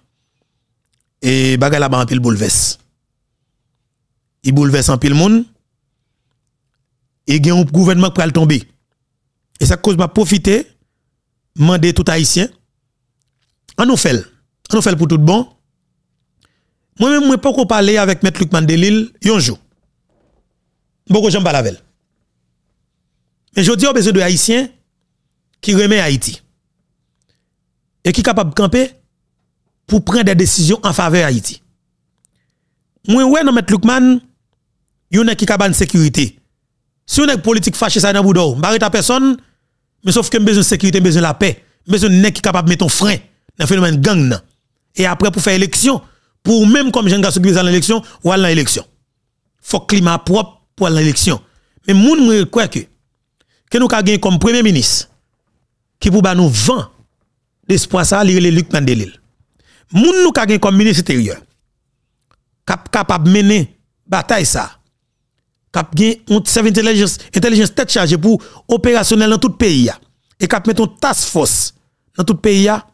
et là la le pile bouleverse il bouleverse un pile monde et a un gouvernement qui va tomber. Et ça cause m'a profiter demander tout haïtien en nous fait on nous fait pour tout bon. Moi même moi pas qu'on parler avec M. Luc Mandelil un jour. Beaucoup de pas la avec Mais je dis au besoin de haïtiens qui remet Haïti et qui sont capable de camper pour prendre des décisions en faveur Haïti. Moi ouais non M. Lucman yon ki kaban sécurité. Si on est politique fâché ça dans boudou, barre ta personne, mais sauf que besoin de sécurité, besoin de la paix, besoin de ki capable mettre un frein dans le phénomène gang Et après pour faire élection, pour même comme jean gars qui dans l'élection, ou à l'élection. Faut climat propre pour l'élection. Mais moun mwen quoi que que nous avons comme premier ministre qui pour nous vend d'espoir ça lire les Luc Mandelil. Moun nous avons comme ministre intérieur capable mener bataille ça cap gain un service intelligence intelligence tête chargée pour opérationnel dans tout pays et cap mettre une task force dans tout pays là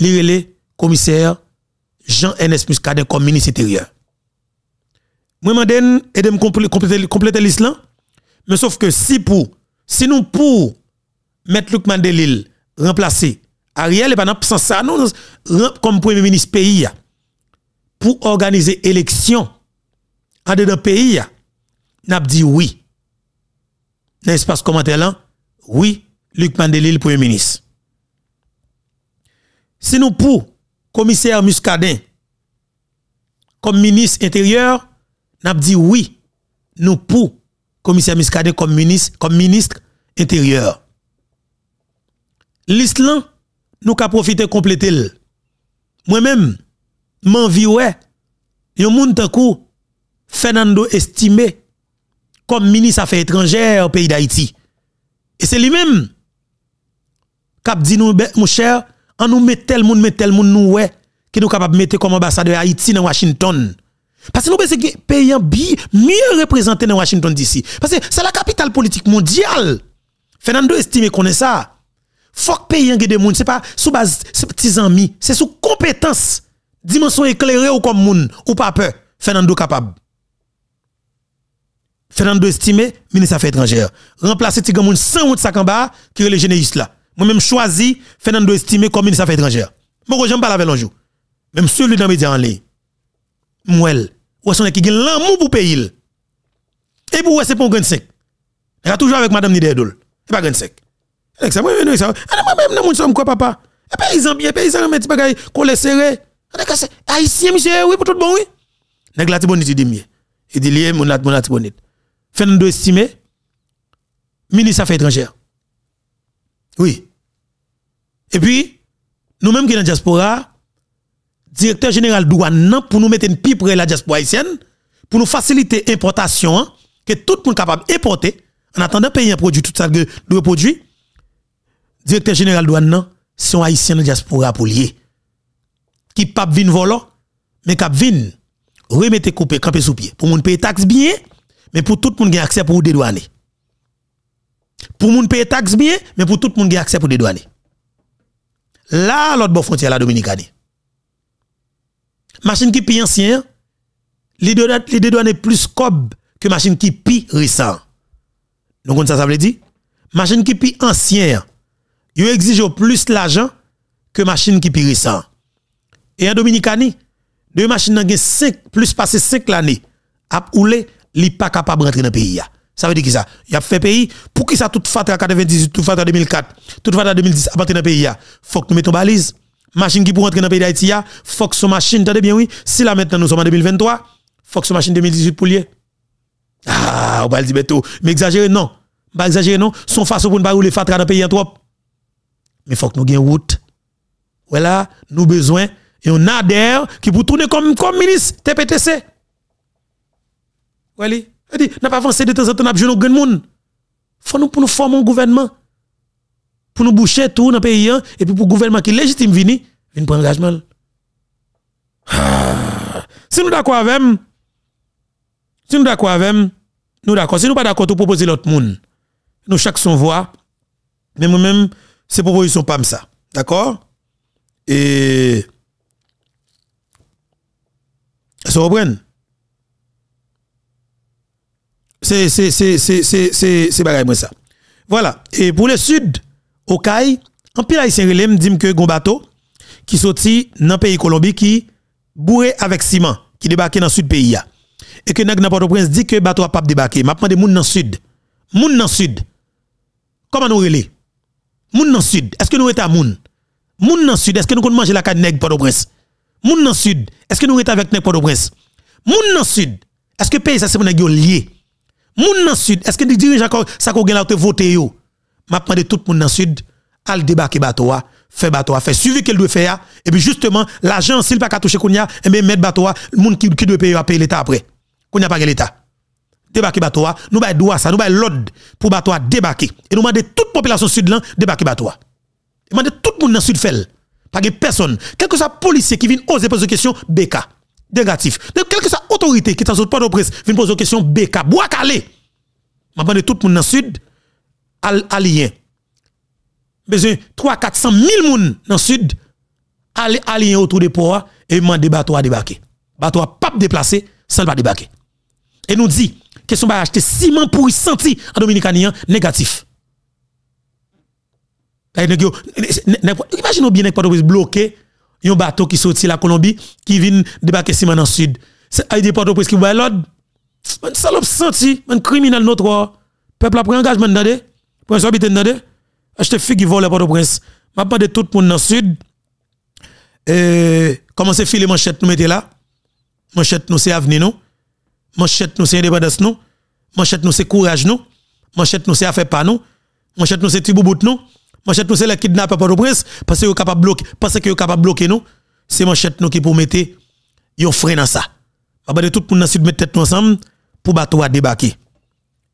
le commissaire Jean NS Muscadet comme ministre intérieur moi manden et de compléter compléter l'islam mais sauf que si pour si nous pour mettre Luc Mandelil remplacer Ariel et pas sans ça non comme premier ministre pays pour organiser élection en dedans pays n'a dit oui. Dans l'espace commentaire là, oui, Luc Mandelil premier ministre. Si nous pour commissaire Muscadin, comme ministre intérieur, n'a dit oui, nous pour commissaire Muscadet comme ministre, comme ministre intérieur. L'Islam, nous avons profité compléter. Moi-même, m'envie ouais, yon Fernando estimé comme ministre affaires étrangères au pays d'Haïti. Et c'est lui-même qui dit nous, ben, mon cher, on nous met tel monde, met tel monde, nous, ouais, qui nous capable de mettre comme ambassadeur Haïti dans Washington. Parce que nous pensons que pays mieux représenté dans Washington d'ici. Parce que c'est la capitale politique mondiale. Fernando estime qu'on est ça. Faut que pays de des c'est pas sous base petits amis, c'est sous compétence, dimension éclairée ou comme moun, ou pas peur. Fernando capable. Fernando Estimé, ministre Affaires étrangères. Remplacer Tigre Moun sans honte sac en bas, qui est le généiste là. Moi-même choisi Fernando Estimé comme ministre Affaires étrangères. Moi, j'aime pas la l'anjou. Même celui dans les médias en ligne. Mouel, ou est-ce qui a l'amour pour pays? Et pour c'est pour 25. Il a toujours avec Madame Niderdoul. C'est pas 25. C'est moi, même, nous sommes quoi, papa? Et ont bien, paysan, mais tu bagaille, qu'on les serre. Haïtien, monsieur, oui, pour tout bon oui. Nèg la il dit mieux. Il dit lié, mon la tibonite. Fernando Estime, ministre Affaires étrangères. Oui. Et puis, nous-mêmes qui sommes dans la diaspora, directeur général douane pour nous mettre une pipe près la diaspora haïtienne, pour nous faciliter l'importation, hein, que tout le monde est capable d'importer, en attendant de payer un produit, tout ça que nous produit, directeur général douane, sont un haïtien la diaspora pour lier. Qui pas vin volant, mais qui vin remettre coupé, camper sous pied. Pour nous payer taxes bien, mais pour tout le monde qui a accès pour dédouaner. Pour le monde payer taxes bien, mais pour tout le monde qui a accès pour dédouaner. Là, l'autre bonne frontière, la Les Machine qui paye ancien, les dédouaner plus cob que machine qui paye récent. Donc, ça, ça veut dire, machine qui paye ancien, il exige plus l'argent que machine qui paye récent. Et en Dominicanie, deux machines qui 5 plus passé 5 l'année, à ouler li pas capable rentrer dans le pays. Ça veut dire que ça, il a fait pays, pour qui ça toute fatra 98, toute fatra 2004, toute fatra 2010 à partir dans le pays, faut que nous mettons balise. Machine qui pour rentrer dans le pays d'Haïti, faut que ce machine, tenez bien oui, si là maintenant nous sommes en 2023, faut que ce machine 2018 pour lier. Ah, on va le dire bientôt, mais exagérer non. Pas exagérer non, son façon pour ne pas rouler fatra dans le pays en trop. Mais faut que nous gagne route. Voilà, nous besoin et on qui pour tourner comme comme ministre TPTC. Nous elle n'a pas avancé de temps en temps, n'a pas jeune grand monde. Faut nous pour nous former un gouvernement. Pour nous boucher tout dans le pays, hein. et puis pour le gouvernement qui est légitime venir, venir prendre engagement. Ah. Si nous d'accord avec nous, si nous d'accord avec nous, nous d'accord. Si nous pas d'accord, nous proposer l'autre monde. Nous chaque son voix. Mais moi-même, ces propositions pas ça. D'accord? Et. Vous vous c'est, c'est, c'est, c'est, c'est, bagaille, moi, ça. Voilà. Et pour le sud, au Cay en pile haïtien me dit que gon bateau qui sorti dans le pays Colombie qui bourré avec ciment, qui débarqué dans le sud pays. Et que n'importe Port-au-Prince dit que bateau a pas débarqué. M'a des moun dans le sud. Moun dans le sud. Comment nous relève? Moun dans le sud. Est-ce que nous étions à moun? Moun dans le sud. Est-ce que nous connaissons manger la canne nègre Port-au-Prince? Moun dans le sud. Est-ce que nous étions avec nègre Port-au-Prince? Moun dans le sud. Est-ce que pays ça c'est mon lié? Moun dans sud, est-ce que les dirigeants ça qu'on a voté? yo? M'a demandé tout monde dans sud al débarquer bateau fait bateau fait suivi qu'elle doit faire et puis justement l'agent s'il pas toucher kounya e et bien mettre bateau moun qui qui doit payer payer l'état après. Kounya pas l'état. Débarquer bateau, nous bail droit ça, nous bail l'ordre pour bateau débarquer et nous à toute population sud là débarquer bateau. Demander tout monde dans sud fait. Pas personne, quel que soit policier qui vient oser poser question BK négatif. De quelque soit autorité qui est dans de presse, vient poser une question BK, bois calé. M'a de tout le monde dans le sud, alien. Besoin 3 400 000 personnes dans le sud, allié autour des ports et m'a bateau à débarquer. Bateau à pas déplacer sans pas débarquer. Et nous dit, question va acheter ciment pour y sentir en dominicanien hein, négatif. Eh, Imaginez bien que est bloqué un bateau qui sortit la Colombie, qui vient débarquer si dans le sud. C'est Haïti port presque prince qui va Un salope senti, un criminel notre. Peuple a pris engagement dans des. Prince habite dans des. Achetez fille qui vole Port-au-Prince. M'a pas de tout pour monde dans le sud. Et comment à filer manchette nous mettez là. Manchette nous c'est avenir nous. Manchette nous c'est indépendance nous. Manchette nous c'est courage nous. Manchette nous c'est affaire pas nous. Manchette nous c'est bout nous. Manchette nous, c'est les kidnappeurs pour le prince, parce qu'ils sont capables de bloquer, parce qu'ils sont capables de bloquer nous. C'est manchette nous qui pour mettre, ils frein dans ça. Ah bah, de tout pour nous mettre tête ensemble pour bateau à débarquer.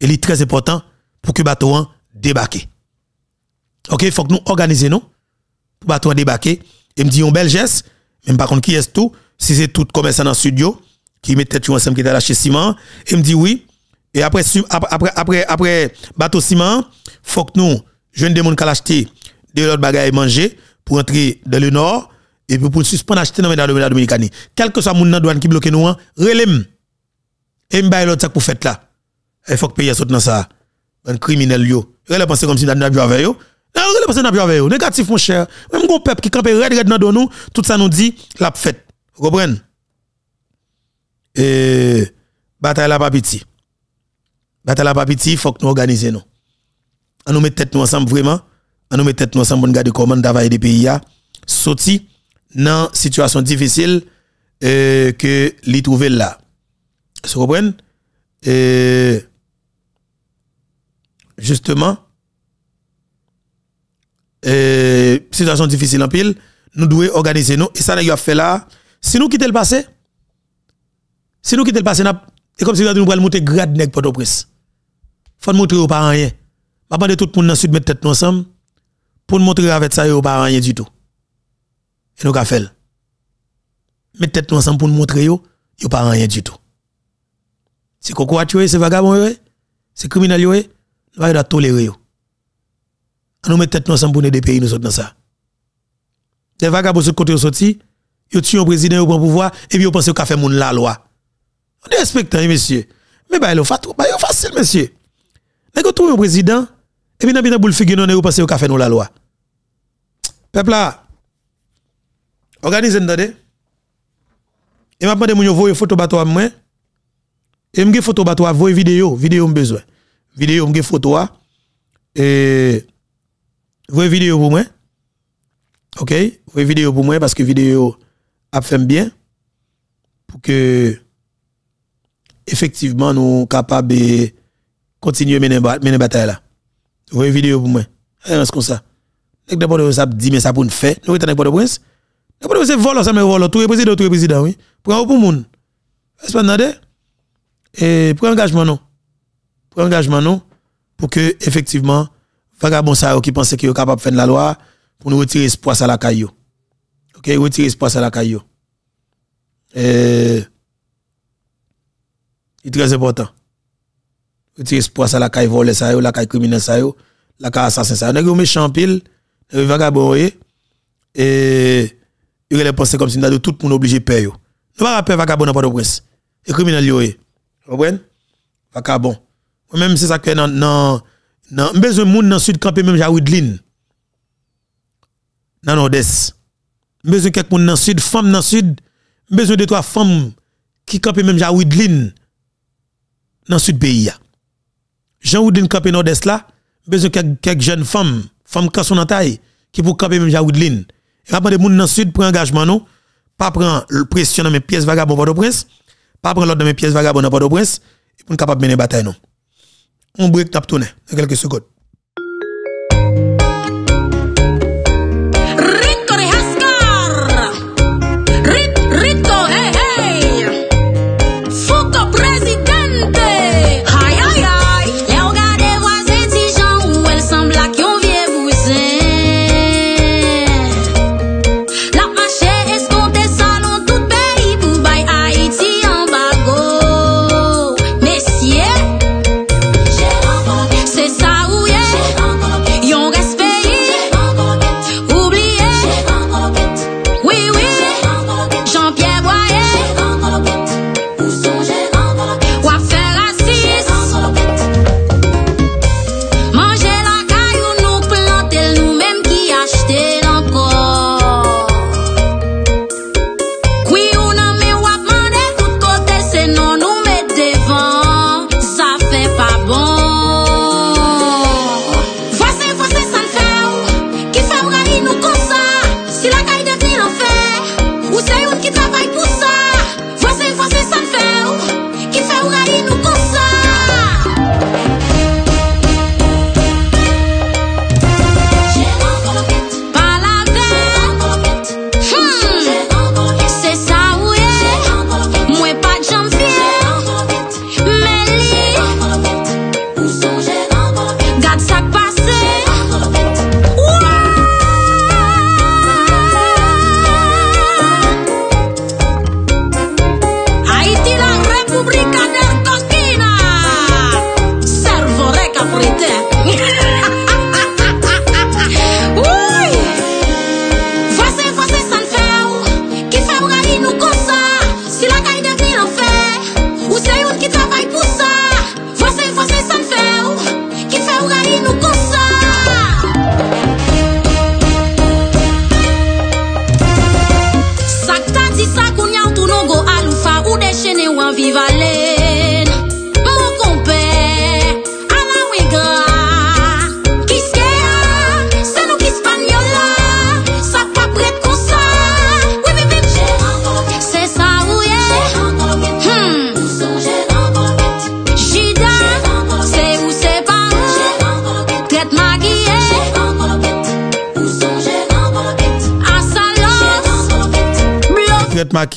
Et il est très important pour que bateau débarque. OK, il faut que nous organiser nous pour bateau débarquer. Et me dit un bel geste, même par contre qui est tout si c'est tout commerçant dans studio qui met tête ensemble qui est lâché ciment et me dit oui et après après après après bateau ciment faut que nous jeune des monde qui acheté de l'autre bagaille manger pour entrer dans le nord et puis pour suspendre acheter dans le la Dominicaine. Quel que soit mon douane qui bloque nous, hein, relève. Et m'baye l'autre ça pour fête là. Il eh, faut que payer saute dans ça. Un criminel yo. Relève penser comme si n'a pas avec yo. Non, relève penser n'a pas avec yo. Négatif mon cher. Même gros peuple qui campe red red dans nous, tout ça nous dit la fête. Vous comprenez Et bataille la pas petit. Bataille la pas petit, faut que nous organisions nous on nous met tête nous ensemble vraiment, on nous met tête nous ensemble pour garder comment d'avoir des pays a sorti dans situation difficile euh, que les trouver là. Vous comprenez euh, justement euh, situation difficile en pile, nous devons organiser nous et ça nous a fait là, si nous quittons le passé, si nous quittons le passé, c'est comme si nous nous monter grade nèg Port-au-Prince. Faut montrer au parents rien vais pas tout le monde dans sud mettre tête ensemble pour nous montrer avec ça n'y pas rien du tout. Et nous avons fait. Mettre tête ensemble pour nous montrer yo n'y pas rien du tout. C'est tu es c'est vagabond yo, eh? c'est criminel a eh? nous va tolérer Nous mettre tête ensemble pour nous des pays nous autres dans ça. Les vagabonds sur côté sorti, y tuent un président au prend pouvoir et puis pensent pense ont fait la loi. On est respectant eh, monsieur. Mais bah il bah, facile monsieur. vous trouvez un président et puis, dans le figure, vous au café, nous la loi. Peuple organisez nous Et m'a demandé mon voyer photo bateau à moi. Et une photo bateau à vidéo, vidéo, vidéo besoin. Vidéo une photo à et vous vidéo pour moi. OK, Vous vidéo pour moi parce que vidéo a fait bien pour que effectivement nous capables de continuer mener la bataille vous une vidéo pour moi. C'est comme ça. Nèg d'abord ça dit mais ça pour nous faire. Nous étant le prince. avez c'est vous ça mais vol tout président tout président oui. Prends pour monde. Est-ce pas n'attendez Et pour engagement non. un engagement non pour que effectivement vagabond ça qui pensait qu'il est capable de faire la loi pour nous retirer ce poids à la caillou. OK, retirer ce poids à la caillou. Euh, c'est très important. Petit espoir, ça, la caille voler ça, la caille criminel ça, la caille assassin, ça. Nous avons méchant pile, nous vagabond, eh. et il est pensé comme si nous tout pour nous obliger paye payer. Nous pas payer vagabond dans Port-au-Prince. Et criminel, vous eh. comprenez? Vagabond. Même c'est ça que dans, dans, besoin de monde dans sud camper, même Jaoudline. non non des Besoin quelque monde dans sud, femme dans sud. Besoin de trois femmes qui campent même Jaoudline dans sud pays. Jean-Oudin Kapé Nord-Est là, besoin quelques quelques jeunes femmes, femmes qui sont en taille, qui pour camper même jean Et après, des gens dans le sud pour engagement non, pas prendre pression dans mes pièces vagabond Port-au-Prince, pas prendre l'ordre dans mes pièces vagabond dans Port-au-Prince, et pour capable mener bataille non. On break tap tourner dans quelques secondes.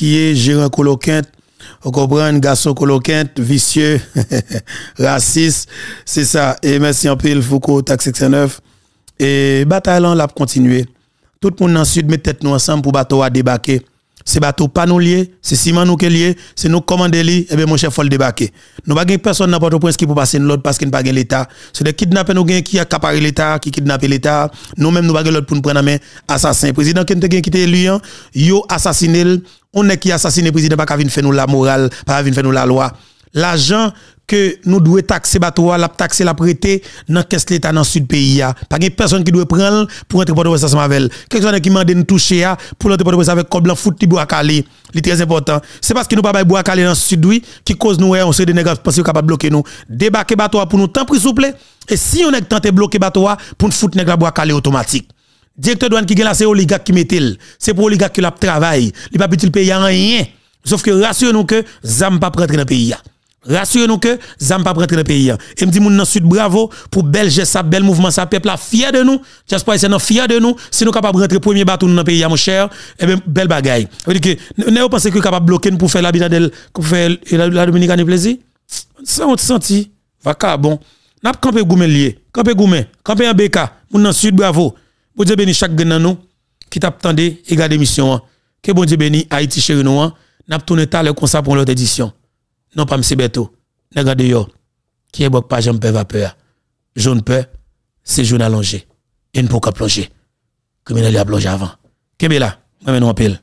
qui est gérant on comprend une garçon coloquinte, vicieux, raciste, c'est ça. Et merci en pile, Foucault, Taxe 69. Et bataille, on l'a continué. Tout le monde dans le sud met tête nous ensemble pour bateau à débarquer c'est bateau pas nous lié, c'est Simon nous qui lié, c'est nous commander li, et eh bien mon chef faut le débarquer. Nous pas personne n'importe prince qui peut passer l'autre parce qu'il n'a pas l'état. C'est des kidnappés nous qui accaparent l'état, qui kidnappent l'état. Nous même nous pas l'autre pour nous prendre en main assassin. Président qui qui était élu, yo assassiné, on est qui assassiné président pas venir faire nous la morale, pas venir faire nous la loi. L'argent que nous devons taxer bateau, la taxer la prêter dans caisse l'État dans sud pays. Pas de personne qui doit prendre pour entrer pour ça avec Quelqu'un qui m'a nous toucher pour entrer pour avec comme la foot bois calé. C'est très important. C'est parce que nous pas bois calé dans sud oui qui cause nous eh, on se nègres parce que capable bloquer nous. Débarquer bateau pour nous tant pris s'il et si on est tenté bloquer bateau pour nous foutre la bois calé automatique. Directeur douane qui gagne c'est oligarque qui met-il C'est pour oligarque qui la travaille. Il pas petit pays rien. Sauf que rassurez-nous que zam pas prendre dans le pays. Rassurez-nous que Zam pas rentrer dans le pays. Hein. Et me dit moun nan sud bravo pour bel geste, ça bel mouvement, ça peuple là fier de nous. J'espère est fier de nous si nous capable rentrer premier bateau dans le pays hein, mon cher. Eh ben belle bagaille. Vous dire que ne pensez que capable bloquer pour faire l'habitat de pour faire la, Dominicaine plaisir. Ça on senti vaca bon. N'a campé goumen lié, campé goumen, campé en beka, moun nan sud bravo. Bon Dieu béni chaque grand nous qui t'attendait et garde mission. Hein. Que bon Dieu béni Haïti chéri nous. N'a tourné ta comme ça pour l'autre édition non pas monsieur Beto, nèg yo, qui est pas j'en peur vapeur. J'en peur, c'est jaune allongé. Et ne peut pas plonger. Criminel a plongé avant. Kembe là, moi nous en pile.